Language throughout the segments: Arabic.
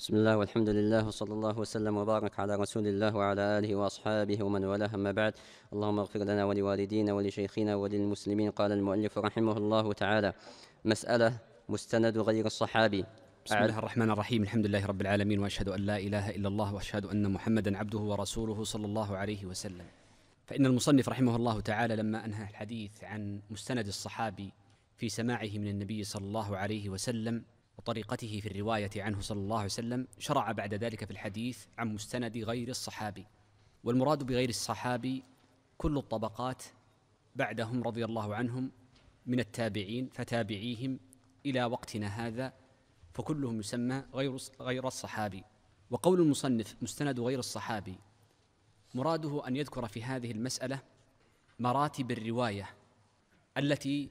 بسم الله والحمد لله وصلى الله وسلم وبارك على رسول الله وعلى آله وأصحابه ومن والاه أما بعد اللهم اغفر لنا ولوالدينا ولشيخنا وللمسلمين قال المؤلف رحمه الله تعالى مسألة مستند غير الصحابي بسم الله الرحمن الرحيم الحمد لله رب العالمين وأشهد أن لا إله إلا الله وأشهد أن محمدا عبده ورسوله صلى الله عليه وسلم فإن المصنف رحمه الله تعالى لما أنهى الحديث عن مستند الصحابي في سماعه من النبي صلى الله عليه وسلم وطريقته في الرواية عنه صلى الله عليه وسلم شرع بعد ذلك في الحديث عن مستند غير الصحابي والمراد بغير الصحابي كل الطبقات بعدهم رضي الله عنهم من التابعين فتابعيهم إلى وقتنا هذا فكلهم يسمى غير غير الصحابي وقول المصنف مستند غير الصحابي مراده أن يذكر في هذه المسألة مراتب الرواية التي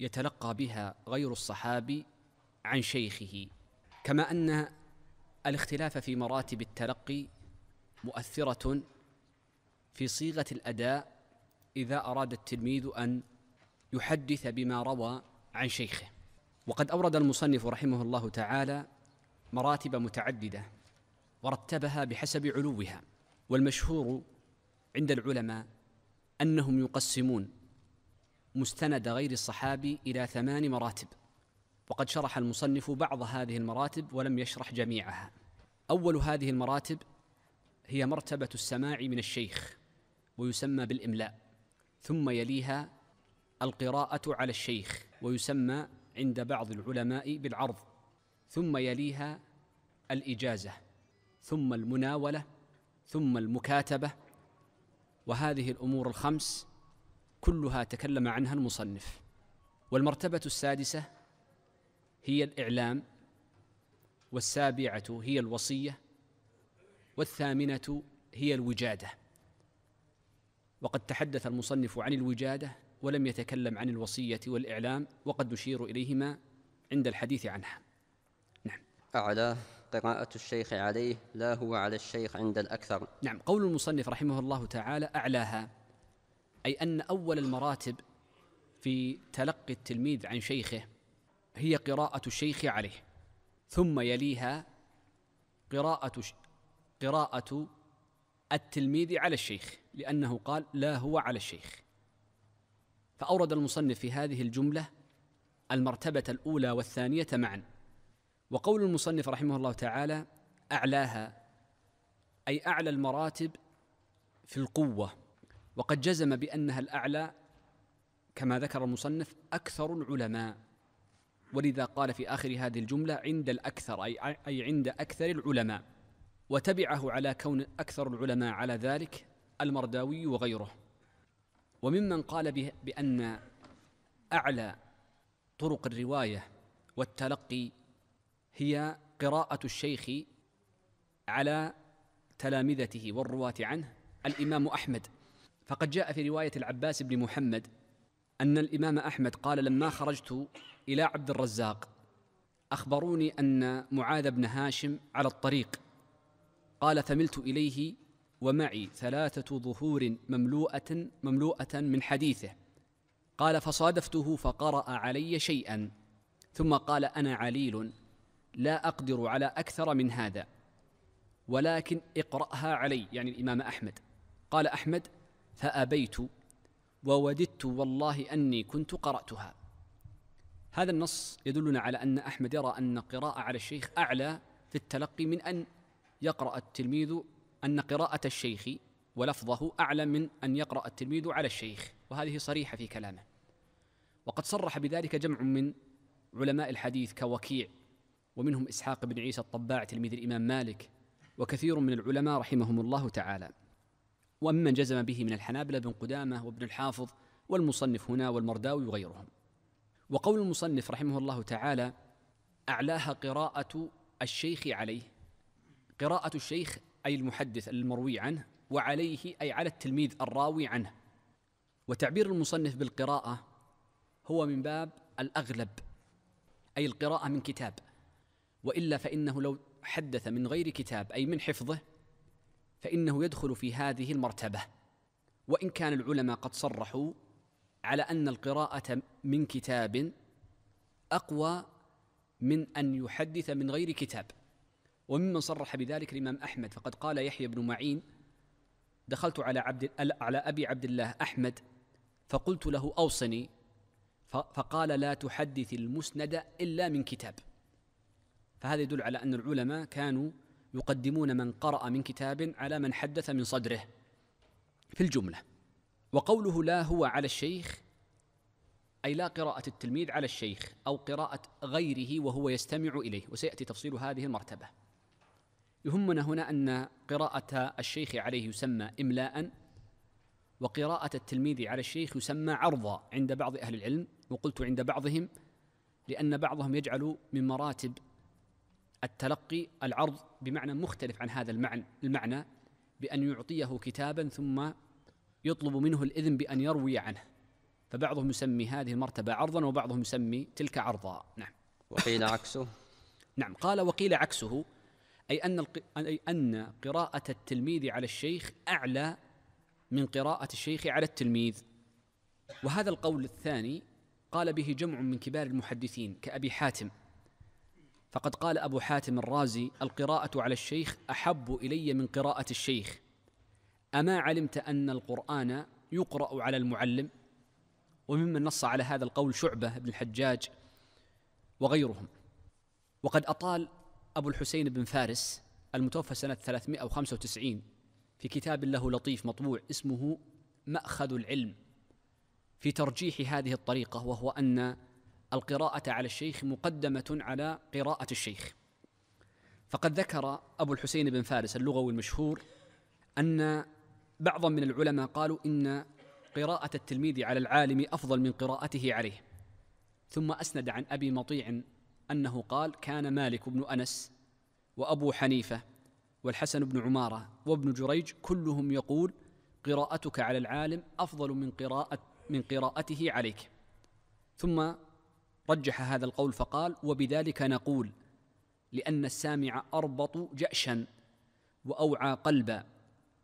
يتلقى بها غير الصحابي عن شيخه كما ان الاختلاف في مراتب التلقي مؤثره في صيغه الاداء اذا اراد التلميذ ان يحدث بما روى عن شيخه وقد اورد المصنف رحمه الله تعالى مراتب متعدده ورتبها بحسب علوها والمشهور عند العلماء انهم يقسمون مستند غير الصحابي الى ثمان مراتب وقد شرح المصنف بعض هذه المراتب ولم يشرح جميعها اول هذه المراتب هي مرتبه السماع من الشيخ ويسمى بالاملاء ثم يليها القراءه على الشيخ ويسمى عند بعض العلماء بالعرض ثم يليها الاجازه ثم المناوله ثم المكاتبه وهذه الامور الخمس كلها تكلم عنها المصنف والمرتبه السادسه هي الإعلام والسابعة هي الوصية والثامنة هي الوجادة وقد تحدث المصنف عن الوجادة ولم يتكلم عن الوصية والإعلام وقد نشير إليهما عند الحديث عنها نعم أعلاه قراءة الشيخ عليه لا هو على الشيخ عند الأكثر نعم قول المصنف رحمه الله تعالى أعلاها أي أن أول المراتب في تلقي التلميذ عن شيخه هي قراءة الشيخ عليه ثم يليها قراءة قراءة التلميذ على الشيخ لأنه قال لا هو على الشيخ فأورد المصنف في هذه الجملة المرتبة الأولى والثانية معا وقول المصنف رحمه الله تعالى أعلاها أي أعلى المراتب في القوة وقد جزم بأنها الأعلى كما ذكر المصنف أكثر العلماء ولذا قال في آخر هذه الجملة عند الأكثر أي, أي عند أكثر العلماء وتبعه على كون أكثر العلماء على ذلك المرداوي وغيره وممن قال بأن أعلى طرق الرواية والتلقي هي قراءة الشيخ على تلامذته والرواة عنه الإمام أحمد فقد جاء في رواية العباس بن محمد أن الإمام أحمد قال لما خرجت إلى عبد الرزاق أخبروني أن معاذ بن هاشم على الطريق قال فملت إليه ومعي ثلاثة ظهور مملوءة مملوءة من حديثه قال فصادفته فقرأ علي شيئا ثم قال أنا عليل لا أقدر على أكثر من هذا ولكن اقرأها علي يعني الإمام أحمد قال أحمد فأبيت ووددت والله اني كنت قراتها هذا النص يدلنا على ان احمد يرى ان قراءه على الشيخ اعلى في التلقي من ان يقرا التلميذ ان قراءه الشيخ ولفظه اعلى من ان يقرا التلميذ على الشيخ وهذه صريحه في كلامه وقد صرح بذلك جمع من علماء الحديث كوكيع ومنهم اسحاق بن عيسى الطباع تلميذ الامام مالك وكثير من العلماء رحمهم الله تعالى وممن جزم به من الحنابلة بن قدامة وابن الحافظ والمصنف هنا والمرداوي وغيرهم وقول المصنف رحمه الله تعالى أعلاها قراءة الشيخ عليه قراءة الشيخ أي المحدث المروي عنه وعليه أي على التلميذ الراوي عنه وتعبير المصنف بالقراءة هو من باب الأغلب أي القراءة من كتاب وإلا فإنه لو حدث من غير كتاب أي من حفظه فإنه يدخل في هذه المرتبة وإن كان العلماء قد صرحوا على أن القراءة من كتاب أقوى من أن يحدث من غير كتاب وممن صرح بذلك الإمام أحمد فقد قال يحيى بن معين دخلت على عبد على أبي عبد الله أحمد فقلت له أوصني فقال لا تحدث المسند إلا من كتاب فهذا يدل على أن العلماء كانوا يقدمون من قرأ من كتاب على من حدث من صدره في الجملة وقوله لا هو على الشيخ أي لا قراءة التلميذ على الشيخ أو قراءة غيره وهو يستمع إليه وسيأتي تفصيل هذه المرتبة يهمنا هنا أن قراءة الشيخ عليه يسمى إملاء وقراءة التلميذ على الشيخ يسمى عرضا عند بعض أهل العلم وقلت عند بعضهم لأن بعضهم يجعل من مراتب التلقي العرض بمعنى مختلف عن هذا المعنى المعنى بأن يعطيه كتابا ثم يطلب منه الإذن بأن يروي عنه فبعضهم يسمي هذه المرتبة عرضا وبعضهم يسمي تلك عرضا نعم وقيل عكسه نعم قال وقيل عكسه أي أن الق... أي أن قراءة التلميذ على الشيخ أعلى من قراءة الشيخ على التلميذ وهذا القول الثاني قال به جمع من كبار المحدثين كأبي حاتم فقد قال أبو حاتم الرازي القراءة على الشيخ أحب إلي من قراءة الشيخ أما علمت أن القرآن يقرأ على المعلم وممن نص على هذا القول شعبة بن الحجاج وغيرهم وقد أطال أبو الحسين بن فارس المتوفى سنة 395 في كتاب له لطيف مطبوع اسمه مأخذ العلم في ترجيح هذه الطريقة وهو أن القراءة على الشيخ مقدمة على قراءة الشيخ فقد ذكر أبو الحسين بن فارس اللغوي المشهور أن بعضا من العلماء قالوا إن قراءة التلميذ على العالم أفضل من قراءته عليه ثم أسند عن أبي مطيع أنه قال كان مالك بن أنس وأبو حنيفة والحسن بن عمارة وابن جريج كلهم يقول قراءتك على العالم أفضل من قراءة من قراءته عليك ثم رجح هذا القول فقال وبذلك نقول لأن السامع أربط جأشا وأوعى قلبا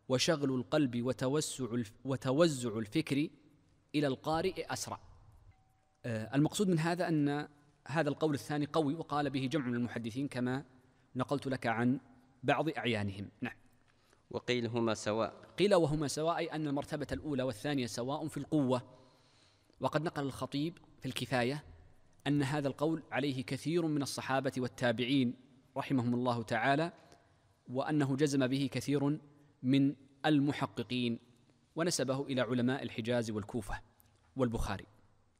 وشغل القلب وتوسع وتوزع الفكر إلى القارئ أسرع آه، المقصود من هذا أن هذا القول الثاني قوي وقال به جمع من المحدثين كما نقلت لك عن بعض أعيانهم نعم وقيل هما سواء قيل وهما سواء أي أن المرتبة الأولى والثانية سواء في القوة وقد نقل الخطيب في الكفاية أن هذا القول عليه كثير من الصحابة والتابعين رحمهم الله تعالى وأنه جزم به كثير من المحققين ونسبه إلى علماء الحجاز والكوفة والبخاري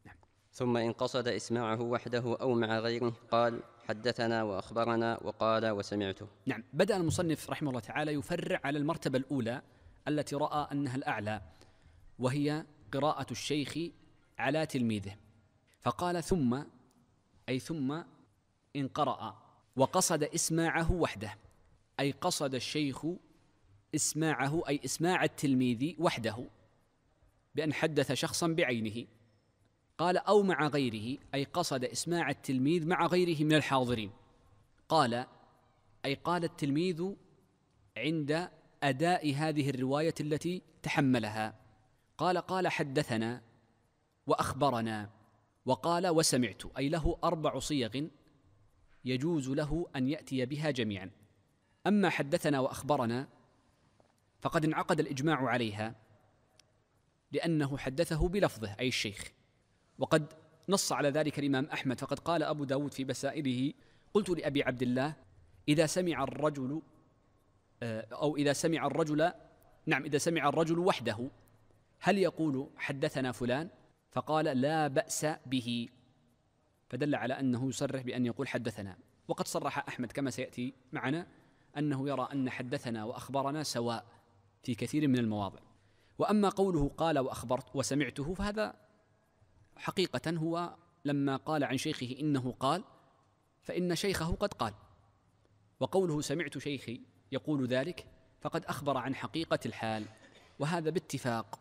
نعم. ثم إن قصد إسماعه وحده أو مع غيره قال حدثنا وأخبرنا وقال وسمعته نعم بدأ المصنف رحمه الله تعالى يفرع على المرتبة الأولى التي رأى أنها الأعلى وهي قراءة الشيخ على تلميذه فقال ثم أي ثم إن قرأ وقصد إسماعه وحده أي قصد الشيخ إسماعه أي إسماع التلميذ وحده بأن حدث شخصا بعينه قال أو مع غيره أي قصد إسماع التلميذ مع غيره من الحاضرين قال أي قال التلميذ عند أداء هذه الرواية التي تحملها قال قال حدثنا وأخبرنا وقال وسمعت أي له أربع صيغ يجوز له أن يأتي بها جميعا أما حدثنا وأخبرنا فقد انعقد الإجماع عليها لأنه حدثه بلفظه أي الشيخ وقد نص على ذلك الإمام أحمد فقد قال أبو داود في بسائله قلت لأبي عبد الله إذا سمع الرجل آه، أو إذا سمع الرجل نعم إذا سمع الرجل وحده هل يقول حدثنا فلان فقال لا بأس به فدل على أنه يصرح بأن يقول حدثنا وقد صرح أحمد كما سيأتي معنا أنه يرى أن حدثنا وأخبرنا سواء في كثير من المواضع وأما قوله قال وأخبرت وسمعته فهذا حقيقة هو لما قال عن شيخه إنه قال فإن شيخه قد قال وقوله سمعت شيخي يقول ذلك فقد أخبر عن حقيقة الحال وهذا باتفاق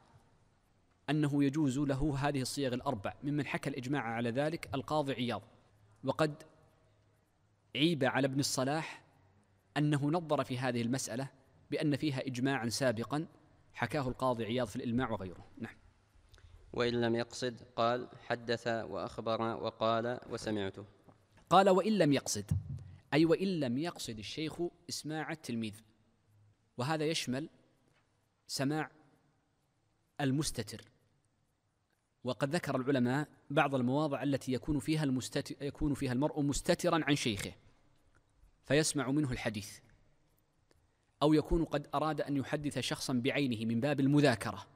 أنه يجوز له هذه الصيغ الأربع ممن حكى الإجماع على ذلك القاضي عياض وقد عيب على ابن الصلاح أنه نظر في هذه المسألة بأن فيها إجماعا سابقا حكاه القاضي عياض في الإلماع وغيره نعم وإن لم يقصد قال حدث وأخبر وقال وسمعته قال وإن لم يقصد أي وإن لم يقصد الشيخ إسماع التلميذ وهذا يشمل سماع المستتر وقد ذكر العلماء بعض المواضع التي يكون فيها المستت... يكون فيها المرء مستترا عن شيخه فيسمع منه الحديث أو يكون قد أراد أن يحدث شخصا بعينه من باب المذاكرة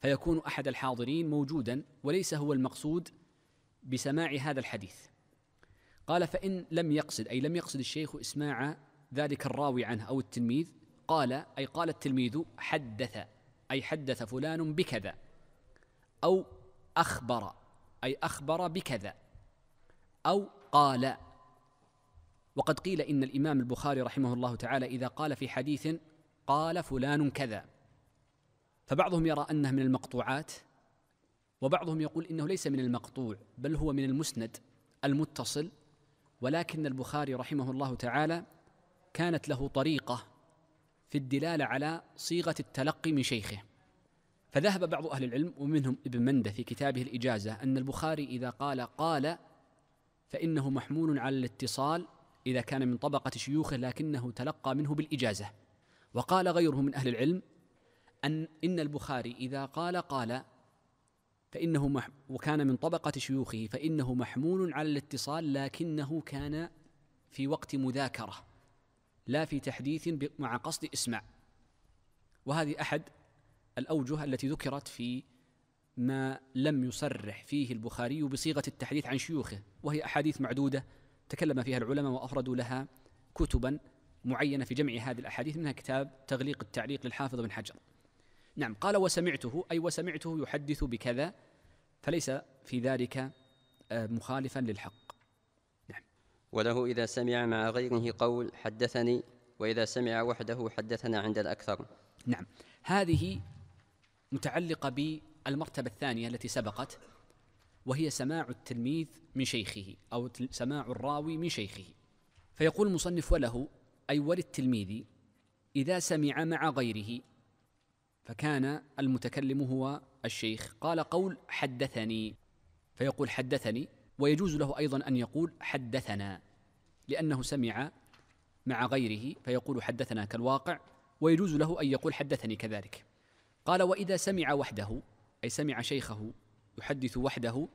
فيكون أحد الحاضرين موجودا وليس هو المقصود بسماع هذا الحديث قال فإن لم يقصد أي لم يقصد الشيخ إسماع ذلك الراوي عنه أو التلميذ قال أي قال التلميذ حدث أي حدث فلان بكذا أو أخبر أي أخبر بكذا أو قال وقد قيل إن الإمام البخاري رحمه الله تعالى إذا قال في حديث قال فلان كذا فبعضهم يرى أنه من المقطوعات وبعضهم يقول إنه ليس من المقطوع بل هو من المسند المتصل ولكن البخاري رحمه الله تعالى كانت له طريقة في الدلالة على صيغة التلقي من شيخه فذهب بعض أهل العلم ومنهم ابن منده في كتابه الإجازة أن البخاري إذا قال قال فإنه محمول على الاتصال إذا كان من طبقة شيوخه لكنه تلقى منه بالإجازة وقال غيره من أهل العلم أن إن البخاري إذا قال قال فإنه مح وكان من طبقة شيوخه فإنه محمول على الاتصال لكنه كان في وقت مذاكرة لا في تحديث مع قصد اسمع وهذه أحد الأوجه التي ذكرت في ما لم يصرح فيه البخاري بصيغة التحديث عن شيوخه وهي أحاديث معدودة تكلم فيها العلماء وأفردوا لها كتبا معينة في جمع هذه الأحاديث منها كتاب تغليق التعليق للحافظ بن حجر نعم قال وسمعته أي وسمعته يحدث بكذا فليس في ذلك آه، مخالفا للحق نعم وله إذا سمع مع غيره قول حدثني وإذا سمع وحده حدثنا عند الأكثر نعم هذه متعلقة بالمرتبة الثانية التي سبقت وهي سماع التلميذ من شيخه أو سماع الراوي من شيخه فيقول المصنف وله أي وللتلميذ إذا سمع مع غيره فكان المتكلم هو الشيخ قال قول حدثني فيقول حدثني ويجوز له أيضا أن يقول حدثنا لأنه سمع مع غيره فيقول حدثنا كالواقع ويجوز له أن يقول حدثني كذلك قال واذا سمع وحده اي سمع شيخه يحدث وحده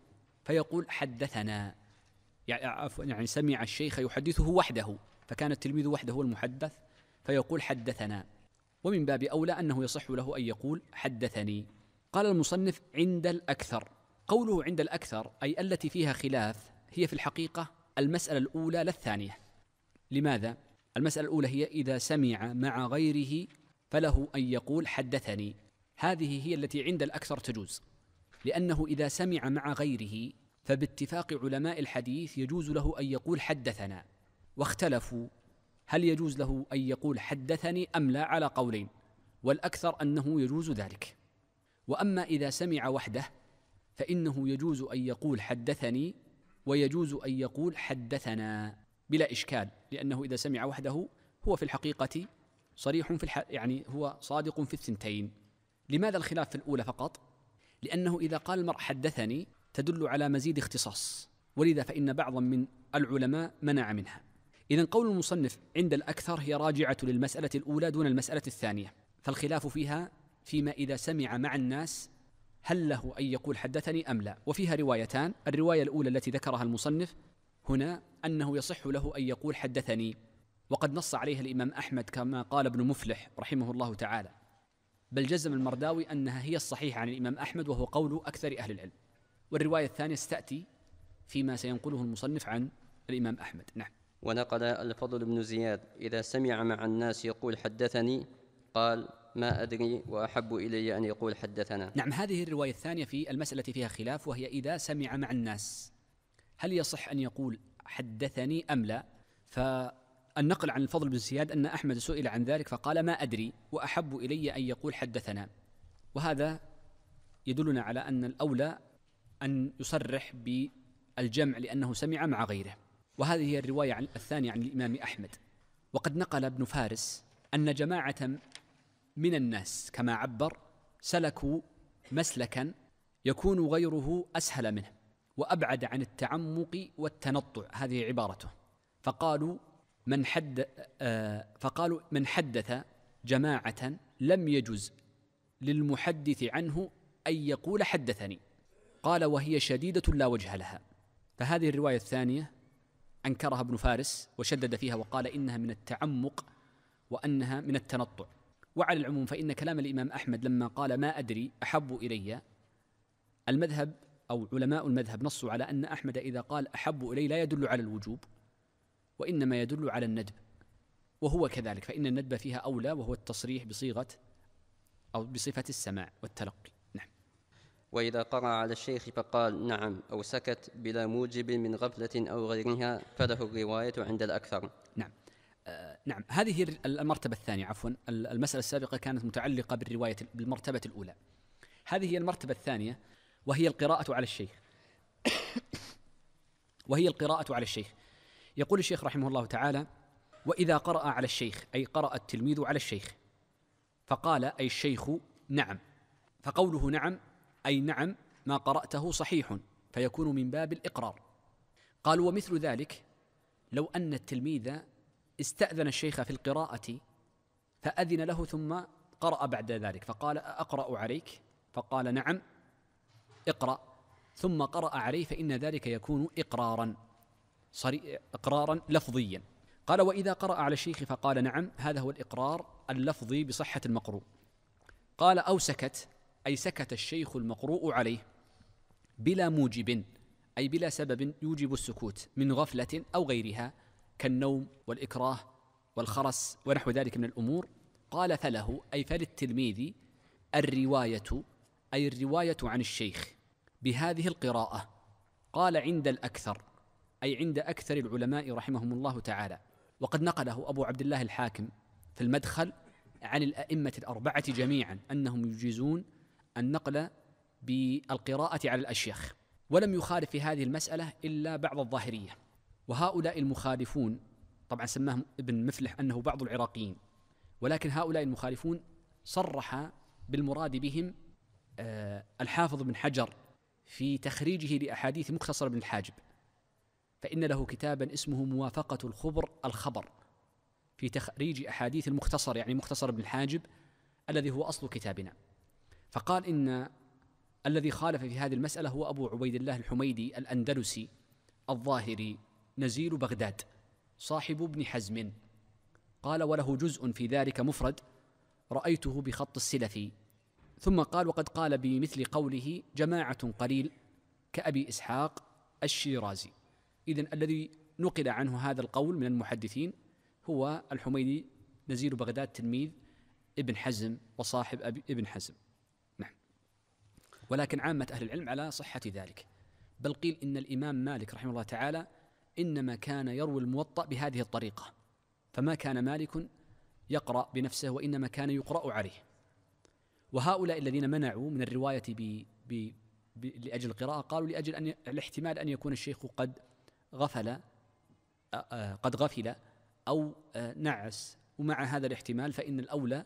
فيقول حدثنا يعني, يعني سمع الشيخ يحدثه وحده فكان التلميذ وحده هو المحدث فيقول حدثنا ومن باب اولى انه يصح له ان يقول حدثني قال المصنف عند الاكثر قوله عند الاكثر اي التي فيها خلاف هي في الحقيقه المساله الاولى لا الثانيه لماذا المساله الاولى هي اذا سمع مع غيره فله ان يقول حدثني هذه هي التي عند الأكثر تجوز لأنه إذا سمع مع غيره فباتفاق علماء الحديث يجوز له أن يقول حدثنا واختلفوا هل يجوز له أن يقول حدثني أم لا على قولين والأكثر أنه يجوز ذلك وأما إذا سمع وحده فإنه يجوز أن يقول حدثني ويجوز أن يقول حدثنا بلا إشكال لأنه إذا سمع وحده هو في الحقيقة صريح في الح... يعني هو صادق في الثنتين لماذا الخلاف في الأولى فقط؟ لأنه إذا قال المرء حدثني تدل على مزيد اختصاص ولذا فإن بعضا من العلماء منع منها إذا قول المصنف عند الأكثر هي راجعة للمسألة الأولى دون المسألة الثانية فالخلاف فيها فيما إذا سمع مع الناس هل له أن يقول حدثني أم لا وفيها روايتان الرواية الأولى التي ذكرها المصنف هنا أنه يصح له أن يقول حدثني وقد نص عليها الإمام أحمد كما قال ابن مفلح رحمه الله تعالى بل جزم المرداوي أنها هي الصحيحة عن الإمام أحمد وهو قول أكثر أهل العلم والرواية الثانية ستأتي فيما سينقله المصنف عن الإمام أحمد نعم ونقل الفضل بن زياد إذا سمع مع الناس يقول حدثني قال ما أدري وأحب إلي أن يقول حدثنا نعم هذه الرواية الثانية في المسألة فيها خلاف وهي إذا سمع مع الناس هل يصح أن يقول حدثني أم لا؟ ف النقل عن الفضل بن زياد أن أحمد سئل عن ذلك فقال ما أدري وأحب إلي أن يقول حدثنا وهذا يدلنا على أن الأولى أن يصرح بالجمع لأنه سمع مع غيره وهذه هي الرواية عن الثانية عن الإمام أحمد وقد نقل ابن فارس أن جماعة من الناس كما عبر سلكوا مسلكا يكون غيره أسهل منه وأبعد عن التعمق والتنطع هذه عبارته فقالوا من حد آه، فقالوا من حدث جماعة لم يجز للمحدث عنه أن يقول حدثني قال وهي شديدة لا وجه لها فهذه الرواية الثانية أنكرها ابن فارس وشدد فيها وقال إنها من التعمق وأنها من التنطع وعلى العموم فإن كلام الإمام أحمد لما قال ما أدري أحب إلي المذهب أو علماء المذهب نصوا على أن أحمد إذا قال أحب إلي لا يدل على الوجوب وإنما يدل على الندب وهو كذلك فإن الندب فيها أولى وهو التصريح بصيغة أو بصفة السماع والتلقي نعم وإذا قرأ على الشيخ فقال نعم أو سكت بلا موجب من غفلة أو غيرها فله الرواية عند الأكثر نعم آه، نعم هذه المرتبة الثانية عفوا المسألة السابقة كانت متعلقة بالرواية بالمرتبة الأولى هذه هي المرتبة الثانية وهي القراءة على الشيخ وهي القراءة على الشيخ يقول الشيخ رحمه الله تعالى واذا قرا على الشيخ اي قرا التلميذ على الشيخ فقال اي الشيخ نعم فقوله نعم اي نعم ما قراته صحيح فيكون من باب الاقرار قال ومثل ذلك لو ان التلميذ استاذن الشيخ في القراءه فاذن له ثم قرا بعد ذلك فقال اقرا عليك فقال نعم اقرا ثم قرا عليه فان ذلك يكون اقرارا صري إقرارا لفظيا قال وإذا قرأ على الشيخ فقال نعم هذا هو الإقرار اللفظي بصحة المقروء قال أو سكت أي سكت الشيخ المقروء عليه بلا موجب أي بلا سبب يوجب السكوت من غفلة أو غيرها كالنوم والإكراه والخرس ونحو ذلك من الأمور قال فله أي فللتلميذ الرواية أي الرواية عن الشيخ بهذه القراءة قال عند الأكثر أي عند أكثر العلماء رحمهم الله تعالى وقد نقله أبو عبد الله الحاكم في المدخل عن الأئمة الأربعة جميعا أنهم يجيزون النقل بالقراءة على الأشيخ ولم يخالف في هذه المسألة إلا بعض الظاهرية وهؤلاء المخالفون طبعا سماهم ابن مفلح أنه بعض العراقيين ولكن هؤلاء المخالفون صرح بالمراد بهم آه، الحافظ بن حجر في تخريجه لأحاديث مختصر بن الحاجب فإن له كتابا اسمه موافقة الخبر الخبر في تخريج أحاديث المختصر يعني مختصر ابن الحاجب الذي هو أصل كتابنا فقال إن الذي خالف في هذه المسألة هو أبو عبيد الله الحميدي الأندلسي الظاهري نزيل بغداد صاحب ابن حزم قال وله جزء في ذلك مفرد رأيته بخط السلفي ثم قال وقد قال بمثل قوله جماعة قليل كأبي إسحاق الشيرازي إذن الذي نقل عنه هذا القول من المحدثين هو الحميدي نزير بغداد تلميذ ابن حزم وصاحب أبي ابن حزم نعم ولكن عامة أهل العلم على صحة ذلك بل قيل إن الإمام مالك رحمه الله تعالى إنما كان يروي الموطأ بهذه الطريقة فما كان مالك يقرأ بنفسه وإنما كان يقرأ عليه وهؤلاء الذين منعوا من الرواية ب ب ب لأجل القراءة قالوا لأجل أن الاحتمال أن يكون الشيخ قد غفل قد غفل أو نعس ومع هذا الاحتمال فإن الأولى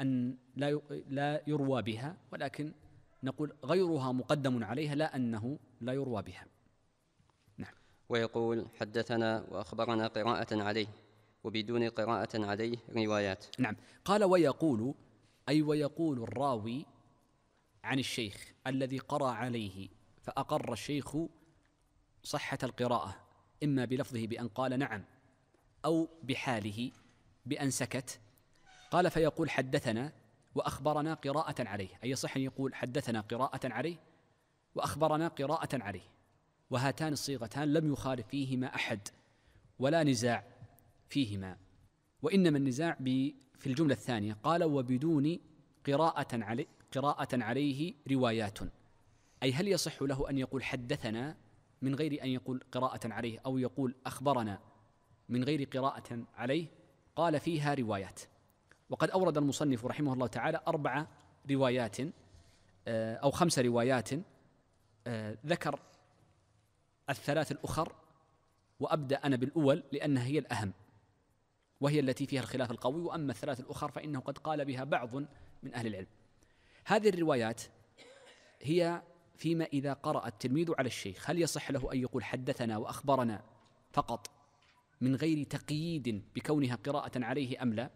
أن لا لا يروى بها ولكن نقول غيرها مقدم عليها لا أنه لا يروى بها نعم ويقول حدثنا وأخبرنا قراءة عليه وبدون قراءة عليه روايات نعم قال ويقول أي ويقول الراوي عن الشيخ الذي قرأ عليه فأقر الشيخ صحة القراءة إما بلفظه بأن قال نعم أو بحاله بأن سكت قال فيقول حدثنا وأخبرنا قراءة عليه أي يصح أن يقول حدثنا قراءة عليه وأخبرنا قراءة عليه وهاتان الصيغتان لم يخالف فيهما أحد ولا نزاع فيهما وإنما النزاع في الجملة الثانية قال وبدون قراءة عليه قراءة عليه روايات أي هل يصح له أن يقول حدثنا من غير أن يقول قراءة عليه أو يقول أخبرنا من غير قراءة عليه قال فيها روايات وقد أورد المصنف رحمه الله تعالى أربع روايات آه، أو خمس روايات آه، ذكر الثلاث الأخر وأبدأ أنا بالأول لأنها هي الأهم وهي التي فيها الخلاف القوي وأما الثلاث الأخر فإنه قد قال بها بعض من أهل العلم هذه الروايات هي فيما إذا قرأ التلميذ على الشيخ هل يصح له أن يقول حدثنا وأخبرنا فقط من غير تقييد بكونها قراءة عليه أم لا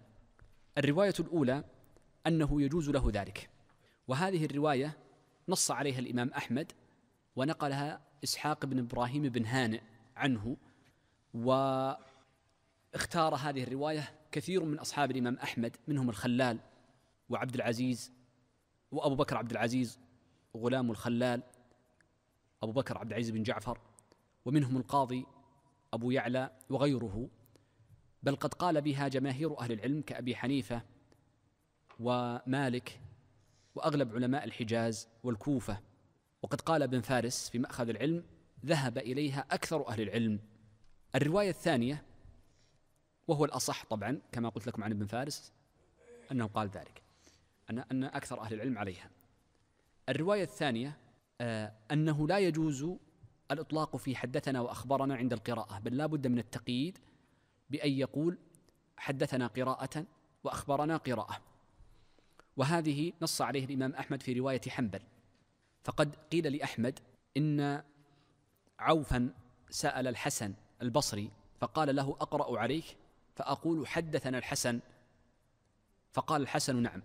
الرواية الأولى أنه يجوز له ذلك وهذه الرواية نص عليها الإمام أحمد ونقلها إسحاق بن إبراهيم بن هانئ عنه واختار هذه الرواية كثير من أصحاب الإمام أحمد منهم الخلال وعبد العزيز وأبو بكر عبد العزيز غلام الخلال أبو بكر عبد العزيز بن جعفر ومنهم القاضي أبو يعلى وغيره بل قد قال بها جماهير أهل العلم كأبي حنيفة ومالك وأغلب علماء الحجاز والكوفة وقد قال ابن فارس في مأخذ العلم ذهب إليها أكثر أهل العلم الرواية الثانية وهو الأصح طبعا كما قلت لكم عن ابن فارس أنه قال ذلك أن أن أكثر أهل العلم عليها الرواية الثانية آه، أنه لا يجوز الإطلاق في حدثنا وأخبرنا عند القراءة بل لا بد من التقييد بأن يقول حدثنا قراءة وأخبرنا قراءة وهذه نص عليه الإمام أحمد في رواية حنبل فقد قيل لأحمد إن عوفا سأل الحسن البصري فقال له أقرأ عليك فأقول حدثنا الحسن فقال الحسن نعم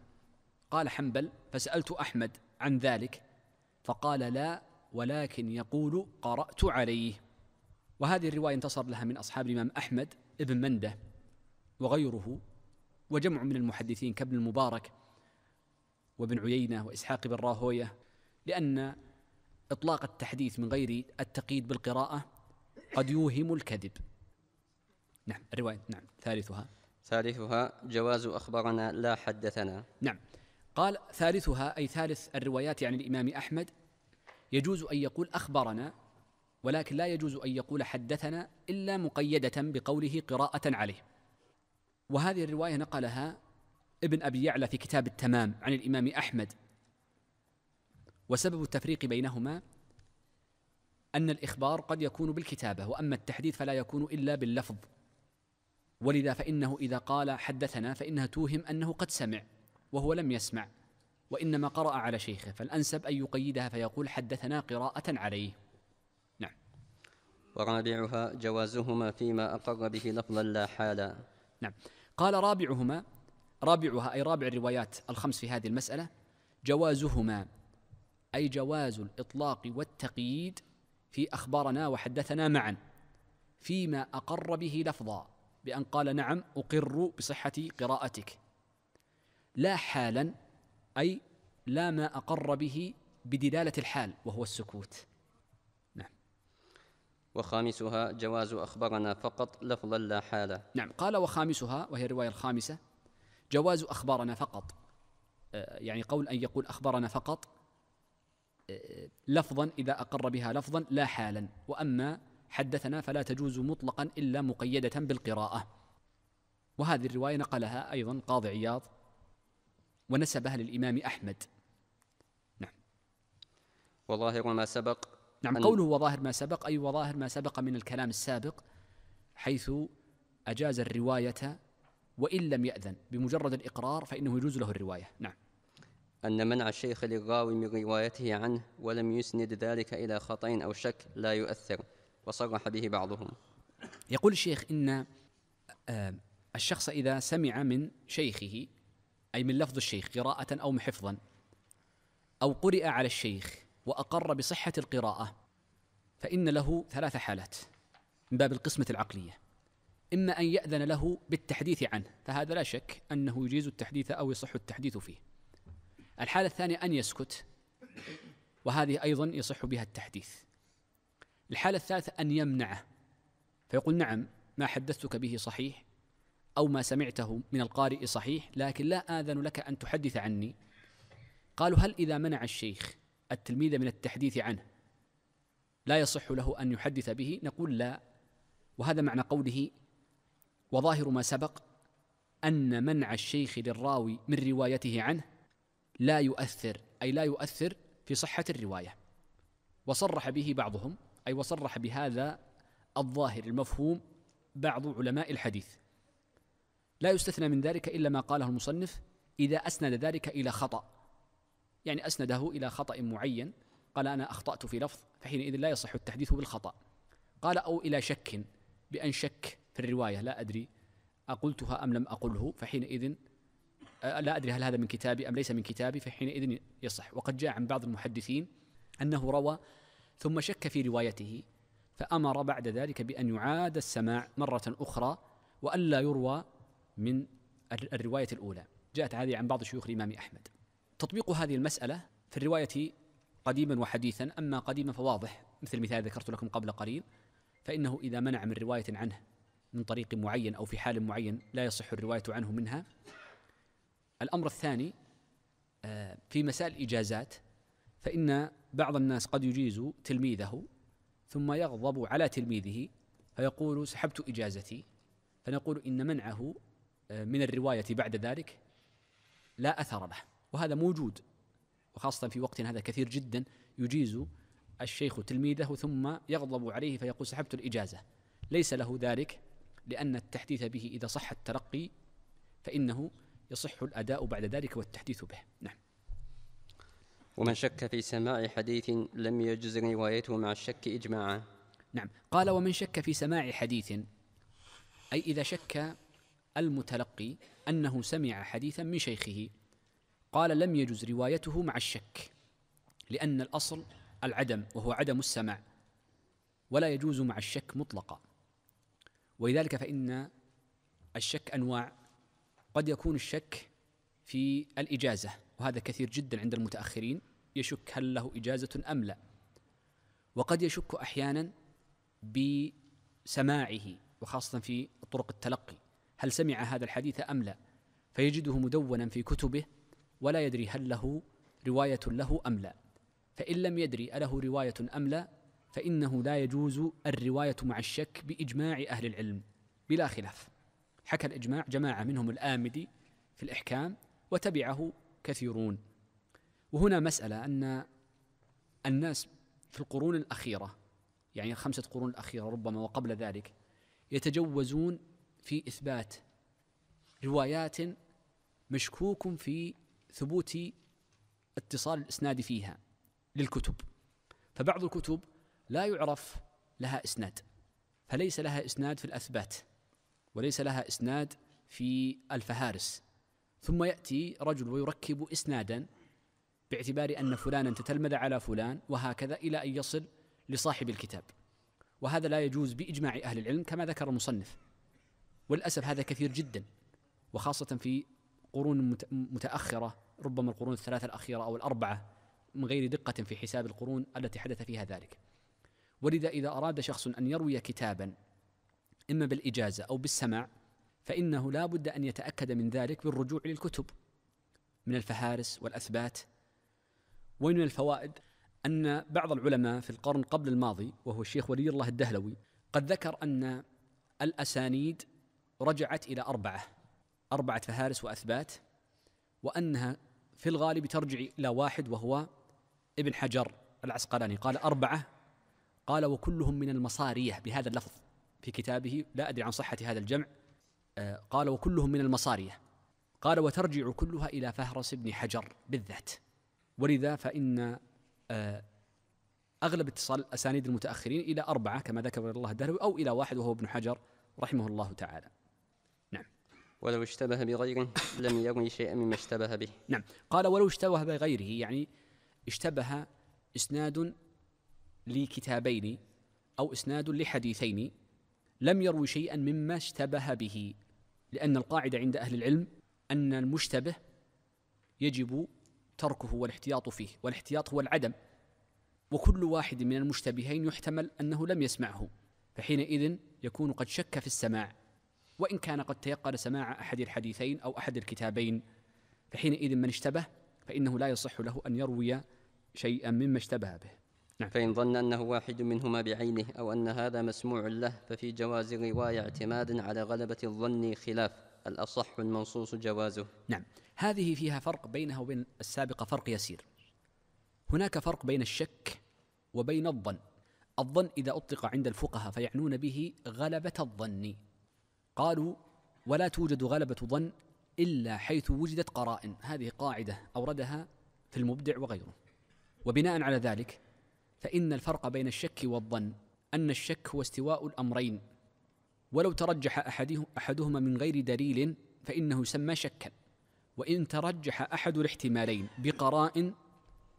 قال حنبل فسألت أحمد عن ذلك فقال لا ولكن يقول قرأت عليه وهذه الرواية انتصر لها من أصحاب الإمام أحمد ابن مندة وغيره وجمع من المحدثين كابن المبارك وابن عيينة وإسحاق بن راهوية لأن إطلاق التحديث من غير التقييد بالقراءة قد يوهم الكذب نعم الرواية نعم ثالثها ثالثها جواز أخبرنا لا حدثنا نعم قال ثالثها أي ثالث الروايات عن يعني الإمام أحمد يجوز أن يقول أخبرنا ولكن لا يجوز أن يقول حدثنا إلا مقيدة بقوله قراءة عليه وهذه الرواية نقلها ابن أبي يعلى في كتاب التمام عن الإمام أحمد وسبب التفريق بينهما أن الإخبار قد يكون بالكتابة وأما التحديث فلا يكون إلا باللفظ ولذا فإنه إذا قال حدثنا فإنها توهم أنه قد سمع وهو لم يسمع وإنما قرأ على شيخه فالأنسب أن يقيدها فيقول حدثنا قراءة عليه نعم ورابعها جوازهما فيما أقر به لفظا لا حالا نعم قال رابعهما رابعها أي رابع الروايات الخمس في هذه المسألة جوازهما أي جواز الإطلاق والتقييد في أخبارنا وحدثنا معا فيما أقر به لفظا بأن قال نعم أقر بصحة قراءتك لا حالا أي لا ما أقر به بدلالة الحال وهو السكوت نعم وخامسها جواز أخبرنا فقط لفظا لا حالا نعم قال وخامسها وهي الرواية الخامسة جواز أخبرنا فقط آه، يعني قول أن يقول أخبرنا فقط آه، لفظا إذا أقر بها لفظا لا حالا وأما حدثنا فلا تجوز مطلقا إلا مقيدة بالقراءة وهذه الرواية نقلها أيضا قاضي عياض ونسبها للإمام أحمد نعم وظاهر ما سبق نعم قوله وظاهر ما سبق أي وظاهر ما سبق من الكلام السابق حيث أجاز الرواية وإن لم يأذن بمجرد الإقرار فإنه يجوز له الرواية نعم أن منع الشيخ للراوي من روايته عنه ولم يسند ذلك إلى خطأ أو شك لا يؤثر وصرح به بعضهم يقول الشيخ إن آه، الشخص إذا سمع من شيخه أي من لفظ الشيخ قراءة أو حفظا أو قرئ على الشيخ وأقر بصحة القراءة فإن له ثلاث حالات من باب القسمة العقلية إما أن يأذن له بالتحديث عنه فهذا لا شك أنه يجيز التحديث أو يصح التحديث فيه الحالة الثانية أن يسكت وهذه أيضا يصح بها التحديث الحالة الثالثة أن يمنعه فيقول نعم ما حدثتك به صحيح أو ما سمعته من القارئ صحيح لكن لا آذن لك أن تحدث عني قالوا هل إذا منع الشيخ التلميذ من التحديث عنه لا يصح له أن يحدث به نقول لا وهذا معنى قوله وظاهر ما سبق أن منع الشيخ للراوي من روايته عنه لا يؤثر أي لا يؤثر في صحة الرواية وصرح به بعضهم أي وصرح بهذا الظاهر المفهوم بعض علماء الحديث لا يستثنى من ذلك إلا ما قاله المصنف إذا أسند ذلك إلى خطأ يعني أسنده إلى خطأ معين قال أنا أخطأت في لفظ فحينئذ لا يصح التحديث بالخطأ قال أو إلى شك بأن شك في الرواية لا أدري أقلتها أم لم أقله فحينئذ آه، لا أدري هل هذا من كتابي أم ليس من كتابي فحينئذ يصح وقد جاء عن بعض المحدثين أنه روى ثم شك في روايته فأمر بعد ذلك بأن يعاد السماع مرة أخرى وألا يروى من الرواية الأولى جاءت هذه عن بعض شيوخ الإمام أحمد تطبيق هذه المسألة في الرواية قديما وحديثا أما قديما فواضح مثل المثال ذكرت لكم قبل قليل فإنه إذا منع من رواية عنه من طريق معين أو في حال معين لا يصح الرواية عنه منها الأمر الثاني آه، في مسائل الإجازات فإن بعض الناس قد يجيز تلميذه ثم يغضب على تلميذه فيقول سحبت إجازتي فنقول إن منعه من الرواية بعد ذلك لا أثر له وهذا موجود وخاصة في وقت هذا كثير جدا يجيز الشيخ تلميذه ثم يغضب عليه فيقول سحبت الإجازة ليس له ذلك لأن التحديث به إذا صح الترقي فإنه يصح الأداء بعد ذلك والتحديث به نعم ومن شك في سماع حديث لم يجز روايته مع الشك إجماعا نعم قال ومن شك في سماع حديث أي إذا شك المتلقي أنه سمع حديثا من شيخه قال لم يجز روايته مع الشك لأن الأصل العدم وهو عدم السمع ولا يجوز مع الشك مطلقا ولذلك فإن الشك أنواع قد يكون الشك في الإجازة وهذا كثير جدا عند المتأخرين يشك هل له إجازة أم لا وقد يشك أحيانا بسماعه وخاصة في طرق التلقي هل سمع هذا الحديث أم لا فيجده مدونا في كتبه ولا يدري هل له رواية له أم لا فإن لم يدري أله رواية أم لا فإنه لا يجوز الرواية مع الشك بإجماع أهل العلم بلا خلاف حكى الإجماع جماعة منهم الآمدي في الإحكام وتبعه كثيرون وهنا مسألة أن الناس في القرون الأخيرة يعني الخمسة قرون الأخيرة ربما وقبل ذلك يتجوزون في إثبات روايات مشكوك في ثبوت اتصال الإسناد فيها للكتب فبعض الكتب لا يعرف لها إسناد فليس لها إسناد في الأثبات وليس لها إسناد في الفهارس ثم يأتي رجل ويركب إسنادا باعتبار أن فلانا تتلمذ على فلان وهكذا إلى أن يصل لصاحب الكتاب وهذا لا يجوز بإجماع أهل العلم كما ذكر المصنف وللاسف هذا كثير جدا وخاصه في قرون متاخره ربما القرون الثلاثه الاخيره او الاربعه من غير دقه في حساب القرون التي حدث فيها ذلك ولذا اذا اراد شخص ان يروي كتابا اما بالاجازه او بالسماع فانه لا بد ان يتاكد من ذلك بالرجوع للكتب من الفهارس والاثبات ومن الفوائد أن بعض العلماء في القرن قبل الماضي وهو الشيخ ولي الله الدهلوي قد ذكر أن الأسانيد رجعت إلى أربعة أربعة فهارس وأثبات وأنها في الغالب ترجع إلى واحد وهو ابن حجر العسقلاني قال أربعة قال وكلهم من المصارية بهذا اللفظ في كتابه لا أدري عن صحة هذا الجمع آه، قال وكلهم من المصارية قال وترجع كلها إلى فهرس ابن حجر بالذات ولذا فإن آه، أغلب اتصال أسانيد المتأخرين إلى أربعة كما ذكر الله الدهلوي أو إلى واحد وهو ابن حجر رحمه الله تعالى ولو اشتبه بغيره لم يروي شيئا مما اشتبه به نعم قال ولو اشتبه بغيره يعني اشتبه إسناد لكتابين أو إسناد لحديثين لم يروي شيئا مما اشتبه به لأن القاعدة عند أهل العلم أن المشتبه يجب تركه والاحتياط فيه والاحتياط هو العدم وكل واحد من المشتبهين يحتمل أنه لم يسمعه فحينئذ يكون قد شك في السماع وإن كان قد تيقن سماع أحد الحديثين أو أحد الكتابين فحينئذ من اشتبه فإنه لا يصح له أن يروي شيئا مما اشتبه به نعم. فإن ظن أنه واحد منهما بعينه أو أن هذا مسموع له ففي جواز الرواية اعتمادا على غلبة الظن خلاف الأصح المنصوص جوازه نعم هذه فيها فرق بينها وبين السابقة فرق يسير هناك فرق بين الشك وبين الظن الظن إذا أطلق عند الفقهاء فيعنون به غلبة الظن قالوا ولا توجد غلبة ظن إلا حيث وجدت قرائن هذه قاعدة أوردها في المبدع وغيره وبناء على ذلك فإن الفرق بين الشك والظن أن الشك هو استواء الأمرين ولو ترجح أحدهما من غير دليل فإنه يسمى شكا وإن ترجح أحد الاحتمالين بقرائن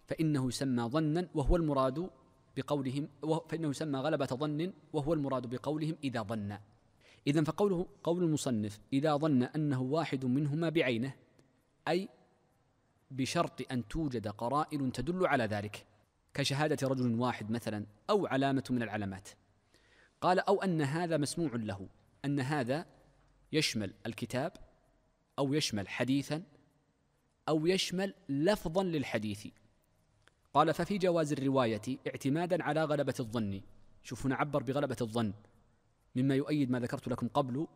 فإنه يسمى ظنا وهو المراد بقولهم فإنه يسمى غلبة ظن وهو المراد بقولهم إذا ظن إذا فقوله قول المصنف إذا ظن أنه واحد منهما بعينه أي بشرط أن توجد قرائن تدل على ذلك كشهادة رجل واحد مثلا أو علامة من العلامات قال أو أن هذا مسموع له أن هذا يشمل الكتاب أو يشمل حديثا أو يشمل لفظا للحديث قال ففي جواز الرواية اعتمادا على غلبة الظن شوف هنا عبر بغلبة الظن مما يؤيد ما ذكرت لكم قبل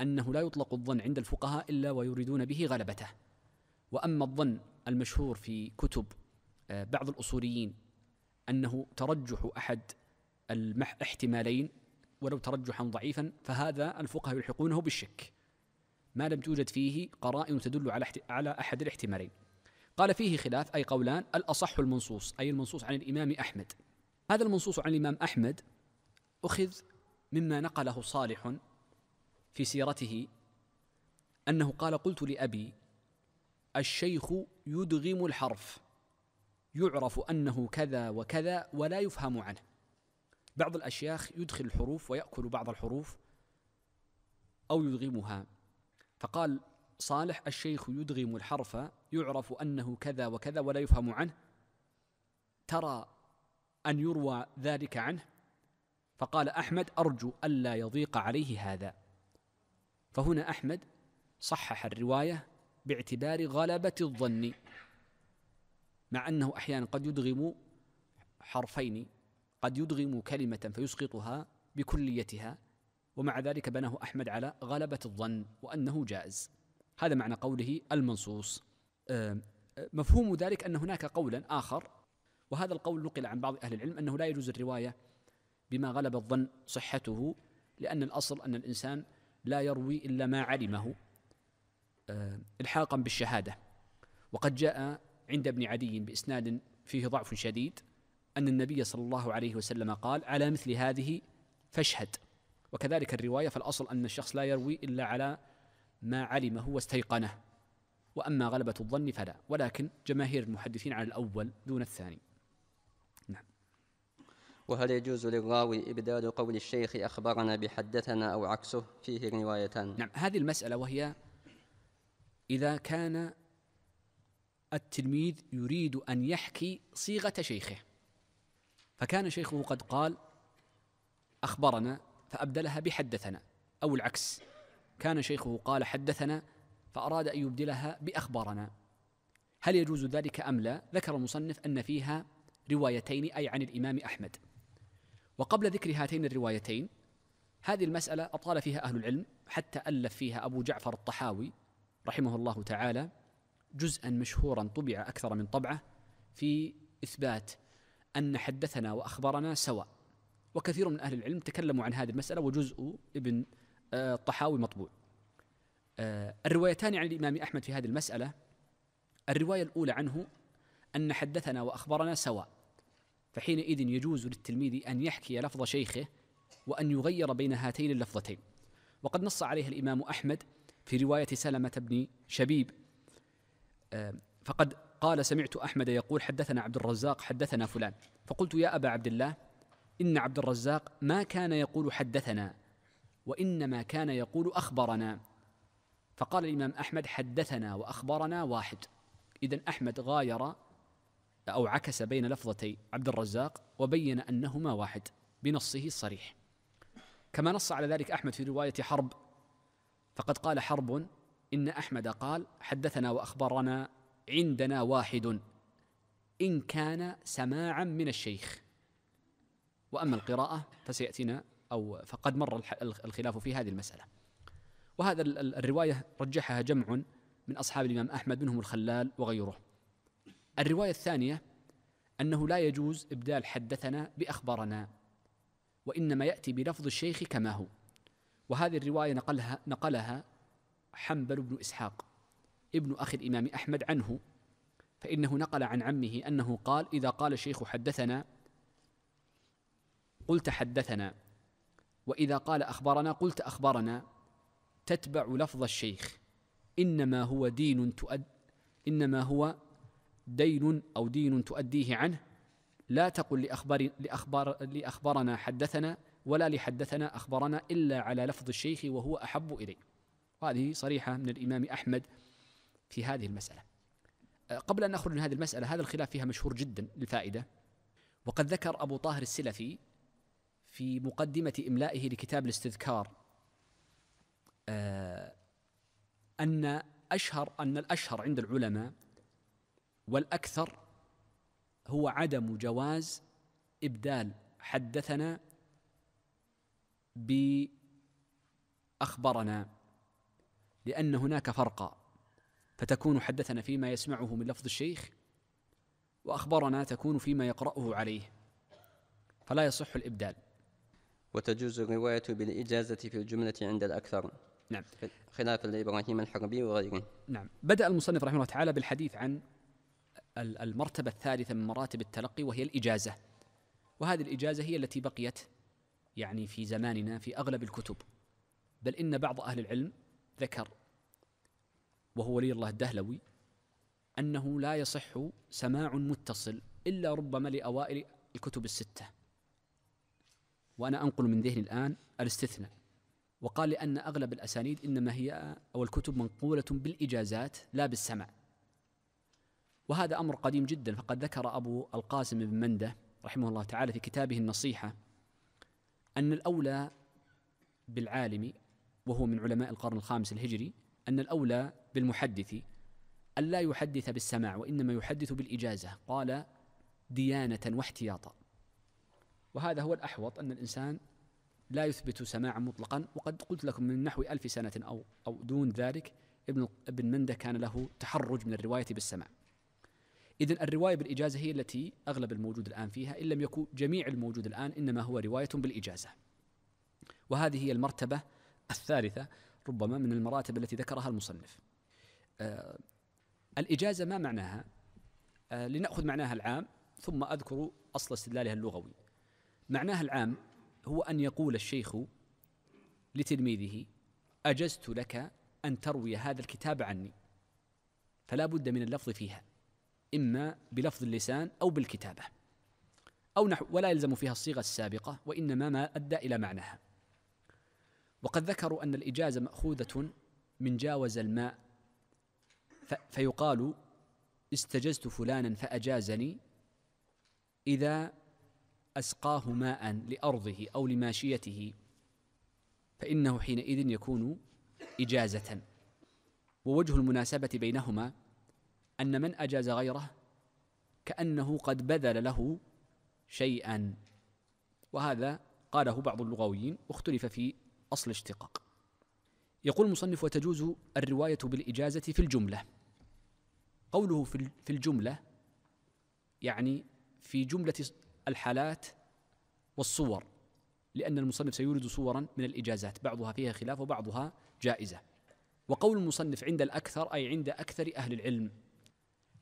أنه لا يطلق الظن عند الفقهاء إلا ويريدون به غلبته وأما الظن المشهور في كتب آه، بعض الأصوليين أنه ترجح أحد الاحتمالين ولو ترجحا ضعيفا فهذا الفقهاء يلحقونه بالشك ما لم توجد فيه قرائن تدل على على أحد الاحتمالين قال فيه خلاف أي قولان الأصح المنصوص أي المنصوص عن الإمام أحمد هذا المنصوص عن الإمام أحمد أخذ مما نقله صالح في سيرته انه قال قلت لابي الشيخ يدغم الحرف يعرف انه كذا وكذا ولا يفهم عنه بعض الاشياخ يدخل الحروف وياكل بعض الحروف او يدغمها فقال صالح الشيخ يدغم الحرف يعرف انه كذا وكذا ولا يفهم عنه ترى ان يروى ذلك عنه فقال احمد ارجو الا يضيق عليه هذا فهنا احمد صحح الروايه باعتبار غلبه الظن مع انه احيانا قد يدغم حرفين قد يدغم كلمه فيسقطها بكليتها ومع ذلك بناه احمد على غلبه الظن وانه جائز هذا معنى قوله المنصوص مفهوم ذلك ان هناك قولا اخر وهذا القول نقل عن بعض اهل العلم انه لا يجوز الروايه بما غلب الظن صحته لأن الأصل أن الإنسان لا يروي إلا ما علمه آه، إلحاقا بالشهادة وقد جاء عند ابن عدي بإسناد فيه ضعف شديد أن النبي صلى الله عليه وسلم قال على مثل هذه فاشهد وكذلك الرواية فالأصل أن الشخص لا يروي إلا على ما علمه واستيقنه وأما غلبة الظن فلا ولكن جماهير المحدثين على الأول دون الثاني وهل يجوز للراوي إبدال قول الشيخ أخبرنا بحدثنا أو عكسه فيه روايتان نعم هذه المسألة وهي إذا كان التلميذ يريد أن يحكي صيغة شيخه فكان شيخه قد قال أخبرنا فأبدلها بحدثنا أو العكس كان شيخه قال حدثنا فأراد أن يبدلها بأخبارنا هل يجوز ذلك أم لا؟ ذكر المصنف أن فيها روايتين أي عن الإمام أحمد وقبل ذكر هاتين الروايتين هذه المسألة أطال فيها أهل العلم حتى ألف فيها أبو جعفر الطحاوي رحمه الله تعالى جزءا مشهورا طبع أكثر من طبعة في إثبات أن حدثنا وأخبرنا سواء وكثير من أهل العلم تكلموا عن هذه المسألة وجزء ابن الطحاوي آه، مطبوع آه، الروايتان عن الإمام أحمد في هذه المسألة الرواية الأولى عنه أن حدثنا وأخبرنا سواء فحينئذ يجوز للتلميذ أن يحكي لفظ شيخه وأن يغير بين هاتين اللفظتين وقد نص عليه الإمام أحمد في رواية سلمة بن شبيب آه، فقد قال سمعت أحمد يقول حدثنا عبد الرزاق حدثنا فلان فقلت يا أبا عبد الله إن عبد الرزاق ما كان يقول حدثنا وإنما كان يقول أخبرنا فقال الإمام أحمد حدثنا وأخبرنا واحد إذا أحمد غاير أو عكس بين لفظتي عبد الرزاق وبين أنهما واحد بنصه الصريح كما نص على ذلك أحمد في رواية حرب فقد قال حرب إن أحمد قال حدثنا وأخبرنا عندنا واحد إن كان سماعا من الشيخ وأما القراءة فسيأتينا أو فقد مر الخلاف في هذه المسألة وهذا الرواية رجحها جمع من أصحاب الإمام أحمد منهم الخلال وغيره الرواية الثانية أنه لا يجوز إبدال حدثنا بأخبرنا وإنما يأتي بلفظ الشيخ كما هو وهذه الرواية نقلها, نقلها حنبل بن إسحاق ابن أخي الإمام أحمد عنه فإنه نقل عن عمه أنه قال إذا قال الشيخ حدثنا قلت حدثنا وإذا قال أخبرنا قلت أخبرنا تتبع لفظ الشيخ إنما هو دين تؤد إنما هو دين أو دين تؤديه عنه لا تقل لأخبر لأخبر لأخبرنا حدثنا ولا لحدثنا أخبرنا إلا على لفظ الشيخ وهو أحب إلي وهذه صريحة من الإمام أحمد في هذه المسألة أه، قبل أن نخرج من هذه المسألة هذا الخلاف فيها مشهور جدا للفائدة وقد ذكر أبو طاهر السلفي في مقدمة إملائه لكتاب الاستذكار أه، أن أشهر أن الأشهر عند العلماء والأكثر هو عدم جواز إبدال حدثنا بأخبرنا لأن هناك فرقا فتكون حدثنا فيما يسمعه من لفظ الشيخ وأخبرنا تكون فيما يقرأه عليه فلا يصح الإبدال وتجوز الرواية بالإجازة في الجملة عند الأكثر نعم خلاف لإبراهيم الحربي وغيره نعم بدأ المصنف رحمه الله تعالى بالحديث عن المرتبة الثالثة من مراتب التلقي وهي الإجازة وهذه الإجازة هي التي بقيت يعني في زماننا في أغلب الكتب بل إن بعض أهل العلم ذكر وهو ولي الله الدهلوي أنه لا يصح سماع متصل إلا ربما لأوائل الكتب الستة وأنا أنقل من ذهني الآن الاستثناء وقال لأن أغلب الأسانيد إنما هي أو الكتب منقولة بالإجازات لا بالسمع وهذا أمر قديم جدا فقد ذكر أبو القاسم بن مندة رحمه الله تعالى في كتابه النصيحة أن الأولى بالعالم وهو من علماء القرن الخامس الهجري أن الأولى بالمحدث ألا يحدث بالسماع وإنما يحدث بالإجازة قال ديانة واحتياطا وهذا هو الأحوط أن الإنسان لا يثبت سماعا مطلقا وقد قلت لكم من نحو ألف سنة أو, أو دون ذلك ابن, ابن مندة كان له تحرج من الرواية بالسماع إذا الرواية بالإجازة هي التي أغلب الموجود الآن فيها إن لم يكن جميع الموجود الآن إنما هو رواية بالإجازة وهذه هي المرتبة الثالثة ربما من المراتب التي ذكرها المصنف آه الإجازة ما معناها آه لنأخذ معناها العام ثم أذكر أصل استدلالها اللغوي معناها العام هو أن يقول الشيخ لتلميذه أجزت لك أن تروي هذا الكتاب عني فلا بد من اللفظ فيها إما بلفظ اللسان أو بالكتابة أو نحو ولا يلزم فيها الصيغة السابقة وإنما ما أدى إلى معناها وقد ذكروا أن الإجازة مأخوذة من جاوز الماء فيقال استجزت فلانا فأجازني إذا أسقاه ماء لأرضه أو لماشيته فإنه حينئذ يكون إجازة ووجه المناسبة بينهما أن من أجاز غيره كأنه قد بذل له شيئا وهذا قاله بعض اللغويين واختلف في أصل اشتقاق يقول المصنف وتجوز الرواية بالإجازة في الجملة قوله في الجملة يعني في جملة الحالات والصور لأن المصنف سيورد صورا من الإجازات بعضها فيها خلاف وبعضها جائزة وقول المصنف عند الأكثر أي عند أكثر أهل العلم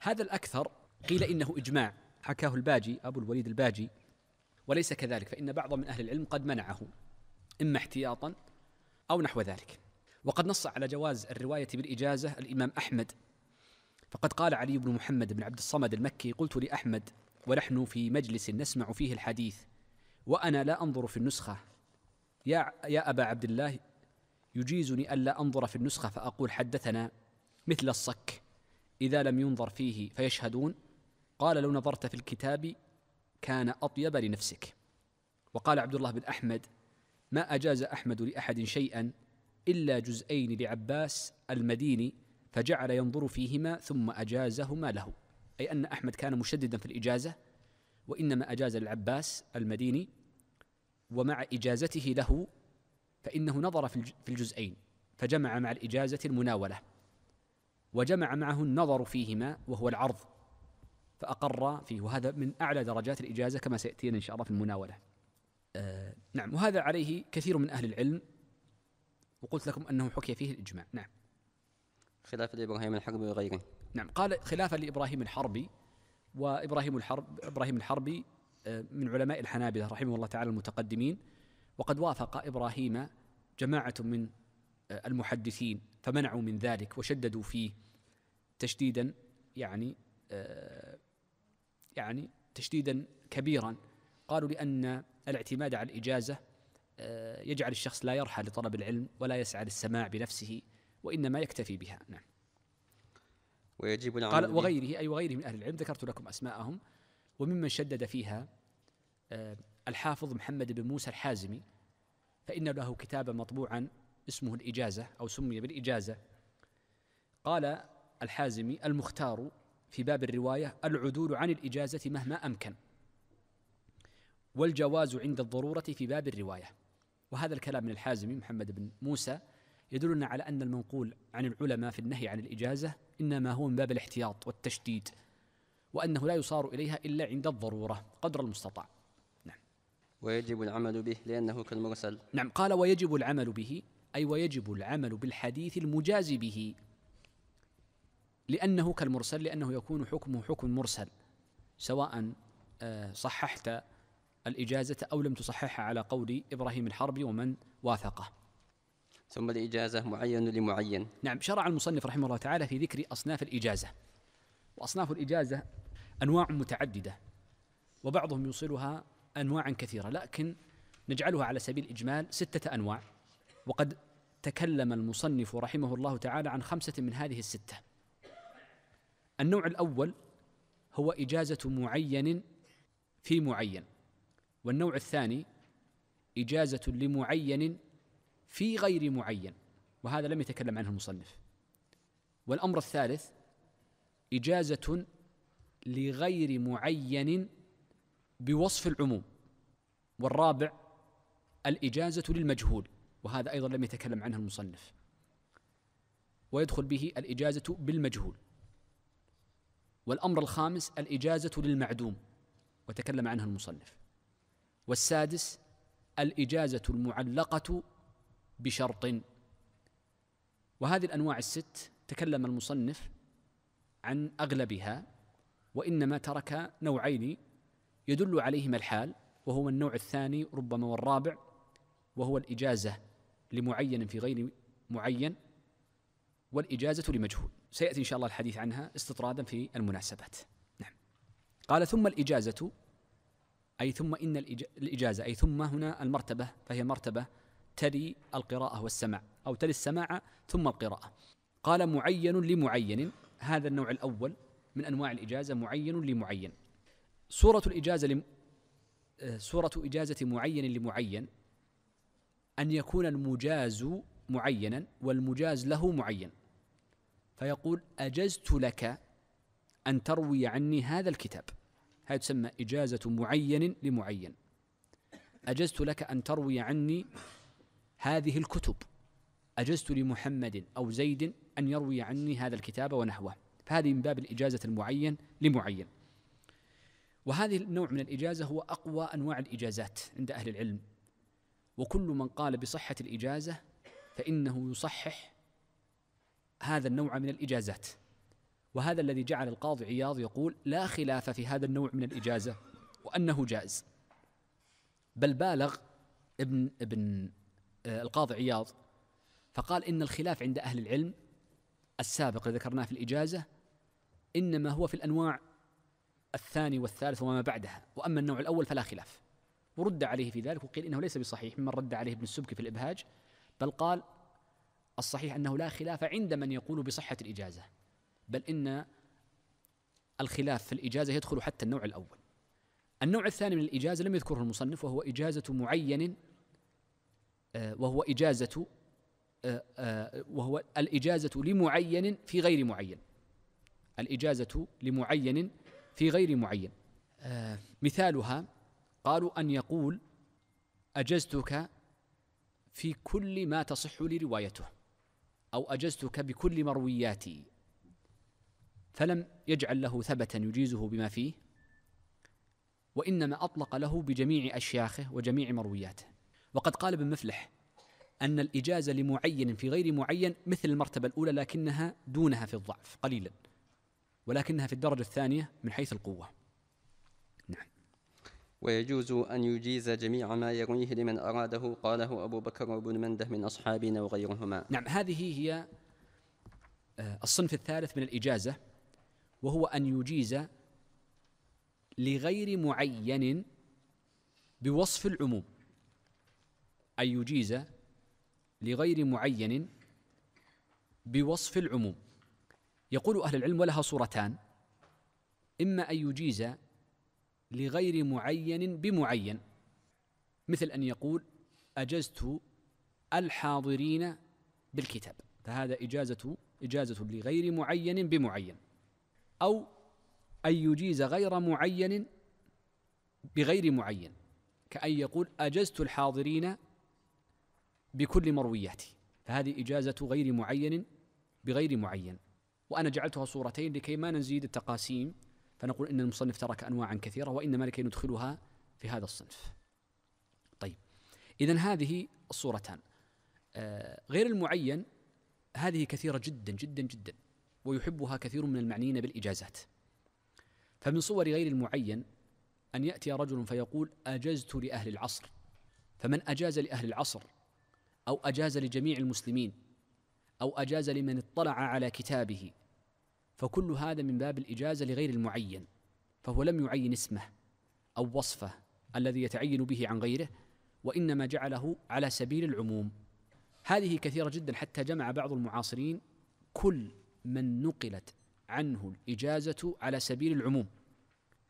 هذا الأكثر قيل إنه إجماع حكاه الباجي أبو الوليد الباجي وليس كذلك فإن بعض من أهل العلم قد منعه إما احتياطا أو نحو ذلك وقد نص على جواز الرواية بالإجازة الإمام أحمد فقد قال علي بن محمد بن عبد الصمد المكي قلت لأحمد ونحن في مجلس نسمع فيه الحديث وأنا لا أنظر في النسخة يا, يا أبا عبد الله يجيزني ألا أنظر في النسخة فأقول حدثنا مثل الصك إذا لم ينظر فيه فيشهدون قال لو نظرت في الكتاب كان أطيب لنفسك وقال عبد الله بن أحمد ما أجاز أحمد لأحد شيئا إلا جزئين لعباس المديني فجعل ينظر فيهما ثم أجازهما له أي أن أحمد كان مشددا في الإجازة وإنما أجاز العباس المديني ومع إجازته له فإنه نظر في الجزئين فجمع مع الإجازة المناولة وجمع معه النظر فيهما وهو العرض فأقر فيه وهذا من أعلى درجات الإجازة كما سيأتينا إن شاء الله في المناولة آه نعم وهذا عليه كثير من أهل العلم وقلت لكم أنه حكي فيه الإجماع نعم خلاف لإبراهيم الحربي وغيره نعم قال خلافا لإبراهيم الحربي وإبراهيم الحرب إبراهيم الحربي آه، من علماء الحنابلة رحمه الله تعالى المتقدمين وقد وافق إبراهيم جماعة من المحدثين فمنعوا من ذلك وشددوا فيه تشديدا يعني آه، يعني تشديدا كبيرا قالوا لأن الاعتماد على الإجازة آه، يجعل الشخص لا يرحى لطلب العلم ولا يسعى للسماع بنفسه وإنما يكتفي بها نعم ويجب قال وغيره أي وغيره من أهل العلم ذكرت لكم أسماءهم وممن شدد فيها آه، الحافظ محمد بن موسى الحازمي فإن له كتابا مطبوعا اسمه الإجازة أو سمي بالإجازة قال الحازمي المختار في باب الرواية العدول عن الإجازة مهما أمكن والجواز عند الضرورة في باب الرواية وهذا الكلام من الحازمي محمد بن موسى يدلنا على أن المنقول عن العلماء في النهي عن الإجازة إنما هو من باب الاحتياط والتشديد وأنه لا يصار إليها إلا عند الضرورة قدر المستطاع نعم ويجب العمل به لأنه كالمرسل نعم قال ويجب العمل به أي ويجب العمل بالحديث المجاز به لأنه كالمرسل لأنه يكون حكمه حكم مرسل سواء آه، صححت الإجازة أو لم تصححها على قول إبراهيم الحربي ومن واثقه ثم الإجازة معين لمعين نعم شرع المصنف رحمه الله تعالى في ذكر أصناف الإجازة وأصناف الإجازة أنواع متعددة وبعضهم يوصلها أنواعا كثيرة لكن نجعلها على سبيل الإجمال ستة أنواع وقد تكلم المصنف رحمه الله تعالى عن خمسة من هذه الستة النوع الأول هو إجازة معين في معين والنوع الثاني إجازة لمعين في غير معين وهذا لم يتكلم عنه المصنف والأمر الثالث إجازة لغير معين بوصف العموم والرابع الإجازة للمجهول وهذا أيضا لم يتكلم عنه المصنف ويدخل به الإجازة بالمجهول والأمر الخامس الإجازة للمعدوم وتكلم عنها المصنف والسادس الإجازة المعلقة بشرط وهذه الأنواع الست تكلم المصنف عن أغلبها وإنما ترك نوعين يدل عليهما الحال وهما النوع الثاني ربما والرابع وهو الإجازة لمعين في غير معين والإجازة لمجهول سيأتي إن شاء الله الحديث عنها استطرادا في المناسبات نعم قال ثم الإجازة أي ثم إن الإجازة أي ثم هنا المرتبة فهي مرتبة تلي القراءة والسماع أو تلي السماع ثم القراءة قال معين لمعين هذا النوع الأول من أنواع الإجازة معين لمعين سورة الإجازة لم... آه، سورة إجازة معين لمعين أن يكون المجاز معينا والمجاز له معين فيقول أجزت لك أن تروي عني هذا الكتاب هذه تسمى إجازة معين لمعين أجزت لك أن تروي عني هذه الكتب أجزت لمحمد أو زيد أن يروي عني هذا الكتاب ونحوه فهذه من باب الإجازة المعين لمعين وهذه النوع من الإجازة هو أقوى أنواع الإجازات عند أهل العلم وكل من قال بصحة الإجازة فإنه يصحح هذا النوع من الإجازات وهذا الذي جعل القاضي عياض يقول لا خلاف في هذا النوع من الإجازة وأنه جائز بل بالغ ابن ابن آه، القاضي عياض فقال إن الخلاف عند أهل العلم السابق الذي ذكرناه في الإجازة إنما هو في الأنواع الثاني والثالث وما بعدها وأما النوع الأول فلا خلاف ورد عليه في ذلك وقيل إنه ليس بصحيح ممن رد عليه ابن السبكي في الإبهاج بل قال الصحيح أنه لا خلاف عند من يقول بصحة الإجازة بل إن الخلاف في الإجازة يدخل حتى النوع الأول النوع الثاني من الإجازة لم يذكره المصنف وهو إجازة معين آه، وهو إجازة آه، آه، وهو الإجازة لمعين في غير معين الإجازة لمعين في غير معين مثالها قالوا أن يقول أجزتك في كل ما تصح لي روايته أو أجزتك بكل مروياتي فلم يجعل له ثبتا يجيزه بما فيه وإنما أطلق له بجميع أشياخه وجميع مروياته وقد قال ابن مفلح أن الإجازة لمعين في غير معين مثل المرتبة الأولى لكنها دونها في الضعف قليلا ولكنها في الدرجة الثانية من حيث القوة ويجوز أن يجيز جميع ما يرويه لمن أراده قاله أبو بكر وابن منده من أصحابنا وغيرهما نعم هذه هي آه، الصنف الثالث من الإجازة وهو أن يجيز لغير معين بوصف العموم أن يجيز لغير معين بوصف العموم يقول أهل العلم ولها صورتان إما أن يجيز لغير معين بمعين مثل أن يقول أجزت الحاضرين بالكتاب فهذا إجازة إجازة لغير معين بمعين أو أن يجيز غير معين بغير معين كأن يقول أجزت الحاضرين بكل مروياتي فهذه إجازة غير معين بغير معين وأنا جعلتها صورتين لكي ما نزيد التقاسيم فنقول إن المصنف ترك أنواعا كثيرة وإنما لكي ندخلها في هذا الصنف طيب إذا هذه الصورتان آه، غير المعين هذه كثيرة جدا جدا جدا ويحبها كثير من المعنيين بالإجازات فمن صور غير المعين أن يأتي رجل فيقول أجزت لأهل العصر فمن أجاز لأهل العصر أو أجاز لجميع المسلمين أو أجاز لمن اطلع على كتابه فكل هذا من باب الإجازة لغير المعين فهو لم يعين اسمه أو وصفه الذي يتعين به عن غيره وإنما جعله على سبيل العموم هذه كثيرة جدا حتى جمع بعض المعاصرين كل من نقلت عنه الإجازة على سبيل العموم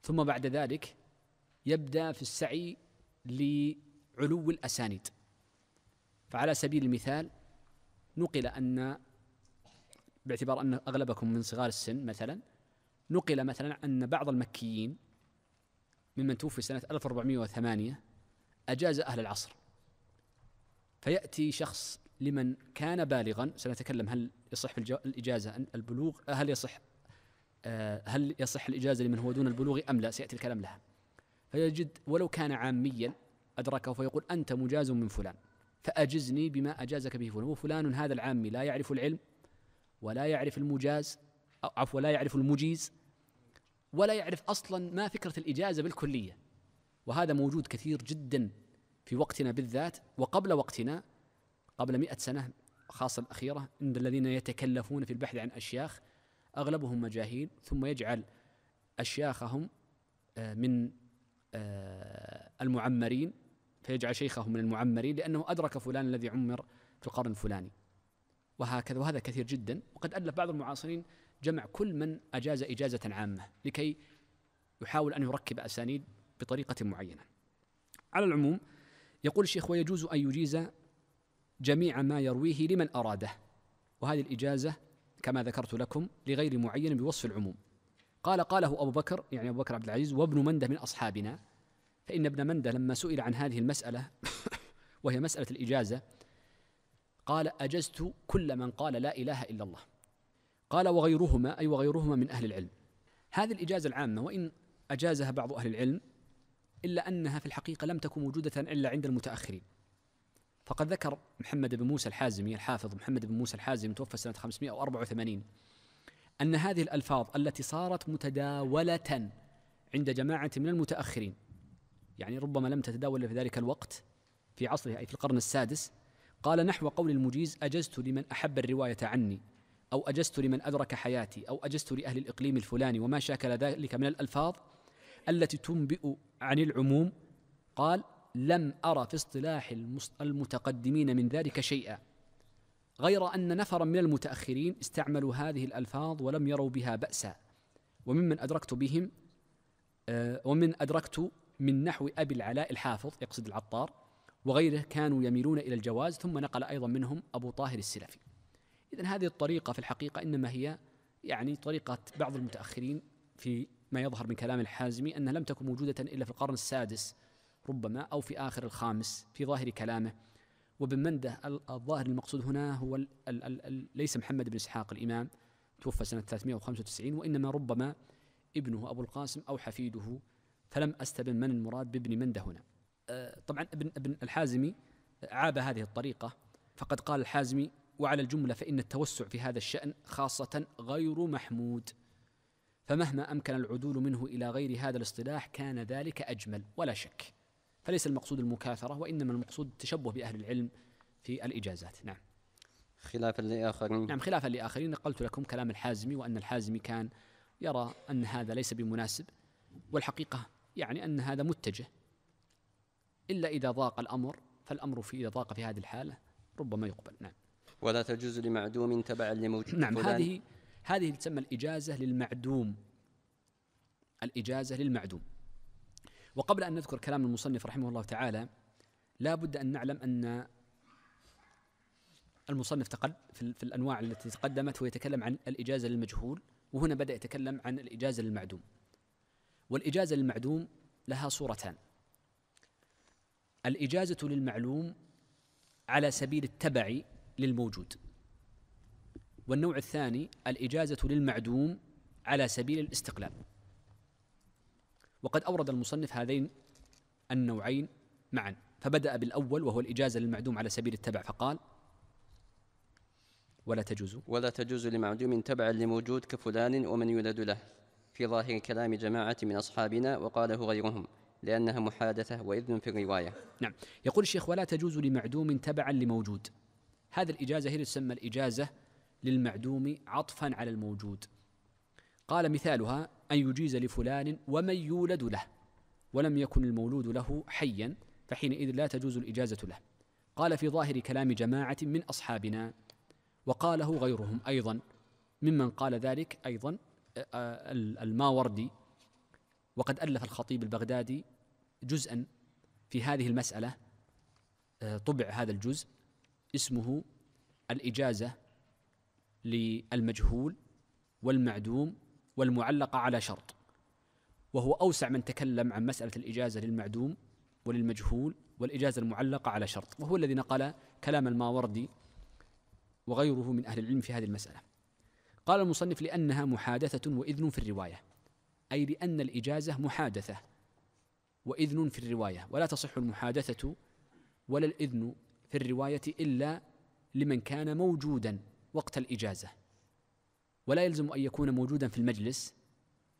ثم بعد ذلك يبدأ في السعي لعلو الأسانيد فعلى سبيل المثال نقل أن باعتبار أن أغلبكم من صغار السن مثلا نقل مثلا أن بعض المكيين ممن توفي سنة 1408 أجاز أهل العصر فيأتي شخص لمن كان بالغا سنتكلم هل يصح الإجازة البلوغ هل يصح آه، هل يصح الإجازة لمن هو دون البلوغ أم لا سيأتي الكلام لها فيجد ولو كان عاميا أدركه فيقول أنت مجاز من فلان فأجزني بما أجازك به فلان وفلان هذا العامي لا يعرف العلم ولا يعرف المجاز عفوا لا يعرف المجيز ولا يعرف اصلا ما فكره الاجازه بالكليه وهذا موجود كثير جدا في وقتنا بالذات وقبل وقتنا قبل مئة سنة خاصة الأخيرة إن الذين يتكلفون في البحث عن أشياخ أغلبهم مجاهيل ثم يجعل أشياخهم آه، من آه، المعمرين فيجعل شيخهم من المعمرين لأنه أدرك فلان الذي عمر في القرن الفلاني وهكذا وهذا كثير جدا وقد ألف بعض المعاصرين جمع كل من أجاز إجازة عامة لكي يحاول أن يركب أسانيد بطريقة معينة على العموم يقول الشيخ ويجوز أن يجيز جميع ما يرويه لمن أراده وهذه الإجازة كما ذكرت لكم لغير معين بوصف العموم قال قاله أبو بكر يعني أبو بكر عبد العزيز وابن منده من أصحابنا فإن ابن منده لما سئل عن هذه المسألة وهي مسألة الإجازة قال أجزت كل من قال لا إله إلا الله قال وغيرهما أي وغيرهما من أهل العلم هذه الإجازة العامة وإن أجازها بعض أهل العلم إلا أنها في الحقيقة لم تكن موجودة إلا عند المتأخرين فقد ذكر محمد بن موسى الحازمي الحافظ محمد بن موسى الحازمي توفى سنة 584 أن هذه الألفاظ التي صارت متداولة عند جماعة من المتأخرين يعني ربما لم تتداول في ذلك الوقت في عصره أي في القرن السادس قال نحو قول المجيز أجزت لمن أحب الرواية عني أو أجزت لمن أدرك حياتي أو أجزت لأهل الإقليم الفلاني وما شاكل ذلك من الألفاظ التي تنبئ عن العموم قال لم أرى في اصطلاح المتقدمين من ذلك شيئا غير أن نفرا من المتأخرين استعملوا هذه الألفاظ ولم يروا بها بأسا وممن أدركت بهم آه، ومن أدركت من نحو أبي العلاء الحافظ يقصد العطار وغيره كانوا يميلون إلى الجواز ثم نقل أيضا منهم أبو طاهر السلفي إذا هذه الطريقة في الحقيقة إنما هي يعني طريقة بعض المتأخرين في ما يظهر من كلام الحازمي أنها لم تكن موجودة إلا في القرن السادس ربما أو في آخر الخامس في ظاهر كلامه وابن منده الظاهر المقصود هنا هو الـ الـ الـ الـ ليس محمد بن إسحاق الإمام توفى سنة 395 وإنما ربما ابنه أبو القاسم أو حفيده فلم أستبن من المراد بابن منده هنا طبعا ابن ابن الحازمي عاب هذه الطريقه فقد قال الحازمي وعلى الجمله فان التوسع في هذا الشان خاصه غير محمود فمهما امكن العدول منه الى غير هذا الاصطلاح كان ذلك اجمل ولا شك فليس المقصود المكاثره وانما المقصود التشبه باهل العلم في الاجازات نعم خلافا لاخرين نعم خلافا لاخرين نقلت لكم كلام الحازمي وان الحازمي كان يرى ان هذا ليس بمناسب والحقيقه يعني ان هذا متجه إلا إذا ضاق الأمر فالأمر في إذا ضاق في هذه الحالة ربما يقبل نعم ولا تجوز لمعدوم تبعا لموجود نعم هذه هذه تسمى الإجازة للمعدوم الإجازة للمعدوم وقبل أن نذكر كلام المصنف رحمه الله تعالى لا بد أن نعلم أن المصنف تقل في الأنواع التي تقدمت هو يتكلم عن الإجازة للمجهول وهنا بدأ يتكلم عن الإجازة للمعدوم والإجازة للمعدوم لها صورتان الإجازة للمعلوم على سبيل التبع للموجود والنوع الثاني الإجازة للمعدوم على سبيل الاستقلال وقد أورد المصنف هذين النوعين معا فبدأ بالأول وهو الإجازة للمعدوم على سبيل التبع فقال ولا تجوز ولا تجوز لمعدوم تبعا لموجود كفلان ومن يولد له في ظاهر كلام جماعة من أصحابنا وقاله غيرهم لأنها محادثة وإذن في الرواية نعم يقول الشيخ ولا تجوز لمعدوم تبعا لموجود هذه الإجازة هي تسمى الإجازة للمعدوم عطفا على الموجود قال مثالها أن يجيز لفلان ومن يولد له ولم يكن المولود له حيا فحينئذ لا تجوز الإجازة له قال في ظاهر كلام جماعة من أصحابنا وقاله غيرهم أيضا ممن قال ذلك أيضا آه، آه، الماوردي وقد ألف الخطيب البغدادي جزءا في هذه المسألة آه، طبع هذا الجزء اسمه الإجازة للمجهول والمعدوم والمعلقة على شرط وهو أوسع من تكلم عن مسألة الإجازة للمعدوم وللمجهول والإجازة المعلقة على شرط وهو الذي نقل كلام الماوردي وغيره من أهل العلم في هذه المسألة قال المصنف لأنها محادثة وإذن في الرواية أي لأن الإجازة محادثة وإذن في الرواية ولا تصح المحادثة ولا الإذن في الرواية إلا لمن كان موجودا وقت الإجازة ولا يلزم أن يكون موجودا في المجلس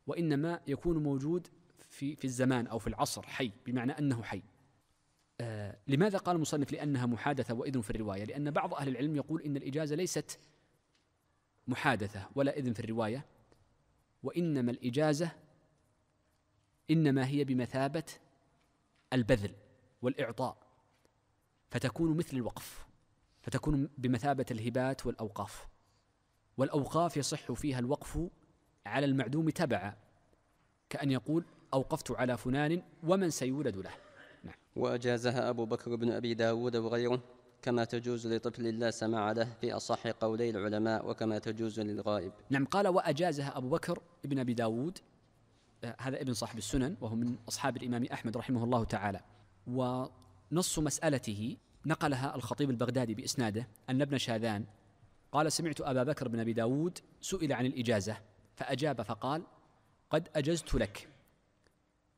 وإنما يكون موجود في في الزمان أو في العصر حي بمعنى أنه حي آه لماذا قال المصنف لأنها محادثة وإذن في الرواية لأن بعض أهل العلم يقول إن الإجازة ليست محادثة ولا إذن في الرواية وإنما الإجازة انما هي بمثابه البذل والاعطاء فتكون مثل الوقف فتكون بمثابه الهبات والاوقاف والاوقاف يصح فيها الوقف على المعدوم تبعا كان يقول اوقفت على فلان ومن سيولد له نعم. واجازها ابو بكر بن ابي داود وغيره كما تجوز لطفل لا سماع له في أصح قولي العلماء وكما تجوز للغائب نعم قال وأجازها أبو بكر بن أبي داود هذا ابن صاحب السنن وهو من أصحاب الإمام أحمد رحمه الله تعالى ونص مسألته نقلها الخطيب البغدادي بإسناده أن ابن شاذان قال سمعت أبا بكر بن أبي داود سئل عن الإجازة فأجاب فقال قد أجزت لك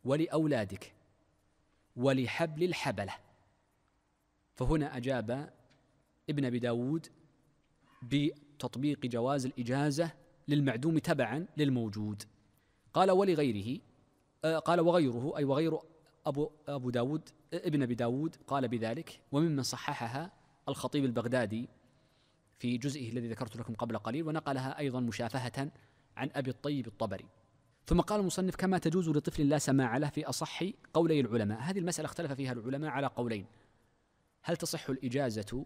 ولأولادك ولحبل الحبلة فهنا أجاب ابن أبي داود بتطبيق جواز الإجازة للمعدوم تبعا للموجود قال ولغيره آه، قال وغيره أي وغير أبو, أبو داود ابن أبي داود قال بذلك وممن صححها الخطيب البغدادي في جزئه الذي ذكرت لكم قبل قليل ونقلها أيضا مشافهة عن أبي الطيب الطبري ثم قال المصنف كما تجوز لطفل لا سماع له في أصح قولي العلماء هذه المسألة اختلف فيها العلماء على قولين هل تصح الإجازة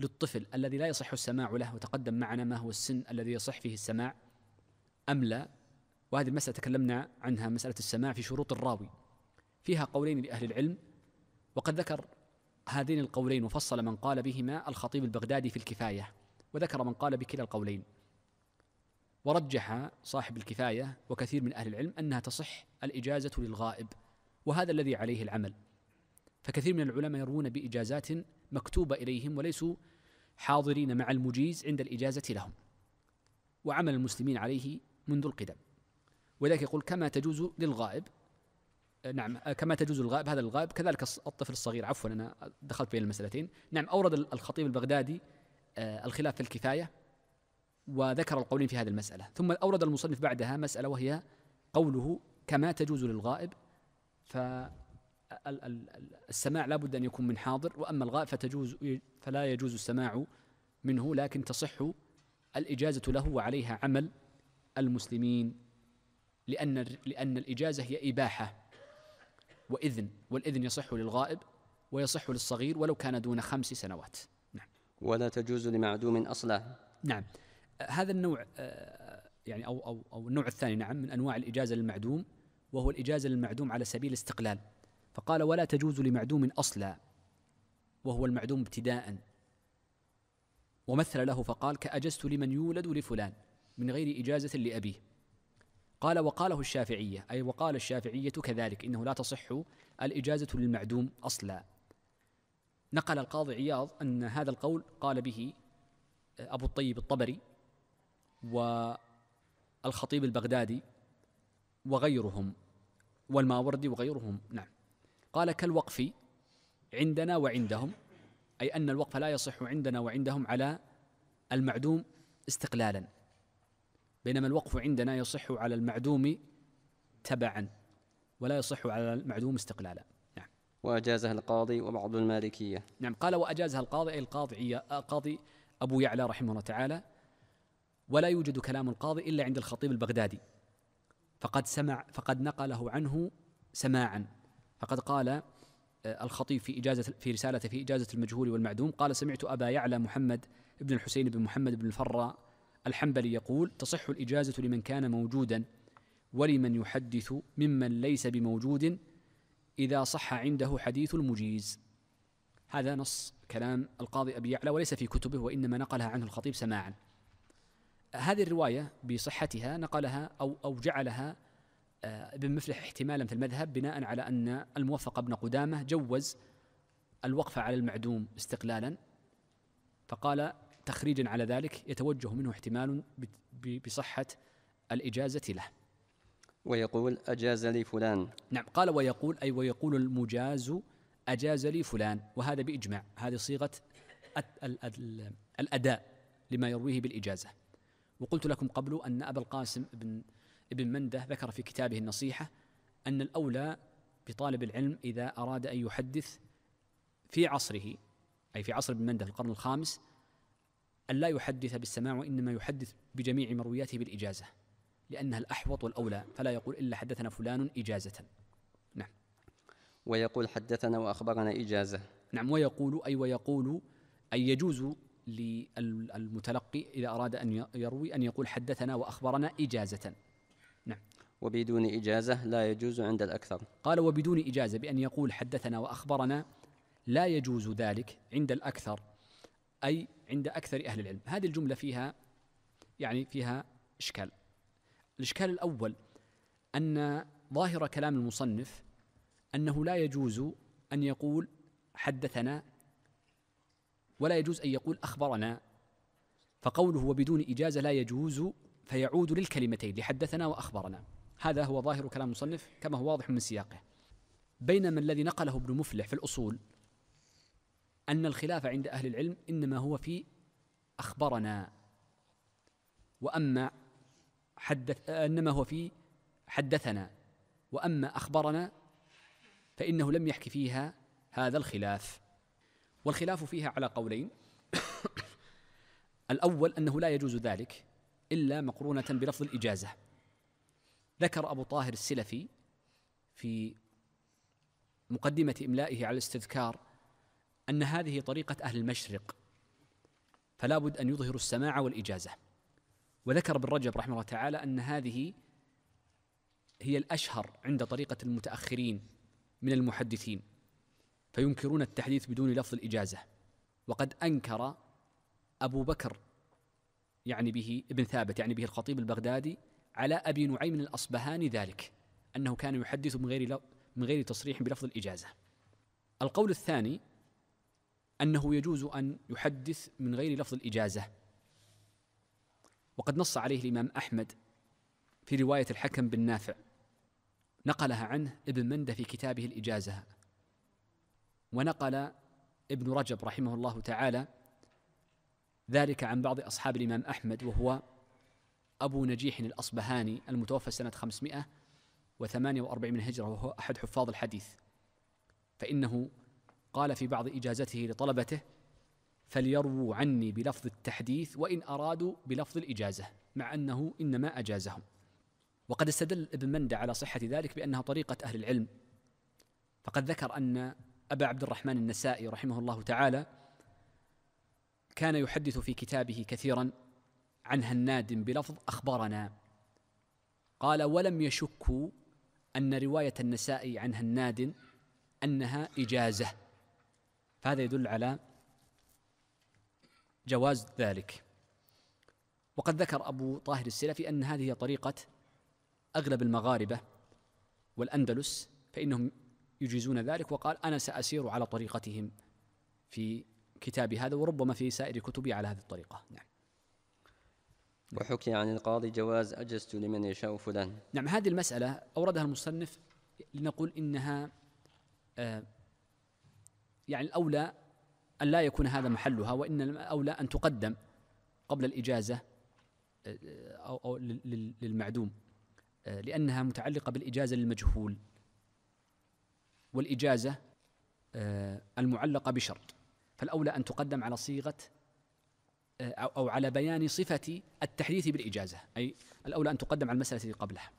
للطفل الذي لا يصح السماع له وتقدم معنا ما هو السن الذي يصح فيه السماع أم لا وهذه المسألة تكلمنا عنها مسألة السماع في شروط الراوي فيها قولين لأهل العلم وقد ذكر هذين القولين وفصل من قال بهما الخطيب البغدادي في الكفاية وذكر من قال بكلا القولين ورجح صاحب الكفاية وكثير من أهل العلم أنها تصح الإجازة للغائب وهذا الذي عليه العمل فكثير من العلماء يروون بإجازات مكتوبة إليهم وليسوا حاضرين مع المجيز عند الإجازة لهم وعمل المسلمين عليه منذ القدم ولذلك يقول كما تجوز للغائب آه، نعم آه، كما تجوز الغائب هذا الغائب كذلك الطفل الصغير عفوا انا دخلت بين المسألتين نعم اورد الخطيب البغدادي آه، الخلاف في الكفايه وذكر القولين في هذه المساله ثم اورد المصنف بعدها مساله وهي قوله كما تجوز للغائب فالسماع لا بد أن يكون من حاضر وأما الغائب فتجوز فلا يجوز السماع منه لكن تصح الإجازة له وعليها عمل المسلمين لأن لأن الإجازة هي إباحة وإذن والإذن يصح للغائب ويصح للصغير ولو كان دون خمس سنوات نعم ولا تجوز لمعدوم أصلا نعم آه، هذا النوع آه، يعني أو أو أو النوع الثاني نعم من أنواع الإجازة للمعدوم وهو الإجازة للمعدوم على سبيل الاستقلال فقال ولا تجوز لمعدوم أصلا وهو المعدوم ابتداء ومثل له فقال كأجزت لمن يولد لفلان من غير إجازة لأبيه قال وقاله الشافعية أي وقال الشافعية كذلك إنه لا تصح الإجازة للمعدوم أصلا نقل القاضي عياض أن هذا القول قال به أبو الطيب الطبري والخطيب البغدادي وغيرهم والماوردي وغيرهم نعم قال كالوقف عندنا وعندهم أي أن الوقف لا يصح عندنا وعندهم على المعدوم استقلالا بينما الوقف عندنا يصح على المعدوم تبعا ولا يصح على المعدوم استقلالا نعم وأجازها القاضي وبعض المالكية نعم قال وأجازها القاضي القاضي قاضي أبو يعلى رحمه الله تعالى ولا يوجد كلام القاضي إلا عند الخطيب البغدادي فقد سمع فقد نقله عنه سماعا فقد قال آه، الخطيب في إجازة في رسالته في إجازة المجهول والمعدوم قال سمعت أبا يعلى محمد بن الحسين بن محمد بن الفرا الحنبلي يقول تصح الإجازة لمن كان موجودا ولمن يحدث ممن ليس بموجود إذا صح عنده حديث المجيز هذا نص كلام القاضي أبي يعلى وليس في كتبه وإنما نقلها عنه الخطيب سماعا هذه الرواية بصحتها نقلها أو, أو جعلها آه، ابن مفلح احتمالا في المذهب بناء على أن الموفق ابن قدامة جوز الوقف على المعدوم استقلالا فقال تخريجا على ذلك يتوجه منه احتمال بصحة الإجازة له ويقول أجاز لي فلان نعم قال ويقول أي ويقول المجاز أجاز لي فلان وهذا بإجماع هذه صيغة الأداء لما يرويه بالإجازة وقلت لكم قبل أن أبا القاسم بن ابن منده ذكر في كتابه النصيحة أن الأولى بطالب العلم إذا أراد أن يحدث في عصره أي في عصر ابن منده القرن الخامس أن لا يحدث بالسماع وإنما يحدث بجميع مروياته بالإجازة لأنها الأحوط والأولى فلا يقول إلا حدثنا فلان إجازة نعم ويقول حدثنا وأخبرنا إجازة نعم ويقول أي ويقول أي يجوز للمتلقي إذا أراد أن يروي أن يقول حدثنا وأخبرنا إجازة نعم وبدون إجازة لا يجوز عند الأكثر قال وبدون إجازة بأن يقول حدثنا وأخبرنا لا يجوز ذلك عند الأكثر أي عند أكثر أهل العلم هذه الجملة فيها يعني فيها إشكال الإشكال الأول أن ظاهر كلام المصنف أنه لا يجوز أن يقول حدثنا ولا يجوز أن يقول أخبرنا فقوله وبدون إجازة لا يجوز فيعود للكلمتين لحدثنا وأخبرنا هذا هو ظاهر كلام المصنف كما هو واضح من سياقه بينما الذي نقله ابن مفلح في الأصول أن الخلاف عند أهل العلم إنما هو في أخبرنا وأما حدث إنما هو في حدثنا وأما أخبرنا فإنه لم يحكي فيها هذا الخلاف والخلاف فيها على قولين الأول أنه لا يجوز ذلك إلا مقرونة بلفظ الإجازة ذكر أبو طاهر السلفي في مقدمة إملائه على الاستذكار أن هذه طريقة أهل المشرق فلا بد أن يظهروا السماع والإجازة وذكر ابن رجب رحمه الله تعالى أن هذه هي الأشهر عند طريقة المتأخرين من المحدثين فينكرون التحديث بدون لفظ الإجازة وقد أنكر أبو بكر يعني به ابن ثابت يعني به الخطيب البغدادي على أبي نعيم الأصبهاني ذلك أنه كان يحدث من غير من غير تصريح بلفظ الإجازة القول الثاني أنه يجوز أن يحدث من غير لفظ الإجازة وقد نص عليه الإمام أحمد في رواية الحكم بن نافع نقلها عنه ابن مندة في كتابه الإجازة ونقل ابن رجب رحمه الله تعالى ذلك عن بعض أصحاب الإمام أحمد وهو أبو نجيح الأصبهاني المتوفى سنة 548 من هجرة وهو أحد حفاظ الحديث فإنه قال في بعض إجازته لطلبته فليرووا عني بلفظ التحديث وإن أرادوا بلفظ الإجازة مع أنه إنما أجازهم وقد استدل ابن مندى على صحة ذلك بأنها طريقة أهل العلم فقد ذكر أن أبا عبد الرحمن النسائي رحمه الله تعالى كان يحدث في كتابه كثيرا عن هناد بلفظ أخبرنا قال ولم يشكوا أن رواية النسائي عن هناد أنها إجازة فهذا يدل على جواز ذلك وقد ذكر أبو طاهر السلفي أن هذه هي طريقة أغلب المغاربة والأندلس فإنهم يجيزون ذلك وقال أنا سأسير على طريقتهم في كتابي هذا وربما في سائر كتبي على هذه الطريقة نعم وحكي عن القاضي جواز أجزت لمن يشاء فلان نعم هذه المسألة أوردها المصنف لنقول إنها آه يعني الأولى أن لا يكون هذا محلها وإن الأولى أن تقدم قبل الإجازة آه، أو للمعدوم آه، لأنها متعلقة بالإجازة للمجهول والإجازة آه، المعلقة بشرط فالأولى أن تقدم على صيغة أو على بيان صفة التحديث بالإجازة أي الأولى أن تقدم على المسألة التي قبلها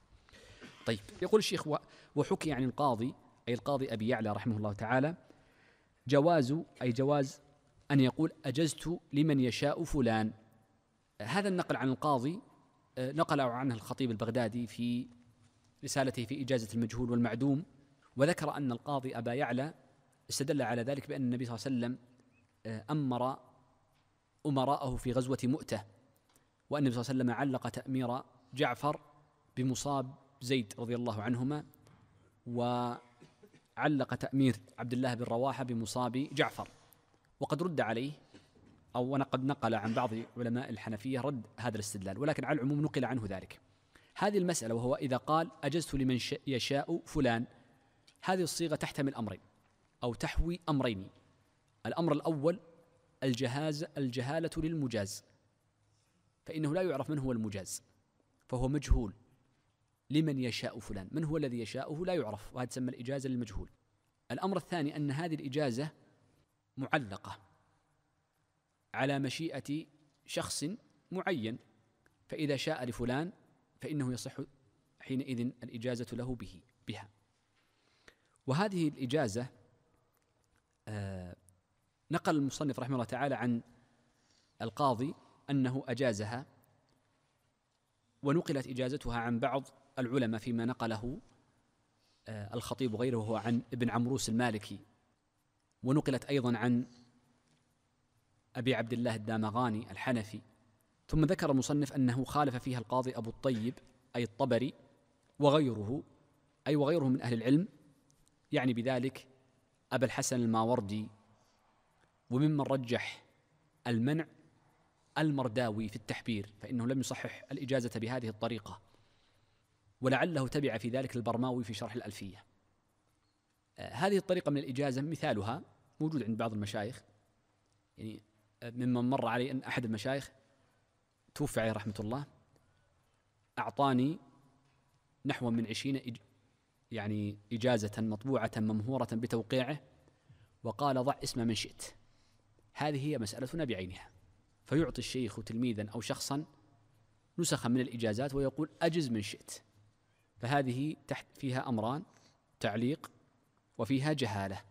طيب يقول الشيخ وحكي عن القاضي أي القاضي أبي يعلى رحمه الله تعالى جواز أي جواز أن يقول أجزت لمن يشاء فلان هذا النقل عن القاضي آه، نقله عنه الخطيب البغدادي في رسالته في إجازة المجهول والمعدوم وذكر أن القاضي أبا يعلى استدل على ذلك بأن النبي صلى الله عليه وسلم آه، أمر أمراءه في غزوة مؤتة وأن النبي صلى الله عليه وسلم علق تأمير جعفر بمصاب زيد رضي الله عنهما و علق تأمير عبد الله بن رواحة بمصاب جعفر وقد رد عليه أو قد نقل عن بعض علماء الحنفية رد هذا الاستدلال ولكن على العموم نقل عنه ذلك هذه المسألة وهو إذا قال أجزت لمن يشاء فلان هذه الصيغة تحتمل أمرين أو تحوي أمرين الأمر الأول الجهاز الجهالة للمجاز فإنه لا يعرف من هو المجاز فهو مجهول لمن يشاء فلان من هو الذي يشاؤه لا يعرف وهذا تسمى الإجازة للمجهول الأمر الثاني أن هذه الإجازة معلقة على مشيئة شخص معين فإذا شاء لفلان فإنه يصح حينئذ الإجازة له به بها وهذه الإجازة آه نقل المصنف رحمه الله تعالى عن القاضي أنه أجازها ونقلت إجازتها عن بعض العلماء فيما نقله آه، الخطيب وغيره عن ابن عمروس المالكي ونقلت أيضا عن أبي عبد الله الدامغاني الحنفي ثم ذكر المصنف أنه خالف فيها القاضي أبو الطيب أي الطبري وغيره أي وغيره من أهل العلم يعني بذلك أبا الحسن الماوردي وممن رجح المنع المرداوي في التحبير فإنه لم يصحح الإجازة بهذه الطريقة ولعله تبع في ذلك البرماوي في شرح الألفية آه، هذه الطريقة من الإجازة مثالها موجود عند بعض المشايخ يعني آه، ممن مر علي أن أحد المشايخ توفي عليه رحمة الله أعطاني نحو من عشرين إج يعني إجازة مطبوعة ممهورة بتوقيعه وقال ضع اسم من شئت هذه هي مسألتنا بعينها فيعطي الشيخ تلميذا أو شخصا نسخا من الإجازات ويقول أجز من شئت فهذه تحت فيها امران تعليق وفيها جهاله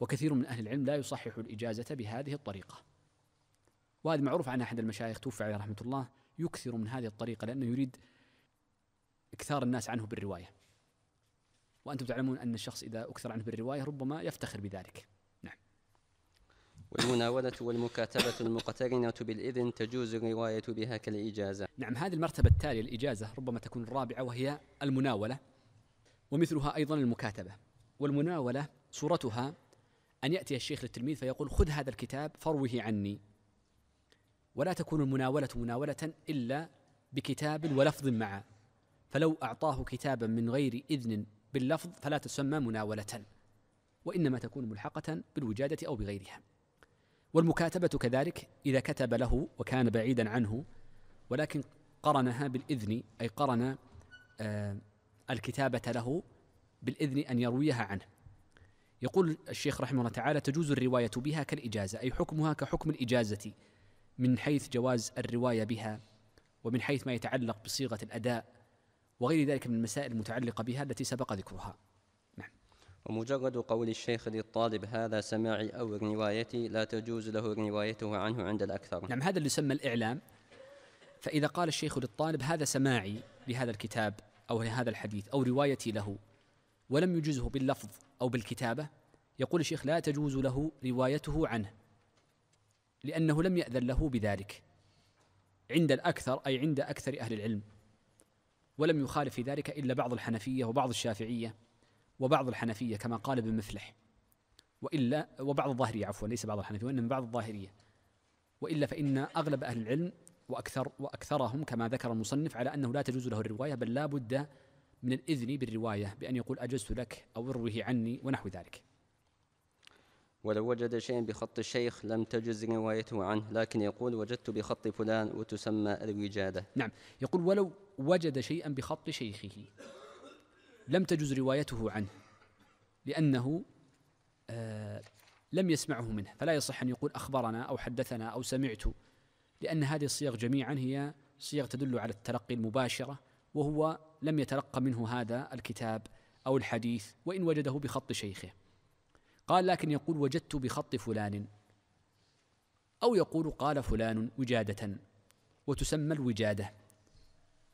وكثير من اهل العلم لا يصحح الاجازه بهذه الطريقه وهذا معروف عن احد المشايخ توفي عليه رحمه الله يكثر من هذه الطريقه لانه يريد اكثار الناس عنه بالروايه وانتم تعلمون ان الشخص اذا اكثر عنه بالروايه ربما يفتخر بذلك والمناولة والمكاتبة المقترنة بالإذن تجوز الرواية بها كالإجازة نعم هذه المرتبة التالية الإجازة ربما تكون الرابعة وهي المناولة ومثلها أيضا المكاتبة والمناولة صورتها أن يأتي الشيخ للتلميذ فيقول خذ هذا الكتاب فروه عني ولا تكون المناولة مناولة إلا بكتاب ولفظ معه فلو أعطاه كتابا من غير إذن باللفظ فلا تسمى مناولة وإنما تكون ملحقة بالوجادة أو بغيرها والمكاتبة كذلك إذا كتب له وكان بعيدا عنه ولكن قرنها بالإذن أي قرن آه، الكتابة له بالإذن أن يرويها عنه يقول الشيخ رحمه الله تعالى تجوز الرواية بها كالإجازة أي حكمها كحكم الإجازة من حيث جواز الرواية بها ومن حيث ما يتعلق بصيغة الأداء وغير ذلك من المسائل المتعلقة بها التي سبق ذكرها ومجرد قول الشيخ للطالب هذا سماعي أو روايتي لا تجوز له روايته عنه عند الأكثر نعم هذا اللي يسمى الإعلام فإذا قال الشيخ للطالب هذا سماعي لهذا الكتاب أو لهذا الحديث أو روايتي له ولم يجزه باللفظ أو بالكتابة يقول الشيخ لا تجوز له روايته عنه لأنه لم يأذن له بذلك عند الأكثر أي عند أكثر أهل العلم ولم يخالف في ذلك إلا بعض الحنفية وبعض الشافعية وبعض الحنفية كما قال ابن مفلح وإلا وبعض الظاهرية عفوا ليس بعض الحنفية وإنما بعض الظاهرية وإلا فإن أغلب أهل العلم وأكثر وأكثرهم كما ذكر المصنف على أنه لا تجوز له الرواية بل لا بد من الإذن بالرواية بأن يقول أجزت لك أو اروه عني ونحو ذلك ولو وجد شيئا بخط الشيخ لم تجز روايته عنه لكن يقول وجدت بخط فلان وتسمى الوجادة نعم يقول ولو وجد شيئا بخط شيخه لم تجز روايته عنه لأنه آه لم يسمعه منه فلا يصح أن يقول أخبرنا أو حدثنا أو سمعت لأن هذه الصيغ جميعا هي صيغ تدل على التلقي المباشرة وهو لم يتلقى منه هذا الكتاب أو الحديث وإن وجده بخط شيخه قال لكن يقول وجدت بخط فلان أو يقول قال فلان وجادة وتسمى الوجادة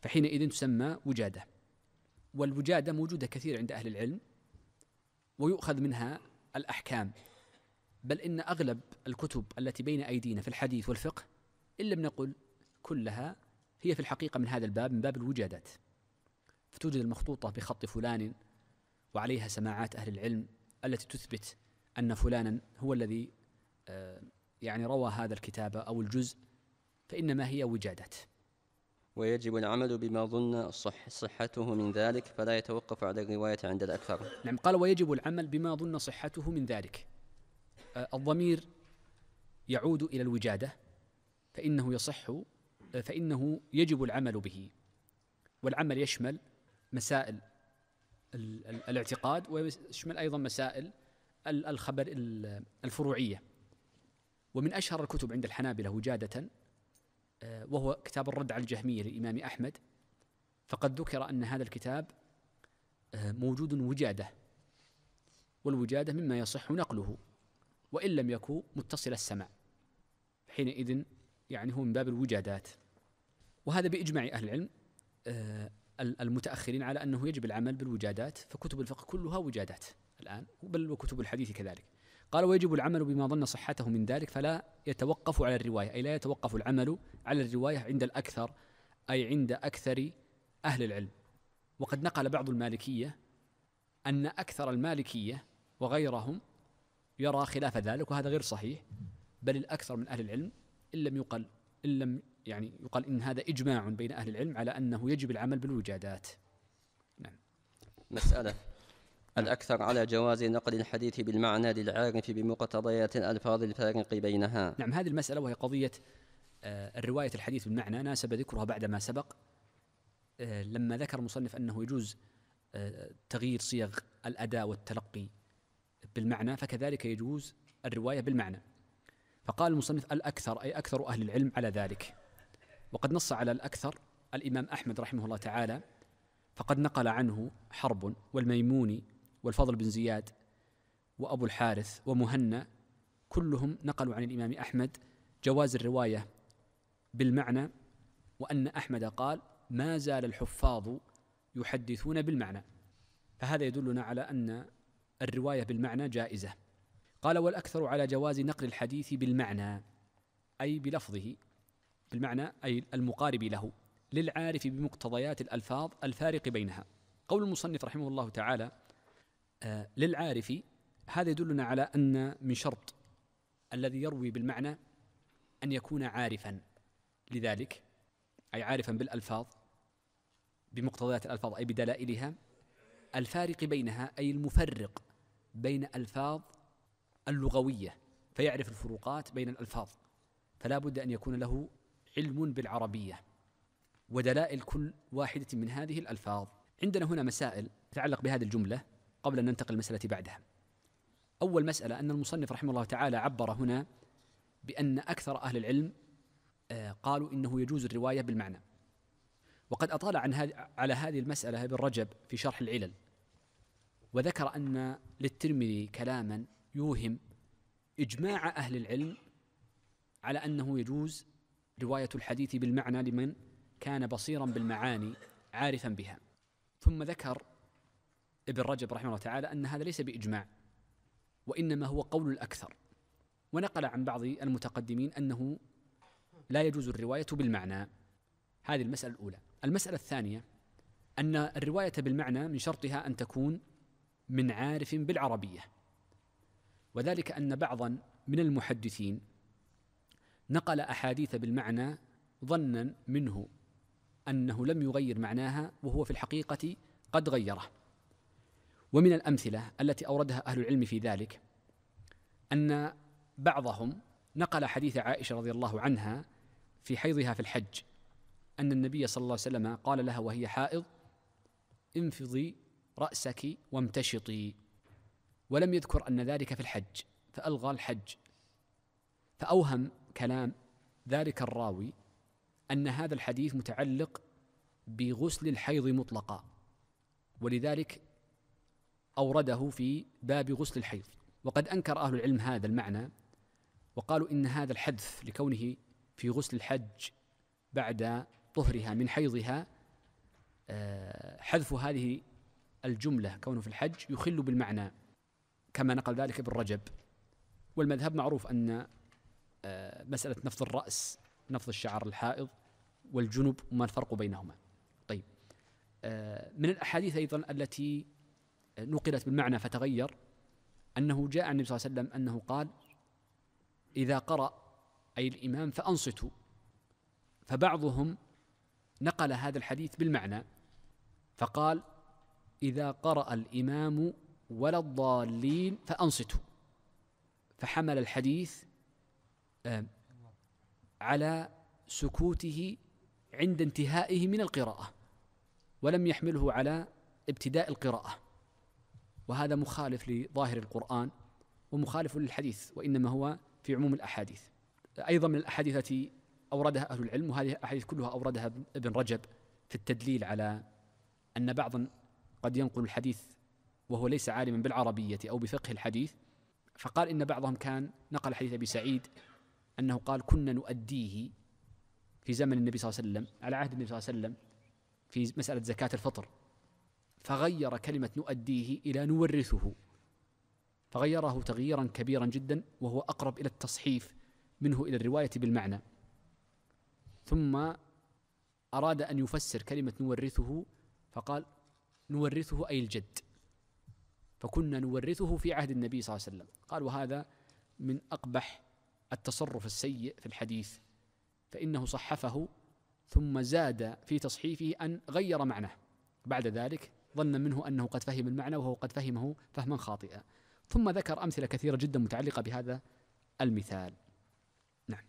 فحينئذ تسمى وجادة والوجادة موجودة كثير عند أهل العلم ويؤخذ منها الأحكام بل إن أغلب الكتب التي بين أيدينا في الحديث والفقه إن لم نقل كلها هي في الحقيقة من هذا الباب من باب الوجادات فتوجد المخطوطة بخط فلان وعليها سماعات أهل العلم التي تثبت أن فلانا هو الذي آه، يعني روى هذا الكتاب أو الجزء فإنما هي وجادات ويجب العمل بما ظن صح صحته من ذلك فلا يتوقف على الرواية عند الأكثر نعم قال ويجب العمل بما ظن صحته من ذلك آه الضمير يعود إلى الوجادة فإنه يصح آه، فإنه يجب العمل به والعمل يشمل مسائل الاعتقاد ويشمل أيضا مسائل الخبر الفروعية ومن أشهر الكتب عند الحنابلة وجادة آه، وهو كتاب الرد على الجهمية للإمام أحمد فقد ذكر أن هذا الكتاب آه، موجود وجادة والوجادة مما يصح نقله وإن لم يكن متصل السمع حينئذ يعني هو من باب الوجادات وهذا بإجماع أهل العلم آه، المتأخرين على أنه يجب العمل بالوجادات فكتب الفقه كلها وجادات الآن بل وكتب الحديث كذلك قال ويجب العمل بما ظن صحته من ذلك فلا يتوقف على الرواية أي لا يتوقف العمل على الرواية عند الأكثر أي عند أكثر أهل العلم وقد نقل بعض المالكية أن أكثر المالكية وغيرهم يرى خلاف ذلك وهذا غير صحيح بل الأكثر من أهل العلم إن لم يقل إن لم يعني يقال إن هذا إجماع بين أهل العلم على أنه يجب العمل بالوجادات نعم مسألة نعم. الأكثر على جواز نقل الحديث بالمعنى للعارف بمقتضيات الألفاظ الفارق بينها نعم هذه المسألة وهي قضية آه، الرواية الحديث بالمعنى ناسب ذكرها بعد ما سبق آه، لما ذكر المصنف أنه يجوز آه، تغيير صيغ الأداء والتلقي بالمعنى فكذلك يجوز الرواية بالمعنى فقال المصنف الأكثر أي أكثر أهل العلم على ذلك وقد نص على الأكثر الإمام أحمد رحمه الله تعالى فقد نقل عنه حرب والميموني والفضل بن زياد وأبو الحارث ومهنا كلهم نقلوا عن الإمام أحمد جواز الرواية بالمعنى وأن أحمد قال ما زال الحفاظ يحدثون بالمعنى فهذا يدلنا على أن الرواية بالمعنى جائزة قال والأكثر على جواز نقل الحديث بالمعنى أي بلفظه بالمعنى أي المقارب له للعارف بمقتضيات الألفاظ الفارق بينها قول المصنف رحمه الله تعالى آه، للعارف هذا يدلنا على أن من شرط الذي يروي بالمعنى أن يكون عارفا لذلك أي عارفا بالألفاظ بمقتضيات الألفاظ أي بدلائلها الفارق بينها أي المفرق بين ألفاظ اللغوية فيعرف الفروقات بين الألفاظ فلا بد أن يكون له علم بالعربية ودلائل كل واحدة من هذه الألفاظ عندنا هنا مسائل تتعلق بهذه الجملة قبل أن ننتقل للمسألة بعدها أول مسألة أن المصنف رحمه الله تعالى عبر هنا بأن أكثر أهل العلم آه، قالوا إنه يجوز الرواية بالمعنى وقد أطال عن هذ... على هذه المسألة ابن رجب في شرح العلل وذكر أن للترمذي كلاما يوهم إجماع أهل العلم على أنه يجوز رواية الحديث بالمعنى لمن كان بصيرا بالمعاني عارفا بها ثم ذكر ابن رجب رحمه الله تعالى أن هذا ليس بإجماع وإنما هو قول الأكثر ونقل عن بعض المتقدمين أنه لا يجوز الرواية بالمعنى هذه المسألة الأولى المسألة الثانية أن الرواية بالمعنى من شرطها أن تكون من عارف بالعربية وذلك أن بعضا من المحدثين نقل أحاديث بالمعنى ظنا منه أنه لم يغير معناها وهو في الحقيقة قد غيره ومن الأمثلة التي أوردها أهل العلم في ذلك أن بعضهم نقل حديث عائشة رضي الله عنها في حيضها في الحج أن النبي صلى الله عليه وسلم قال لها وهي حائض انفضي رأسك وامتشطي ولم يذكر أن ذلك في الحج فألغى الحج فأوهم كلام ذلك الراوي أن هذا الحديث متعلق بغسل الحيض مطلقا ولذلك أورده في باب غسل الحيض وقد أنكر أهل العلم هذا المعنى وقالوا إن هذا الحذف لكونه في غسل الحج بعد طهرها من حيضها آه، حذف هذه الجملة كونه في الحج يخل بالمعنى كما نقل ذلك ابن رجب والمذهب معروف أن آه، مسألة نفض الرأس نفض الشعر الحائض والجنب وما الفرق بينهما طيب آه، من الأحاديث أيضا التي نقلت بالمعنى فتغير أنه جاء عن النبي صلى الله عليه وسلم أنه قال إذا قرأ أي الإمام فأنصتوا فبعضهم نقل هذا الحديث بالمعنى فقال إذا قرأ الإمام ولا الضالين فأنصتوا فحمل الحديث على سكوته عند انتهائه من القراءة ولم يحمله على ابتداء القراءة وهذا مخالف لظاهر القرآن ومخالف للحديث وإنما هو في عموم الأحاديث أيضا من الأحاديث التي أوردها أهل العلم وهذه الأحاديث كلها أوردها ابن رجب في التدليل على أن بعضا قد ينقل الحديث وهو ليس عالما بالعربية أو بفقه الحديث فقال إن بعضهم كان نقل حديث أبي سعيد أنه قال كنا نؤديه في زمن النبي صلى الله عليه وسلم على عهد النبي صلى الله عليه وسلم في مسألة زكاة الفطر فغير كلمة نؤديه إلى نورثه فغيره تغييرا كبيرا جدا وهو أقرب إلى التصحيف منه إلى الرواية بالمعنى ثم أراد أن يفسر كلمة نورثه فقال نورثه أي الجد فكنا نورثه في عهد النبي صلى الله عليه وسلم قال وهذا من أقبح التصرف السيء في الحديث فإنه صحفه ثم زاد في تصحيفه أن غير معناه بعد ذلك ظنا منه أنه قد فهم المعنى وهو قد فهمه فهما خاطئا ثم ذكر أمثلة كثيرة جدا متعلقة بهذا المثال نعم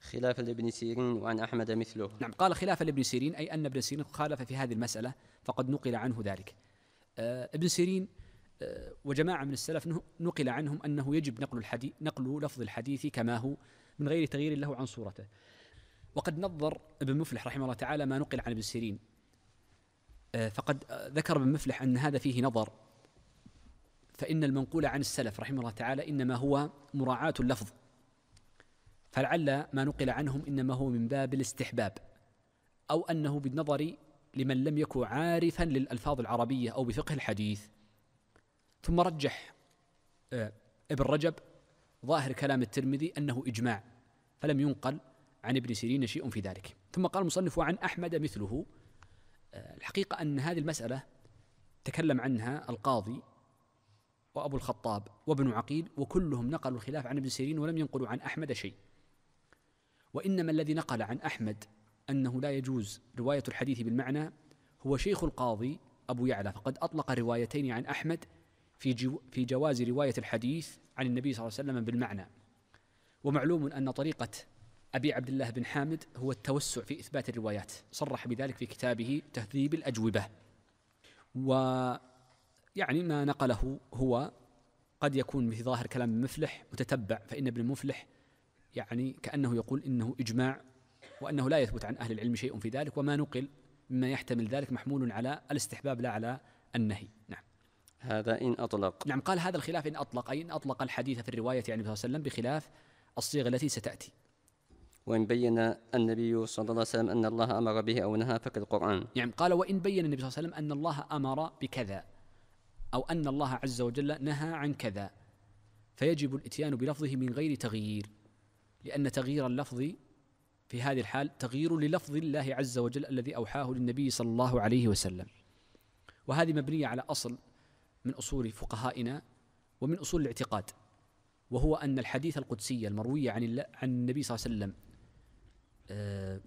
خلاف لابن سيرين وعن أحمد مثله نعم قال خلاف لابن سيرين أي أن ابن سيرين خالف في هذه المسألة فقد نقل عنه ذلك آه ابن سيرين آه وجماعة من السلف نقل عنهم أنه يجب نقل الحديث نقل لفظ الحديث كما هو من غير تغيير له عن صورته وقد نظر ابن مفلح رحمه الله تعالى ما نقل عن ابن سيرين آه، فقد ذكر ابن مفلح أن هذا فيه نظر فإن المنقول عن السلف رحمه الله تعالى إنما هو مراعاة اللفظ فلعل ما نقل عنهم إنما هو من باب الاستحباب أو أنه بالنظر لمن لم يكن عارفا للألفاظ العربية أو بفقه الحديث ثم رجح آه، ابن رجب ظاهر كلام الترمذي أنه إجماع فلم ينقل عن ابن سيرين شيء في ذلك ثم قال المصنف عن أحمد مثله الحقيقة أن هذه المسألة تكلم عنها القاضي وأبو الخطاب وابن عقيل وكلهم نقلوا الخلاف عن ابن سيرين ولم ينقلوا عن أحمد شيء وإنما الذي نقل عن أحمد أنه لا يجوز رواية الحديث بالمعنى هو شيخ القاضي أبو يعلى فقد أطلق روايتين عن أحمد في, جو في جواز رواية الحديث عن النبي صلى الله عليه وسلم بالمعنى ومعلوم أن طريقة أبي عبد الله بن حامد هو التوسع في إثبات الروايات صرح بذلك في كتابه تهذيب الأجوبة ويعني ما نقله هو قد يكون في ظاهر كلام ابن مفلح متتبع فإن ابن مفلح يعني كأنه يقول إنه إجماع وأنه لا يثبت عن أهل العلم شيء في ذلك وما نقل مما يحتمل ذلك محمول على الاستحباب لا على النهي نعم هذا إن أطلق نعم قال هذا الخلاف إن أطلق أي إن أطلق الحديث في الرواية يعني صلى الله عليه وسلم بخلاف الصيغة التي ستأتي وإن بين النبي صلى الله عليه وسلم أن الله أمر به أو نهى فكالقرآن يعني نعم، قال وإن بين النبي صلى الله عليه وسلم أن الله أمر بكذا أو أن الله عز وجل نهى عن كذا فيجب الإتيان بلفظه من غير تغيير لأن تغيير اللفظ في هذه الحال تغيير للفظ الله عز وجل الذي أوحاه للنبي صلى الله عليه وسلم وهذه مبنية على أصل من أصول فقهائنا ومن أصول الاعتقاد وهو أن الحديث القدسي المروي عن عن النبي صلى الله عليه وسلم آه،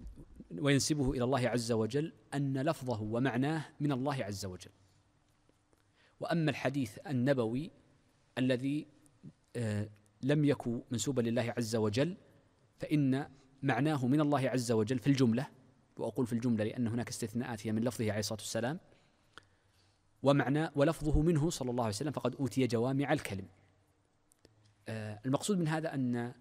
وينسبه الى الله عز وجل ان لفظه ومعناه من الله عز وجل واما الحديث النبوي الذي آه، لم يكن منسوبا لله عز وجل فان معناه من الله عز وجل في الجمله واقول في الجمله لان هناك استثناءات هي من لفظه عليه الصلاه والسلام ومعنى ولفظه منه صلى الله عليه وسلم فقد اوتي جوامع الكلم آه، المقصود من هذا ان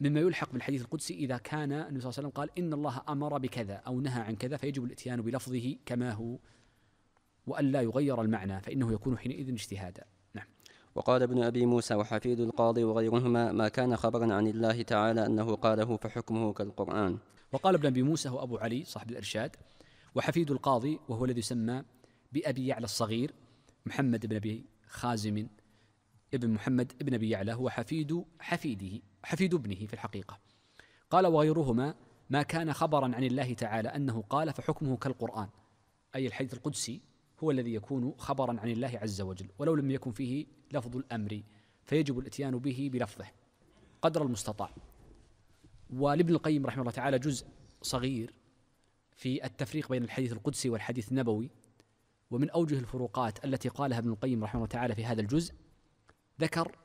مما يلحق بالحديث القدسي إذا كان النبي صلى الله عليه وسلم قال إن الله أمر بكذا أو نهى عن كذا فيجب الإتيان بلفظه كما هو وألا يغير المعنى فإنه يكون حينئذ اجتهادا نعم وقال ابن أبي موسى وحفيد القاضي وغيرهما ما كان خبرا عن الله تعالى أنه قاله فحكمه كالقرآن وقال ابن أبي موسى هو أبو علي صاحب الإرشاد وحفيد القاضي وهو الذي يسمى بأبي يعلى الصغير محمد بن أبي خازم ابن محمد بن أبي يعلى هو حفيد حفيده حفيد ابنه في الحقيقة قال وغيرهما ما كان خبرا عن الله تعالى أنه قال فحكمه كالقرآن أي الحديث القدسي هو الذي يكون خبرا عن الله عز وجل ولو لم يكن فيه لفظ الأمر فيجب الاتيان به بلفظه قدر المستطاع ولابن القيم رحمه الله تعالى جزء صغير في التفريق بين الحديث القدسي والحديث النبوي ومن أوجه الفروقات التي قالها ابن القيم رحمه الله تعالى في هذا الجزء ذكر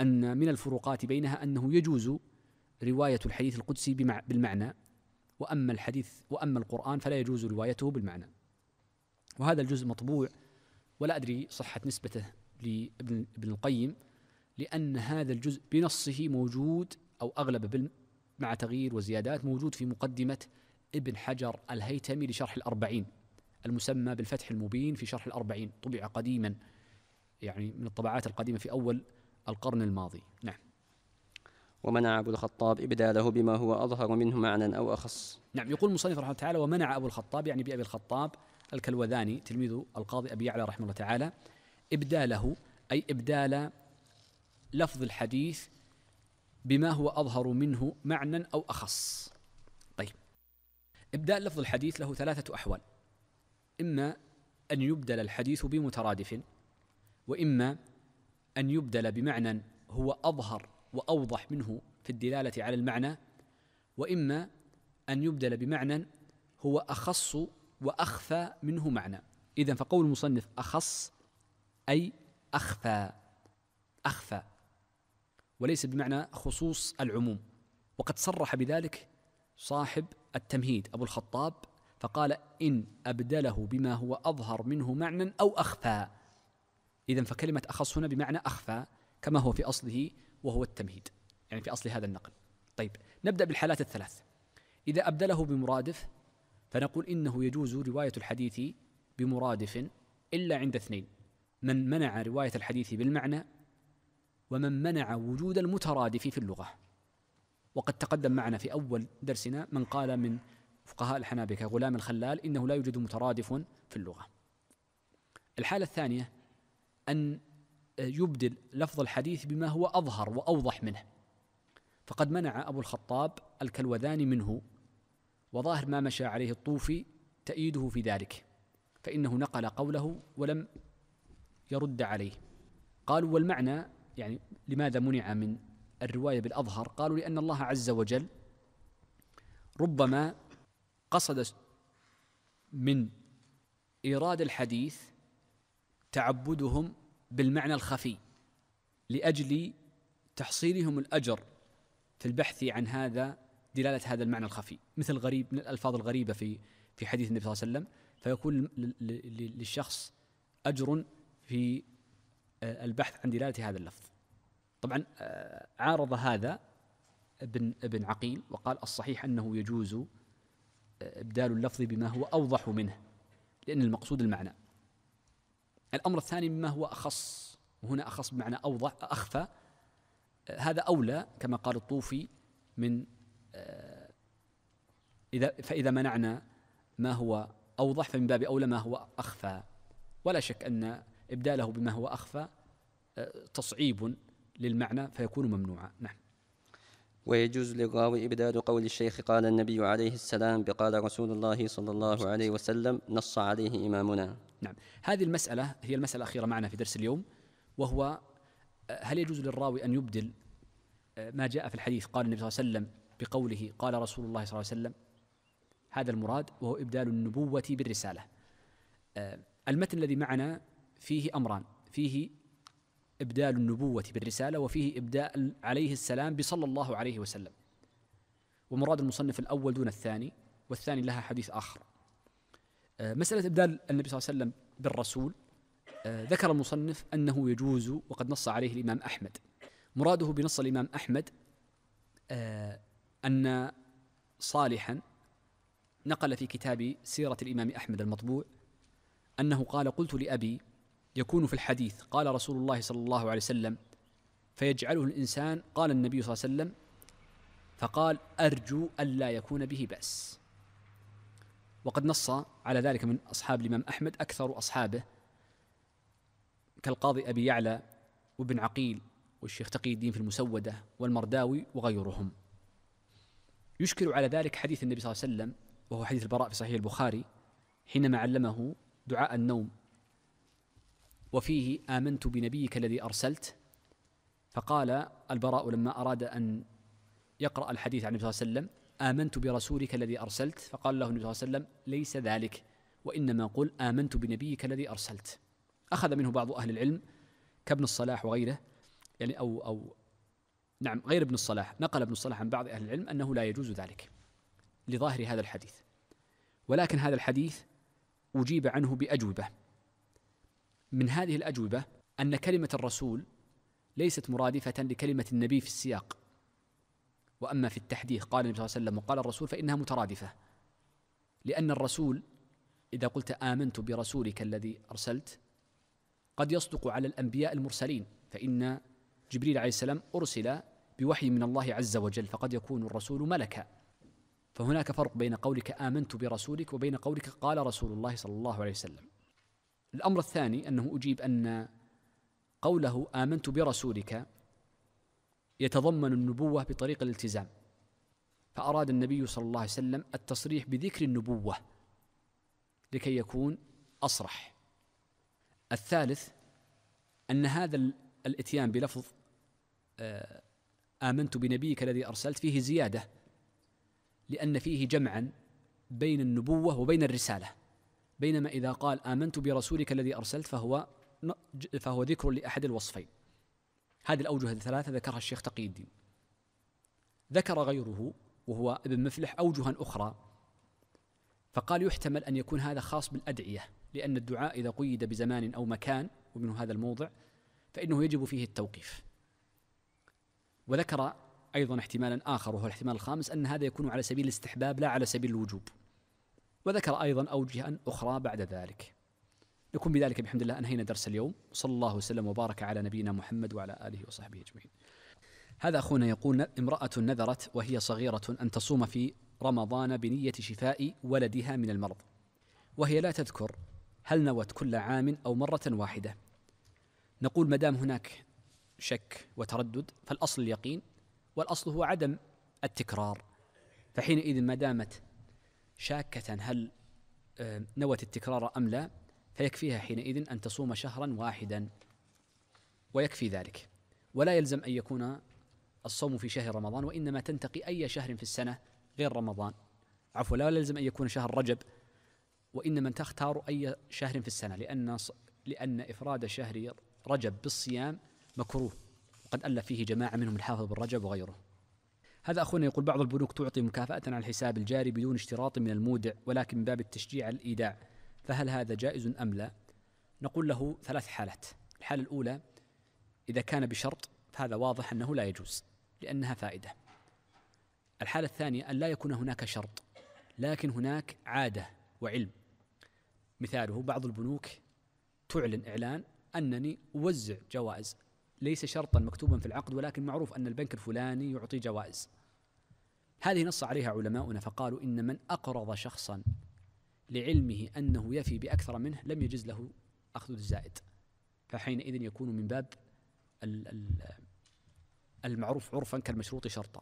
أن من الفروقات بينها أنه يجوز رواية الحديث القدسي بالمعنى وأما الحديث وأما القرآن فلا يجوز روايته بالمعنى وهذا الجزء مطبوع ولا أدري صحة نسبته لابن ابن القيم لأن هذا الجزء بنصه موجود أو أغلب مع تغيير وزيادات موجود في مقدمة ابن حجر الهيتمي لشرح الأربعين المسمى بالفتح المبين في شرح الأربعين طبع قديما يعني من الطبعات القديمة في أول القرن الماضي نعم ومنع أبو الخطاب إبداله بما هو أظهر منه معنى أو أخص نعم يقول المصنف رحمه الله تعالى ومنع أبو الخطاب يعني بأبي الخطاب الكلوذاني تلميذ القاضي أبي يعلى رحمه الله تعالى إبداله أي إبدال لفظ الحديث بما هو أظهر منه معنى أو أخص طيب إبدال لفظ الحديث له ثلاثة أحوال إما أن يبدل الحديث بمترادف وإما أن يبدل بمعنى هو أظهر وأوضح منه في الدلالة على المعنى وإما أن يبدل بمعنى هو أخص وأخفى منه معنى إذا فقول المصنف أخص أي أخفى أخفى وليس بمعنى خصوص العموم وقد صرح بذلك صاحب التمهيد أبو الخطاب فقال إن أبدله بما هو أظهر منه معنى أو أخفى إذا فكلمة أخص هنا بمعنى أخفى كما هو في أصله وهو التمهيد يعني في أصل هذا النقل طيب نبدأ بالحالات الثلاث إذا أبدله بمرادف فنقول إنه يجوز رواية الحديث بمرادف إلا عند اثنين من منع رواية الحديث بالمعنى ومن منع وجود المترادف في اللغة وقد تقدم معنا في أول درسنا من قال من فقهاء الحنابكة غلام الخلال إنه لا يوجد مترادف في اللغة الحالة الثانية أن آه، يبدل لفظ الحديث بما هو أظهر وأوضح منه فقد منع أبو الخطاب الكلوذان منه وظاهر ما مشى عليه الطوفي تأييده في ذلك فإنه نقل قوله ولم يرد عليه قالوا والمعنى يعني لماذا منع من الرواية بالأظهر قالوا لأن الله عز وجل ربما قصد من إيراد الحديث تعبدهم بالمعنى الخفي لاجل تحصيلهم الاجر في البحث عن هذا دلاله هذا المعنى الخفي مثل غريب من الالفاظ الغريبه في في حديث النبي صلى الله عليه وسلم فيكون للشخص اجر في آه، البحث عن دلاله هذا اللفظ طبعا آه، عارض هذا ابن ابن عقيل وقال الصحيح انه يجوز آه، ابدال اللفظ بما هو اوضح منه لان المقصود المعنى الأمر الثاني مما هو أخص وهنا أخص بمعنى أوضح أخفى آه، هذا أولى كما قال الطوفي من آه، إذا فإذا منعنا ما هو أوضح فمن باب أولى ما هو أخفى ولا شك أن إبداله بما هو أخفى آه، تصعيب للمعنى فيكون ممنوعا نعم ويجوز للراوي إبدال قول الشيخ قال النبي عليه السلام بقال رسول الله صلى الله عليه وسلم نص عليه إمامنا نعم هذه المسألة هي المسألة الأخيرة معنا في درس اليوم وهو آه، هل يجوز للراوي أن يبدل آه، ما جاء في الحديث قال النبي صلى الله عليه وسلم بقوله قال رسول الله صلى الله عليه وسلم هذا المراد وهو إبدال النبوة بالرسالة آه، المتن الذي معنا فيه أمران فيه إبدال النبوة بالرسالة وفيه إبداء عليه السلام بصلى الله عليه وسلم ومراد المصنف الأول دون الثاني والثاني لها حديث آخر آه، مسألة إبدال النبي صلى الله عليه وسلم بالرسول آه، ذكر المصنف أنه يجوز وقد نص عليه الإمام أحمد مراده بنص الإمام أحمد آه، أن صالحا نقل في كتاب سيرة الإمام أحمد المطبوع أنه قال قلت لأبي يكون في الحديث قال رسول الله صلى الله عليه وسلم فيجعله الإنسان قال النبي صلى الله عليه وسلم فقال أرجو ألا يكون به بأس وقد نص على ذلك من أصحاب الإمام أحمد أكثر أصحابه كالقاضي أبي يعلى وابن عقيل والشيخ تقي الدين في المسودة والمرداوي وغيرهم يشكل على ذلك حديث النبي صلى الله عليه وسلم وهو حديث البراء في صحيح البخاري حينما علمه دعاء النوم وفيه آمنت بنبيك الذي أرسلت فقال البراء لما أراد أن يقرأ الحديث عن النبي صلى الله عليه وسلم آمنت برسولك الذي أرسلت فقال له النبي صلى الله عليه وسلم ليس ذلك وإنما قل آمنت بنبيك الذي أرسلت أخذ منه بعض أهل العلم كابن الصلاح وغيره يعني أو أو نعم غير ابن الصلاح نقل ابن الصلاح عن بعض أهل العلم أنه لا يجوز ذلك لظاهر هذا الحديث ولكن هذا الحديث أجيب عنه بأجوبة من هذه الأجوبة أن كلمة الرسول ليست مرادفة لكلمة النبي في السياق وأما في التحديث قال النبي صلى الله عليه وسلم وقال الرسول فإنها مترادفة لأن الرسول إذا قلت آمنت برسولك الذي أرسلت قد يصدق على الأنبياء المرسلين فإن جبريل عليه السلام أرسل بوحي من الله عز وجل فقد يكون الرسول ملكا فهناك فرق بين قولك آمنت برسولك وبين قولك قال رسول الله صلى الله عليه وسلم الأمر الثاني أنه أجيب أن قوله آمنت برسولك يتضمن النبوة بطريق الالتزام فأراد النبي صلى الله عليه وسلم التصريح بذكر النبوة لكي يكون أصرح الثالث أن هذا الإتيان بلفظ آه، آمنت بنبيك الذي أرسلت فيه زيادة لأن فيه جمعا بين النبوة وبين الرسالة بينما إذا قال آمنت برسولك الذي أرسلت فهو فهو ذكر لأحد الوصفين هذه الأوجه الثلاثة ذكرها الشيخ تقي الدين ذكر غيره وهو ابن مفلح أوجها أخرى فقال يحتمل أن يكون هذا خاص بالأدعية لأن الدعاء إذا قيد بزمان أو مكان ومن هذا الموضع فإنه يجب فيه التوقيف وذكر أيضا احتمالا آخر وهو الاحتمال الخامس أن هذا يكون على سبيل الاستحباب لا على سبيل الوجوب وذكر أيضا أوجها أخرى بعد ذلك نكون بذلك بحمد الله أنهينا درس اليوم صلى الله وسلم وبارك على نبينا محمد وعلى آله وصحبه أجمعين هذا أخونا يقول امرأة نذرت وهي صغيرة أن تصوم في رمضان بنية شفاء ولدها من المرض وهي لا تذكر هل نوت كل عام أو مرة واحدة نقول مدام هناك شك وتردد فالأصل اليقين والأصل هو عدم التكرار فحينئذ ما دامت شاكة هل آه، نوت التكرار أم لا فيكفيها حينئذ أن تصوم شهرا واحدا ويكفي ذلك ولا يلزم أن يكون الصوم في شهر رمضان وإنما تنتقي أي شهر في السنة غير رمضان عفوا لا يلزم أن يكون شهر رجب وإنما تختار أي شهر في السنة لأن لأن إفراد شهر رجب بالصيام مكروه وقد ألف فيه جماعة منهم الحافظ بن رجب وغيره هذا أخونا يقول بعض البنوك تعطي مكافأة على الحساب الجاري بدون اشتراط من المودع ولكن من باب التشجيع على الإيداع فهل هذا جائز أم لا؟ نقول له ثلاث حالات الحالة الأولى إذا كان بشرط فهذا واضح أنه لا يجوز لأنها فائدة الحالة الثانية أن لا يكون هناك شرط لكن هناك عادة وعلم مثاله بعض البنوك تعلن إعلان أنني أوزع جوائز ليس شرطا مكتوبا في العقد ولكن معروف أن البنك الفلاني يعطي جوائز هذه نص عليها علماؤنا فقالوا إن من أقرض شخصا لعلمه أنه يفي بأكثر منه لم يجز له أخذ الزائد فحينئذ يكون من باب المعروف عرفا كالمشروط شرطا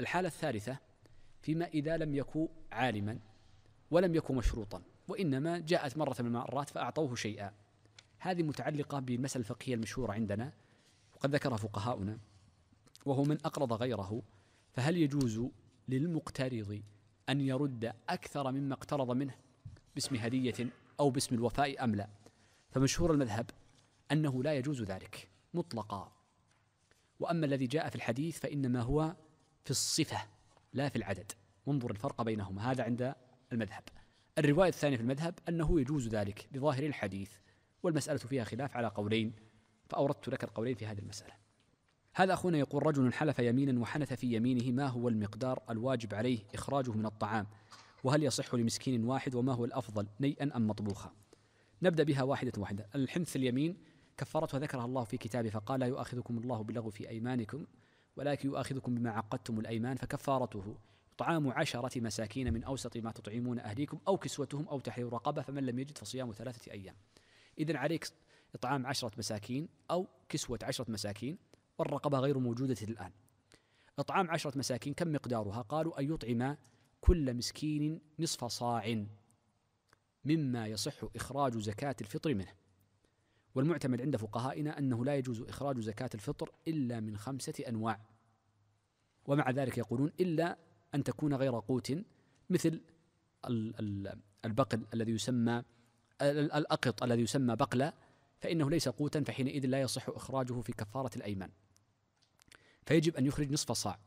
الحالة الثالثة فيما إذا لم يكن عالما ولم يكن مشروطا وإنما جاءت مرة من المرات فأعطوه شيئا هذه متعلقة بالمسألة الفقهية المشهورة عندنا وقد ذكرها فقهاؤنا وهو من أقرض غيره فهل يجوز للمقترض أن يرد أكثر مما اقترض منه باسم هدية أو باسم الوفاء أم لا فمشهور المذهب أنه لا يجوز ذلك مطلقا وأما الذي جاء في الحديث فإنما هو في الصفة لا في العدد انظر الفرق بينهما هذا عند المذهب الرواية الثانية في المذهب أنه يجوز ذلك لظاهر الحديث والمسألة فيها خلاف على قولين فأوردت لك القولين في هذه المسألة هذا أخونا يقول رجل حلف يمينا وحنث في يمينه ما هو المقدار الواجب عليه إخراجه من الطعام وهل يصح لمسكين واحد وما هو الأفضل نيئا أم مطبوخا نبدأ بها واحدة واحدة الحنث اليمين كفرته ذكرها الله في كتابه فقال لا يؤاخذكم الله باللغو في أيمانكم ولكن يؤاخذكم بما عقدتم الأيمان فكفارته إطعام عشرة مساكين من أوسط ما تطعمون أهليكم أو كسوتهم أو تحرير رقبة فمن لم يجد فصيام ثلاثة أيام إذا عليك إطعام عشرة مساكين أو كسوة عشرة مساكين والرقبة غير موجودة الآن إطعام عشرة مساكين كم مقدارها قالوا أن يطعم كل مسكين نصف صاع مما يصح إخراج زكاة الفطر منه والمعتمد عند فقهائنا أنه لا يجوز إخراج زكاة الفطر إلا من خمسة أنواع ومع ذلك يقولون إلا أن تكون غير قوت مثل البقل الذي يسمى الأقط الذي يسمى بقلة فإنه ليس قوتا فحينئذ لا يصح إخراجه في كفارة الأيمان فيجب أن يخرج نصف صاع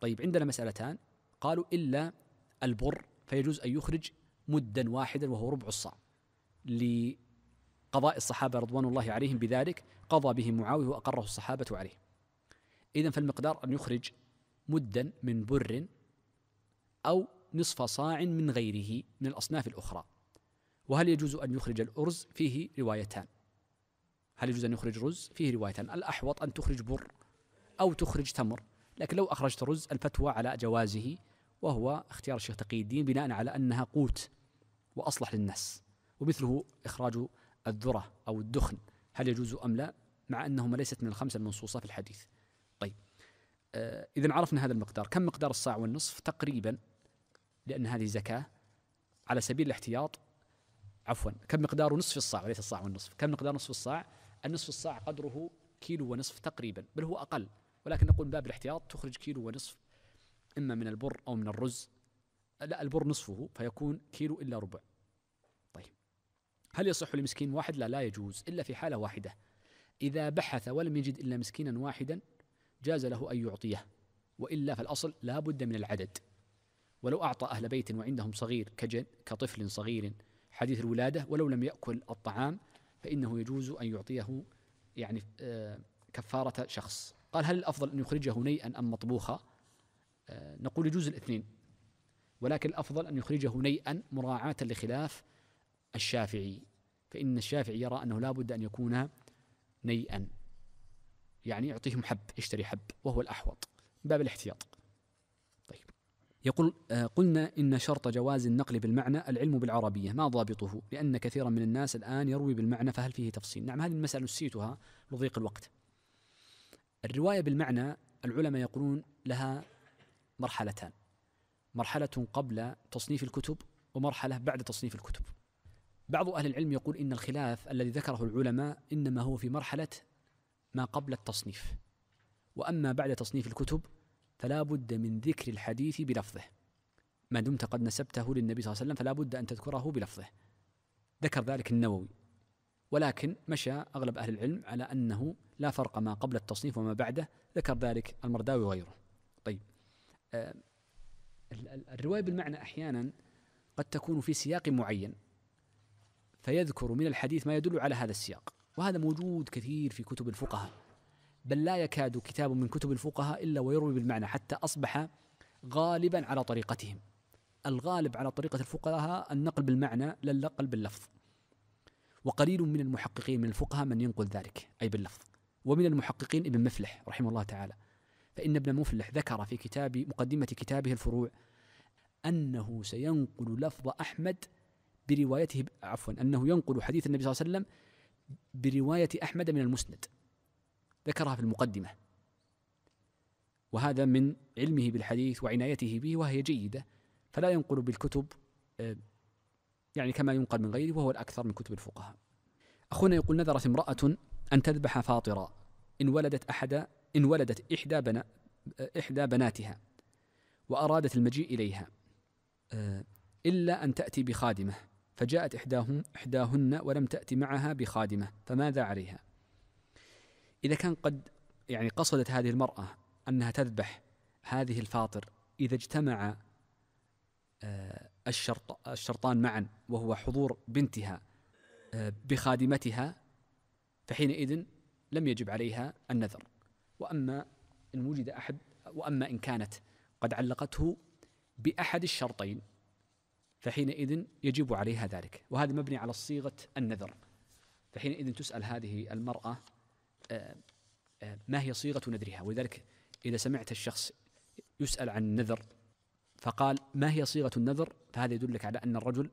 طيب عندنا مسألتان قالوا إلا البر فيجوز أن يخرج مدا واحدا وهو ربع الصاع لقضاء الصحابة رضوان الله عليهم بذلك قضى به معاوية وأقره الصحابة عليه إذا فالمقدار أن يخرج مدا من بر أو نصف صاع من غيره من الأصناف الأخرى وهل يجوز أن يخرج الأرز فيه روايتان هل يجوز أن يخرج رز فيه روايتان الأحوط أن تخرج بر أو تخرج تمر لكن لو أخرجت رز الفتوى على جوازه وهو اختيار الشيخ تقي الدين بناء على أنها قوت وأصلح للناس ومثله إخراج الذرة أو الدخن هل يجوز أم لا مع أنهما ليست من الخمسة المنصوصة في الحديث طيب آه إذا عرفنا هذا المقدار كم مقدار الصاع والنصف تقريبا لأن هذه زكاة على سبيل الاحتياط عفوا كم مقدار نصف الصاع ليس الصاع والنصف كم مقدار نصف الصاع النصف الصاع قدره كيلو ونصف تقريبا بل هو أقل ولكن نقول باب الاحتياط تخرج كيلو ونصف إما من البر أو من الرز لا البر نصفه فيكون كيلو إلا ربع طيب هل يصح لمسكين واحد لا لا يجوز إلا في حالة واحدة إذا بحث ولم يجد إلا مسكينا واحدا جاز له أن يعطيه وإلا فالأصل لا بد من العدد ولو أعطى أهل بيت وعندهم صغير كجن كطفل صغير حديث الولادة ولو لم يأكل الطعام فإنه يجوز أن يعطيه يعني آه، كفارة شخص قال هل الأفضل أن يخرجه نيئا أم مطبوخا آه، نقول يجوز الاثنين ولكن الأفضل أن يخرجه نيئا مراعاة لخلاف الشافعي فإن الشافعي يرى أنه لا بد أن يكون نيئا يعني يعطيهم حب يشتري حب وهو الأحوط باب الاحتياط يقول آه، قلنا إن شرط جواز النقل بالمعنى العلم بالعربية ما ضابطه لأن كثيرا من الناس الآن يروي بالمعنى فهل فيه تفصيل نعم هذه المسألة نسيتها لضيق الوقت الرواية بالمعنى العلماء يقولون لها مرحلتان مرحلة قبل تصنيف الكتب ومرحلة بعد تصنيف الكتب بعض أهل العلم يقول إن الخلاف الذي ذكره العلماء إنما هو في مرحلة ما قبل التصنيف وأما بعد تصنيف الكتب فلا بد من ذكر الحديث بلفظه ما دمت قد نسبته للنبي صلى الله عليه وسلم فلا بد أن تذكره بلفظه ذكر ذلك النووي ولكن مشى أغلب أهل العلم على أنه لا فرق ما قبل التصنيف وما بعده ذكر ذلك المرداوي وغيره طيب آه، الرواية بالمعنى أحيانا قد تكون في سياق معين فيذكر من الحديث ما يدل على هذا السياق وهذا موجود كثير في كتب الفقهاء بل لا يكاد كتاب من كتب الفقهاء إلا ويروي بالمعنى حتى أصبح غالبا على طريقتهم الغالب على طريقة الفقهاء النقل بالمعنى لا النقل باللفظ وقليل من المحققين من الفقهاء من ينقل ذلك أي باللفظ ومن المحققين ابن مفلح رحمه الله تعالى فإن ابن مفلح ذكر في كتاب مقدمة كتابه الفروع أنه سينقل لفظ أحمد بروايته عفوا أنه ينقل حديث النبي صلى الله عليه وسلم برواية أحمد من المسند ذكرها في المقدمه وهذا من علمه بالحديث وعنايته به وهي جيده فلا ينقل بالكتب آه، يعني كما ينقل من غيره وهو الاكثر من كتب الفقهاء اخونا يقول نذرت امراه ان تذبح فاطرا ان ولدت احد ان ولدت احدى بنا آه، احدى بناتها وارادت المجيء اليها آه، الا ان تاتي بخادمه فجاءت احداهن ولم تأتي معها بخادمه فماذا عليها إذا كان قد يعني قصدت هذه المرأة أنها تذبح هذه الفاطر إذا اجتمع آه، الشرط الشرطان معا وهو حضور بنتها آه، بخادمتها فحينئذ لم يجب عليها النذر وأما إن وجد أحد وأما إن كانت قد علقته بأحد الشرطين فحينئذ يجب عليها ذلك وهذا مبني على صيغة النذر فحينئذ تسأل هذه المرأة آه، آه، ما هي صيغة نذرها ولذلك إذا سمعت الشخص يسأل عن النذر فقال ما هي صيغة النذر فهذا يدلك على أن الرجل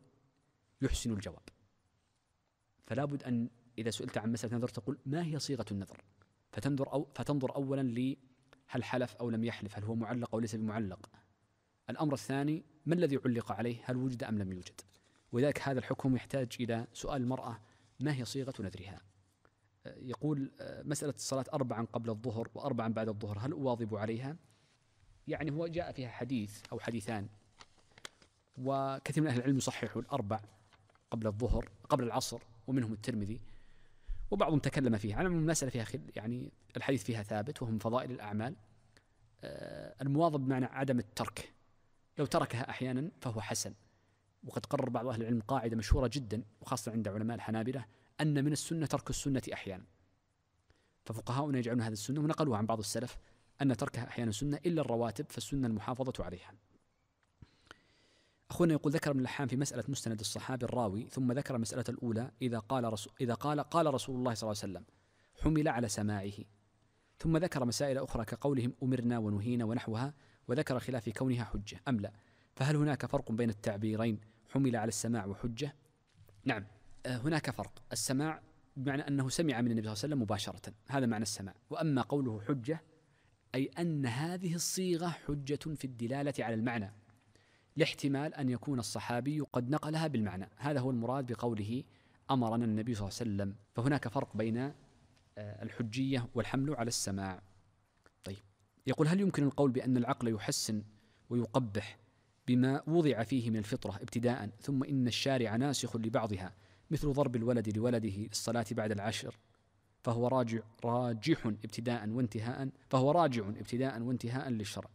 يحسن الجواب فلا بد أن إذا سئلت عن مسألة نذر تقول ما هي صيغة النذر فتنظر أو فتنظر أولا لي هل حلف أو لم يحلف هل هو معلق أو ليس بمعلق الأمر الثاني ما الذي علق عليه هل وجد أم لم يوجد ولذلك هذا الحكم يحتاج إلى سؤال المرأة ما هي صيغة نذرها يقول آه، مسألة الصلاة أربعا قبل الظهر وأربعا بعد الظهر هل أواظب عليها؟ يعني هو جاء فيها حديث أو حديثان وكثير من أهل العلم يصححوا الأربع قبل الظهر قبل العصر ومنهم الترمذي وبعضهم تكلم فيها على المسألة فيها خل يعني الحديث فيها ثابت وهم فضائل الأعمال آه، المواظب بمعنى عدم الترك لو تركها أحيانا فهو حسن وقد قرر بعض أهل العلم قاعدة مشهورة جدا وخاصة عند علماء الحنابلة أن من السنة ترك السنة أحيانا ففقهاؤنا يجعلون هذه السنة ونقلوها عن بعض السلف أن تركها أحيانا سنة إلا الرواتب فالسنة المحافظة عليها أخونا يقول ذكر ابن اللحام في مسألة مستند الصحابي الراوي ثم ذكر المسألة الأولى إذا قال رسول إذا قال قال رسول الله صلى الله عليه وسلم حمل على سماعه ثم ذكر مسائل أخرى كقولهم أمرنا ونهينا ونحوها وذكر خلاف كونها حجة أم لا فهل هناك فرق بين التعبيرين حمل على السماع وحجة نعم آه، هناك فرق السماع بمعنى أنه سمع من النبي صلى الله عليه وسلم مباشرة هذا معنى السماع وأما قوله حجة أي أن هذه الصيغة حجة في الدلالة على المعنى لاحتمال أن يكون الصحابي قد نقلها بالمعنى هذا هو المراد بقوله أمرنا النبي صلى الله عليه وسلم فهناك فرق بين آه، الحجية والحمل على السماع طيب يقول هل يمكن القول بأن العقل يحسن ويقبح بما وضع فيه من الفطرة ابتداء ثم إن الشارع ناسخ لبعضها مثل ضرب الولد لولده للصلاة بعد العشر فهو راجع راجح ابتداء وانتهاء فهو راجع ابتداء وانتهاء للشرع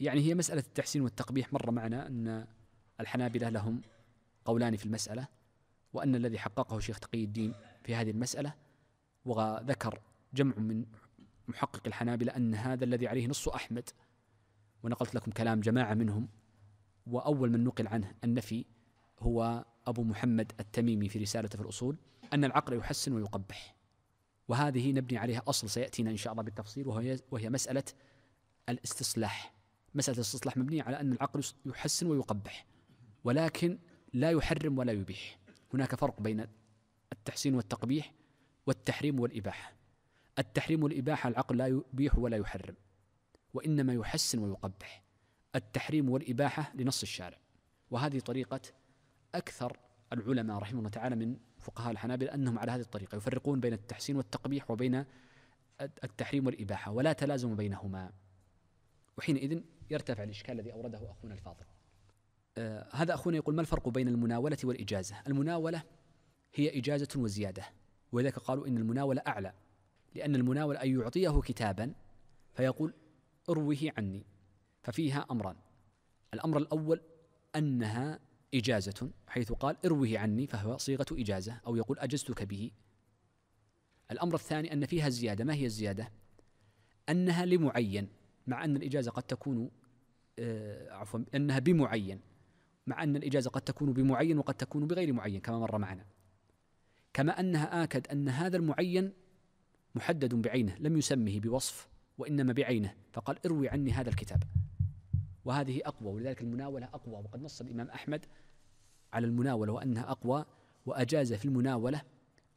يعني هي مسألة التحسين والتقبيح مر معنا أن الحنابلة لهم قولان في المسألة وأن الذي حققه شيخ تقي الدين في هذه المسألة وذكر جمع من محقق الحنابلة أن هذا الذي عليه نص أحمد ونقلت لكم كلام جماعة منهم وأول من نقل عنه النفي هو أبو محمد التميمي في رسالته في الأصول أن العقل يحسن ويقبح وهذه نبني عليها أصل سيأتينا إن شاء الله بالتفصيل وهي, وهي مسألة الاستصلاح مسألة الاستصلاح مبنية على أن العقل يحسن ويقبح ولكن لا يحرم ولا يبيح هناك فرق بين التحسين والتقبيح والتحريم والإباحة التحريم والإباحة العقل لا يبيح ولا يحرم وإنما يحسن ويقبح التحريم والإباحة لنص الشارع وهذه طريقة أكثر العلماء رحمه الله تعالى من فقهاء الحنابلة أنهم على هذه الطريقة يفرقون بين التحسين والتقبيح وبين التحريم والإباحة ولا تلازم بينهما وحينئذ يرتفع الإشكال الذي أورده أخونا الفاضل آه هذا أخونا يقول ما الفرق بين المناولة والإجازة المناولة هي إجازة وزيادة ولذلك قالوا إن المناولة أعلى لأن المناولة أن يعطيه كتابا فيقول اروه عني ففيها أمران الأمر الأول أنها إجازة حيث قال اروه عني فهو صيغة إجازة أو يقول أجزتك به الأمر الثاني أن فيها الزيادة ما هي الزيادة؟ أنها لمعين مع أن الإجازة قد تكون آه عفوا أنها بمعين مع أن الإجازة قد تكون بمعين وقد تكون بغير معين كما مر معنا كما أنها آكد أن هذا المعين محدد بعينه لم يسمه بوصف وإنما بعينه فقال اروي عني هذا الكتاب وهذه أقوى ولذلك المناولة أقوى وقد نص الإمام أحمد على المناولة وأنها أقوى وأجاز في المناولة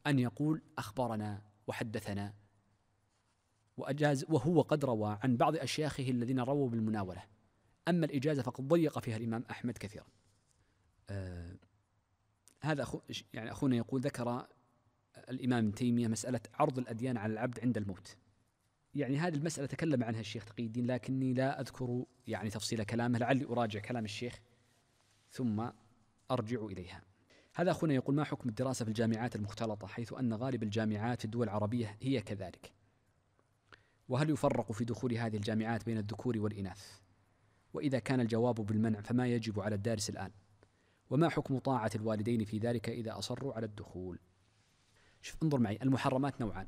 أن يقول أخبرنا وحدثنا وأجاز وهو قد روى عن بعض أشياخه الذين رووا بالمناولة أما الإجازة فقد ضيق فيها الإمام أحمد كثيرا آه هذا أخو يعني أخونا يقول ذكر الإمام ابن تيمية مسألة عرض الأديان على العبد عند الموت يعني هذه المسألة تكلم عنها الشيخ تقي الدين لكني لا أذكر يعني تفصيل كلامه لعلي أراجع كلام الشيخ ثم أرجع إليها هذا أخونا يقول ما حكم الدراسة في الجامعات المختلطة حيث أن غالب الجامعات في الدول العربية هي كذلك وهل يفرق في دخول هذه الجامعات بين الذكور والإناث وإذا كان الجواب بالمنع فما يجب على الدارس الآن وما حكم طاعة الوالدين في ذلك إذا أصروا على الدخول شوف انظر معي المحرمات نوعان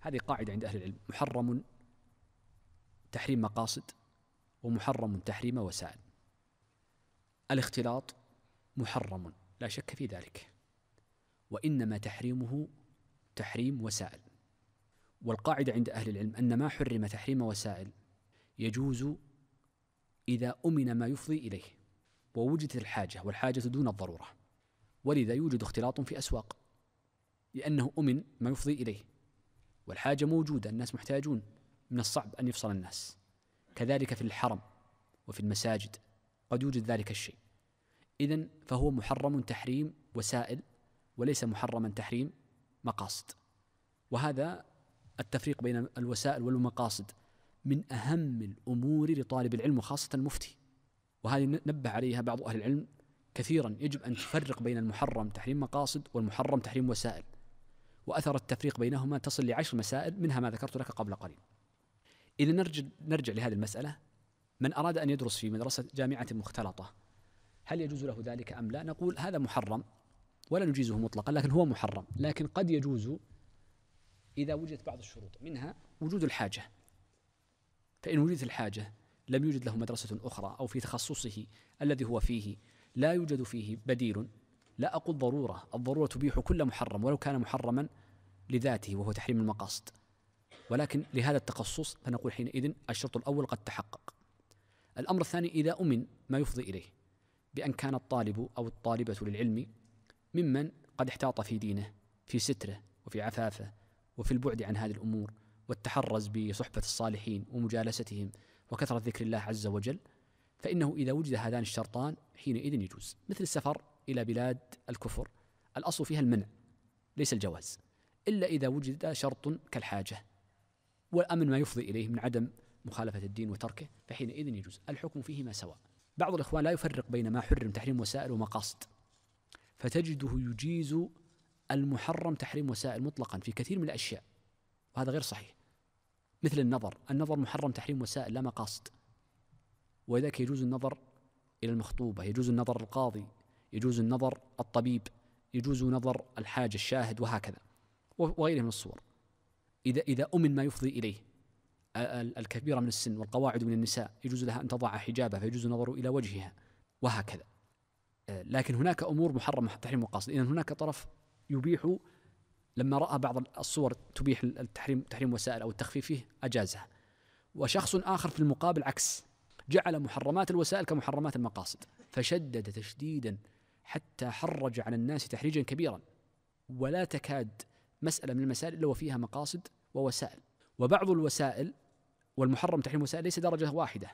هذه قاعدة عند أهل العلم محرم تحريم مقاصد ومحرم تحريم وسائل الاختلاط محرم لا شك في ذلك وانما تحريمه تحريم وسائل والقاعده عند اهل العلم ان ما حرم تحريم وسائل يجوز اذا امن ما يفضي اليه ووجدت الحاجه والحاجه دون الضروره ولذا يوجد اختلاط في اسواق لانه امن ما يفضي اليه والحاجه موجوده الناس محتاجون من الصعب ان يفصل الناس كذلك في الحرم وفي المساجد قد يوجد ذلك الشيء إذا فهو محرم تحريم وسائل وليس محرما تحريم مقاصد وهذا التفريق بين الوسائل والمقاصد من أهم الأمور لطالب العلم وخاصة المفتي وهذه نبه عليها بعض أهل العلم كثيرا يجب أن تفرق بين المحرم تحريم مقاصد والمحرم تحريم وسائل وأثر التفريق بينهما تصل لعشر مسائل منها ما ذكرت لك قبل قليل إذا نرجع, نرجع لهذه المسألة من أراد أن يدرس في مدرسة جامعة مختلطة هل يجوز له ذلك أم لا نقول هذا محرم ولا نجيزه مطلقا لكن هو محرم لكن قد يجوز إذا وجدت بعض الشروط منها وجود الحاجة فإن وجدت الحاجة لم يوجد له مدرسة أخرى أو في تخصصه الذي هو فيه لا يوجد فيه بديل لا أقول ضرورة الضرورة تبيح كل محرم ولو كان محرما لذاته وهو تحريم المقاصد ولكن لهذا التخصص فنقول حينئذ الشرط الأول قد تحقق الأمر الثاني إذا أمن ما يفضي إليه بأن كان الطالب أو الطالبة للعلم ممن قد احتاط في دينه في ستره وفي عفافه وفي البعد عن هذه الأمور والتحرز بصحبة الصالحين ومجالستهم وكثرة ذكر الله عز وجل فإنه إذا وجد هذان الشرطان حينئذ يجوز مثل السفر إلى بلاد الكفر الأصل فيها المنع ليس الجواز إلا إذا وجد شرط كالحاجة والأمن ما يفضي إليه من عدم مخالفة الدين وتركه فحينئذ يجوز الحكم فيهما سواء بعض الإخوان لا يفرق بين ما حرم تحريم وسائل ومقاصد فتجده يجيز المحرم تحريم وسائل مطلقا في كثير من الأشياء وهذا غير صحيح مثل النظر النظر محرم تحريم وسائل لا مقاصد وذاك يجوز النظر إلى المخطوبة يجوز النظر القاضي يجوز النظر الطبيب يجوز نظر الحاج الشاهد وهكذا وغيره من الصور إذا إذا أمن ما يفضي إليه الكبيرة من السن والقواعد من النساء يجوز لها أن تضع حجابها فيجوز النظر إلى وجهها وهكذا آه، لكن هناك أمور محرمة تحريم وقاصد اذا هناك طرف يبيح لما رأى بعض الصور تبيح التحريم تحريم وسائل أو التخفيف فيه أجازها وشخص آخر في المقابل عكس جعل محرمات الوسائل كمحرمات المقاصد فشدد تشديدا حتى حرج على الناس تحريجا كبيرا ولا تكاد مسألة من المسائل إلا وفيها مقاصد ووسائل وبعض الوسائل والمحرم تحريم وسائل ليس درجة واحدة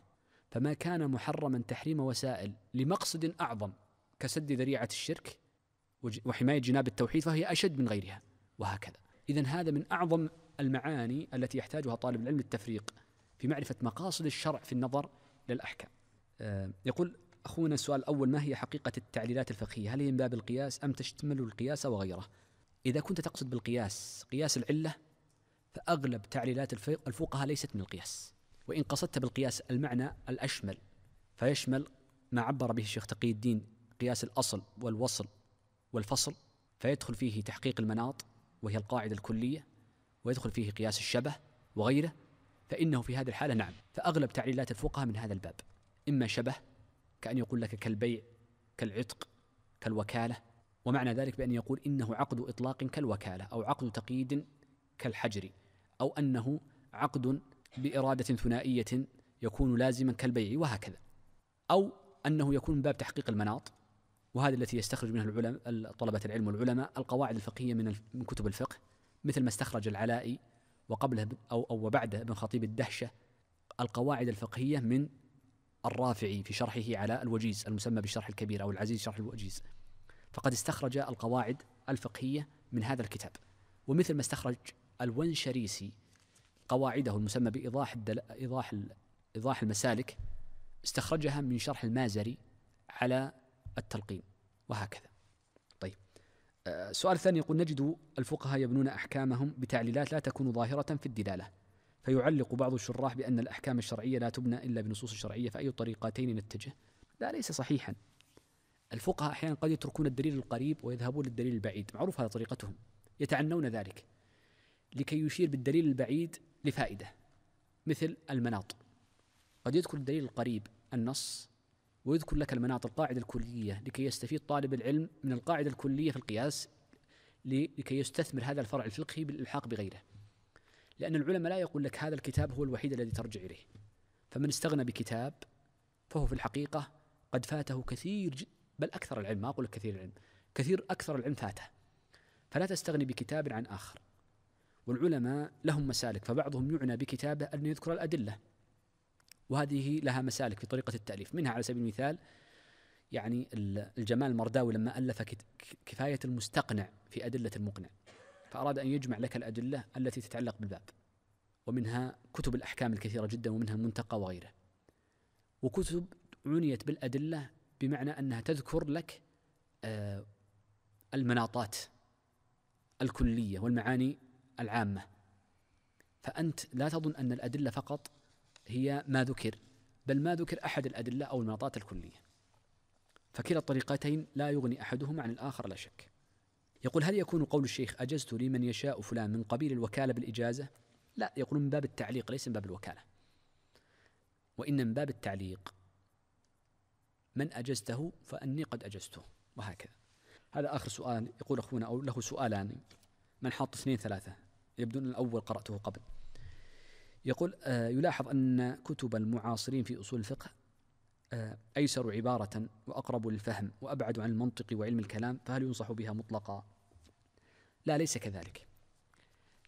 فما كان محرما تحريم وسائل لمقصد أعظم كسد ذريعة الشرك وحماية جناب التوحيد فهي أشد من غيرها وهكذا إذا هذا من أعظم المعاني التي يحتاجها طالب العلم التفريق في معرفة مقاصد الشرع في النظر للأحكام آه، يقول أخونا السؤال الأول ما هي حقيقة التعليلات الفقهية هل هي من باب القياس أم تشتمل القياس وغيره إذا كنت تقصد بالقياس قياس العلة فأغلب تعليلات الفقهاء ليست من القياس وإن قصدت بالقياس المعنى الأشمل فيشمل ما عبر به الشيخ تقي الدين قياس الأصل والوصل والفصل فيدخل فيه تحقيق المناط وهي القاعدة الكلية ويدخل فيه قياس الشبه وغيره فإنه في هذه الحالة نعم فأغلب تعليلات الفقهاء من هذا الباب إما شبه كأن يقول لك كالبيع كالعتق كالوكالة ومعنى ذلك بأن يقول إنه عقد إطلاق كالوكالة أو عقد تقييد كالحجر أو أنه عقد بإرادة ثنائية يكون لازما كالبيع وهكذا أو أنه يكون من باب تحقيق المناط وهذه التي يستخرج منها العلماء طلبة العلم والعلماء القواعد الفقهية من من كتب الفقه مثل ما استخرج العلائي وقبله أو أو وبعده ابن خطيب الدهشة القواعد الفقهية من الرافعي في شرحه على الوجيز المسمى بالشرح الكبير أو العزيز شرح الوجيز فقد استخرج القواعد الفقهية من هذا الكتاب ومثل ما استخرج الونشريسي قواعده المسمى بإيضاح الدل... إيضاح ال... إيضاح المسالك استخرجها من شرح المازري على التلقين وهكذا طيب السؤال آه، الثاني يقول نجد الفقهاء يبنون أحكامهم بتعليلات لا تكون ظاهرة في الدلالة فيعلق بعض الشراح بأن الأحكام الشرعية لا تبنى إلا بنصوص شرعية فأي طريقتين نتجه لا ليس صحيحا الفقهاء أحيانا قد يتركون الدليل القريب ويذهبون للدليل البعيد معروف هذا طريقتهم يتعنون ذلك لكي يشير بالدليل البعيد لفائدة مثل المناط قد يذكر الدليل القريب النص ويذكر لك المناط القاعدة الكلية لكي يستفيد طالب العلم من القاعدة الكلية في القياس لكي يستثمر هذا الفرع الفقهي بالإلحاق بغيره لأن العلماء لا يقول لك هذا الكتاب هو الوحيد الذي ترجع إليه فمن استغنى بكتاب فهو في الحقيقة قد فاته كثير بل أكثر العلم ما أقول لك كثير العلم كثير أكثر العلم فاته فلا تستغني بكتاب عن آخر والعلماء لهم مسالك فبعضهم يعنى بكتابه أن يذكر الأدلة وهذه لها مسالك في طريقة التأليف منها على سبيل المثال يعني الجمال المرداوي لما ألف كفاية المستقنع في أدلة المقنع فأراد أن يجمع لك الأدلة التي تتعلق بالباب ومنها كتب الأحكام الكثيرة جدا ومنها المنتقى وغيره وكتب عنيت بالأدلة بمعنى أنها تذكر لك آه، المناطات الكلية والمعاني العامة فأنت لا تظن أن الأدلة فقط هي ما ذكر بل ما ذكر أحد الأدلة أو المناطات الكلية فكلا الطريقتين لا يغني أحدهما عن الآخر لا شك يقول هل يكون قول الشيخ أجزت لمن يشاء فلان من قبيل الوكالة بالإجازة لا يقول من باب التعليق ليس من باب الوكالة وإن من باب التعليق من أجزته فأني قد أجزته وهكذا هذا آخر سؤال يقول أخونا أو له سؤالان من حاط اثنين ثلاثة يبدو أن الأول قرأته قبل يقول آه، يلاحظ أن كتب المعاصرين في أصول الفقه آه، أيسر عبارة وأقرب للفهم وأبعد عن المنطق وعلم الكلام فهل ينصح بها مطلقا لا ليس كذلك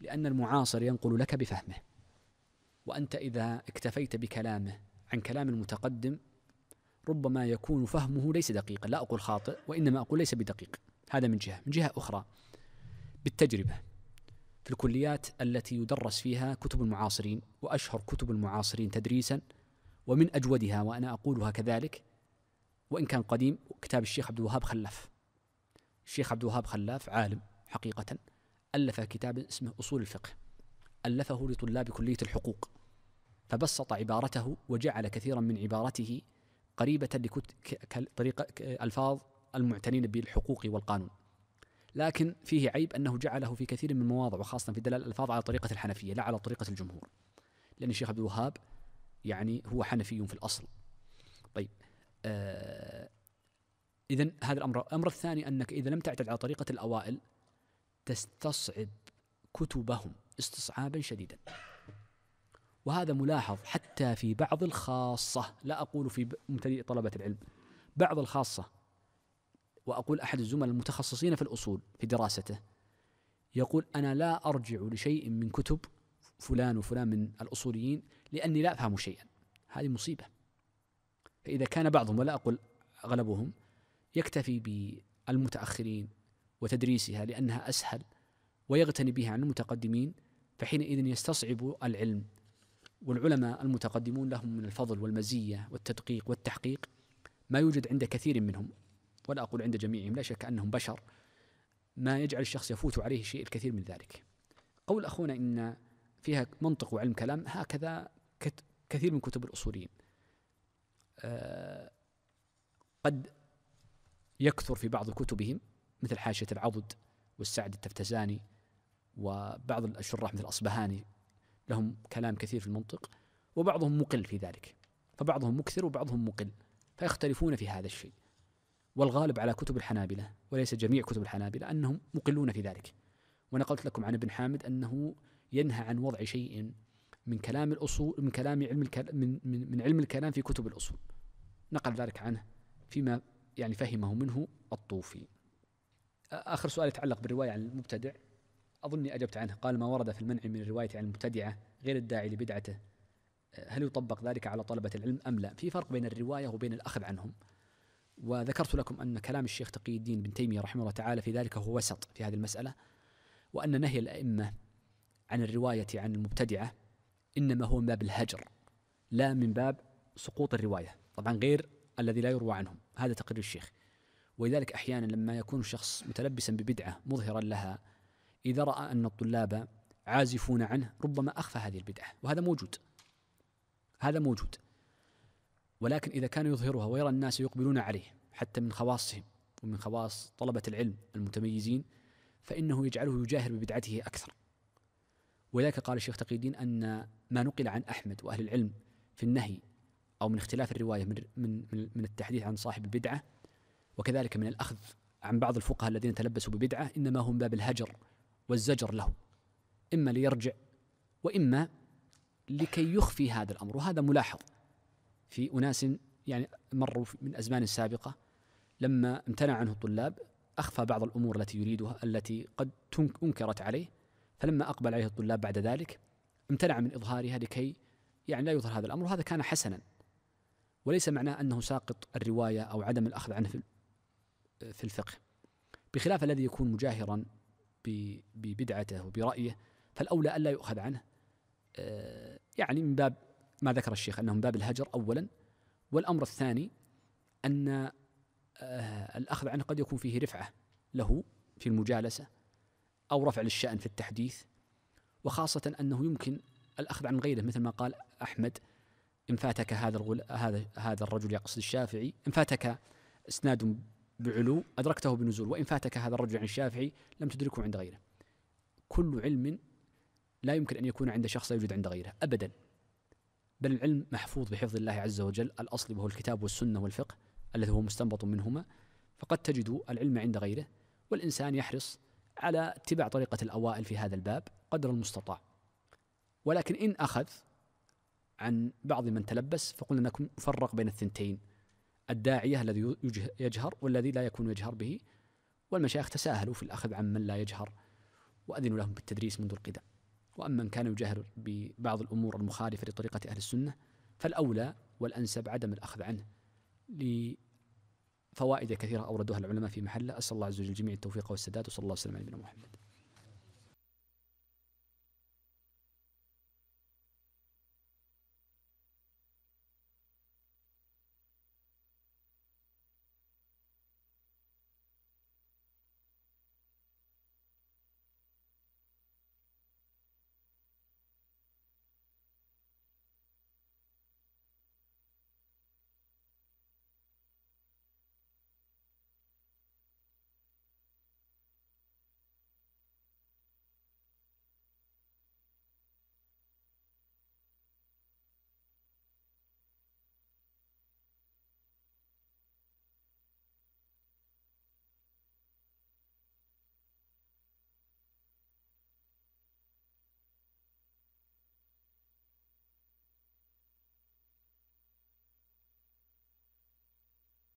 لأن المعاصر ينقل لك بفهمه وأنت إذا اكتفيت بكلامه عن كلام المتقدم ربما يكون فهمه ليس دقيقا لا أقول خاطئ وإنما أقول ليس بدقيق هذا من جهة من جهة أخرى بالتجربة الكليات التي يدرس فيها كتب المعاصرين وأشهر كتب المعاصرين تدريسا ومن أجودها وأنا أقولها كذلك وإن كان قديم كتاب الشيخ عبد الوهاب خلاف الشيخ عبد الوهاب خلاف عالم حقيقة ألف كتاب اسمه أصول الفقه ألفه لطلاب كلية الحقوق فبسط عبارته وجعل كثيرا من عبارته قريبة لطريقه طريقة ألفاظ المعتنين بالحقوق والقانون لكن فيه عيب أنه جعله في كثير من المواضع وخاصة في دلال الألفاظ على طريقة الحنفية لا على طريقة الجمهور لأن الشيخ عبد الوهاب يعني هو حنفي في الأصل طيب آه إذا هذا الأمر الأمر الثاني أنك إذا لم تعتد على طريقة الأوائل تستصعب كتبهم استصعابا شديدا وهذا ملاحظ حتى في بعض الخاصة لا أقول في مبتدئ طلبة العلم بعض الخاصة وأقول أحد الزملاء المتخصصين في الأصول في دراسته يقول أنا لا أرجع لشيء من كتب فلان وفلان من الأصوليين لأني لا أفهم شيئا هذه مصيبة فإذا كان بعضهم ولا أقول أغلبهم يكتفي بالمتأخرين وتدريسها لأنها أسهل ويغتني بها عن المتقدمين فحينئذ يستصعب العلم والعلماء المتقدمون لهم من الفضل والمزية والتدقيق والتحقيق ما يوجد عند كثير منهم ولا أقول عند جميعهم لا شك أنهم بشر ما يجعل الشخص يفوت عليه شيء الكثير من ذلك قول أخونا إن فيها منطق وعلم كلام هكذا كثير من كتب الأصوليين آه، قد يكثر في بعض كتبهم مثل حاشية العضد والسعد التفتزاني وبعض الشراح مثل الأصبهاني لهم كلام كثير في المنطق وبعضهم مقل في ذلك فبعضهم مكثر وبعضهم مقل فيختلفون في هذا الشيء والغالب على كتب الحنابلة وليس جميع كتب الحنابلة أنهم مقلون في ذلك ونقلت لكم عن ابن حامد أنه ينهى عن وضع شيء من كلام الأصول من كلام علم الكلام من, من, من علم الكلام في كتب الأصول نقل ذلك عنه فيما يعني فهمه منه الطوفي آخر سؤال يتعلق بالرواية عن المبتدع أظني أجبت عنه قال ما ورد في المنع من الرواية عن المبتدعة غير الداعي لبدعته هل يطبق ذلك على طلبة العلم أم لا في فرق بين الرواية وبين الأخذ عنهم وذكرت لكم أن كلام الشيخ تقي الدين بن تيمية رحمه الله تعالى في ذلك هو وسط في هذه المسألة وأن نهي الأئمة عن الرواية عن المبتدعة إنما هو من باب الهجر لا من باب سقوط الرواية طبعا غير الذي لا يروى عنهم هذا تقرير الشيخ ولذلك أحيانا لما يكون الشخص متلبسا ببدعة مظهرا لها إذا رأى أن الطلاب عازفون عنه ربما أخفى هذه البدعة وهذا موجود هذا موجود ولكن إذا كان يظهرها ويرى الناس يقبلون عليه حتى من خواصهم ومن خواص طلبة العلم المتميزين فإنه يجعله يجاهر ببدعته أكثر ولذلك قال الشيخ تقي الدين أن ما نقل عن أحمد وأهل العلم في النهي أو من اختلاف الرواية من, من, من التحديث عن صاحب البدعة وكذلك من الأخذ عن بعض الفقهاء الذين تلبسوا ببدعة إنما هم باب الهجر والزجر له إما ليرجع وإما لكي يخفي هذا الأمر وهذا ملاحظ في أناس يعني مروا من أزمان سابقة لما امتنع عنه الطلاب أخفى بعض الأمور التي يريدها التي قد أنكرت عليه فلما أقبل عليه الطلاب بعد ذلك امتنع من إظهارها لكي يعني لا يظهر هذا الأمر وهذا كان حسنا وليس معناه أنه ساقط الرواية أو عدم الأخذ عنه في الفقه بخلاف الذي يكون مجاهرا ببدعته وبرأيه فالأولى ألا يؤخذ عنه آه، يعني من باب ما ذكر الشيخ أنه من باب الهجر أولا والأمر الثاني أن آه، الأخذ عنه قد يكون فيه رفعة له في المجالسة أو رفع للشأن في التحديث وخاصة أنه يمكن الأخذ عن غيره مثل ما قال أحمد إن فاتك هذا الغل... هذا هذا الرجل يقصد الشافعي إن فاتك إسناد بعلو أدركته بنزول وإن فاتك هذا الرجل عن الشافعي لم تدركه عند غيره كل علم لا يمكن أن يكون عند شخص لا يوجد عند غيره أبدا بل العلم محفوظ بحفظ الله عز وجل الأصل وهو الكتاب والسنة والفقه الذي هو مستنبط منهما فقد تجد العلم عند غيره والإنسان يحرص على اتباع طريقة الأوائل في هذا الباب قدر المستطاع ولكن إن أخذ عن بعض من تلبس فقلنا أنكم فرق بين الثنتين الداعية الذي يجهر والذي لا يكون يجهر به والمشايخ تساهلوا في الأخذ عن من لا يجهر وأذنوا لهم بالتدريس منذ القدم وأما من كان يجاهر ببعض الأمور المخالفة لطريقة أهل السنة فالأولى والأنسب عدم الأخذ عنه لفوائد كثيرة أوردوها العلماء في محله أسأل الله عز وجل جميع التوفيق والسداد وصلى الله وسلم على نبينا محمد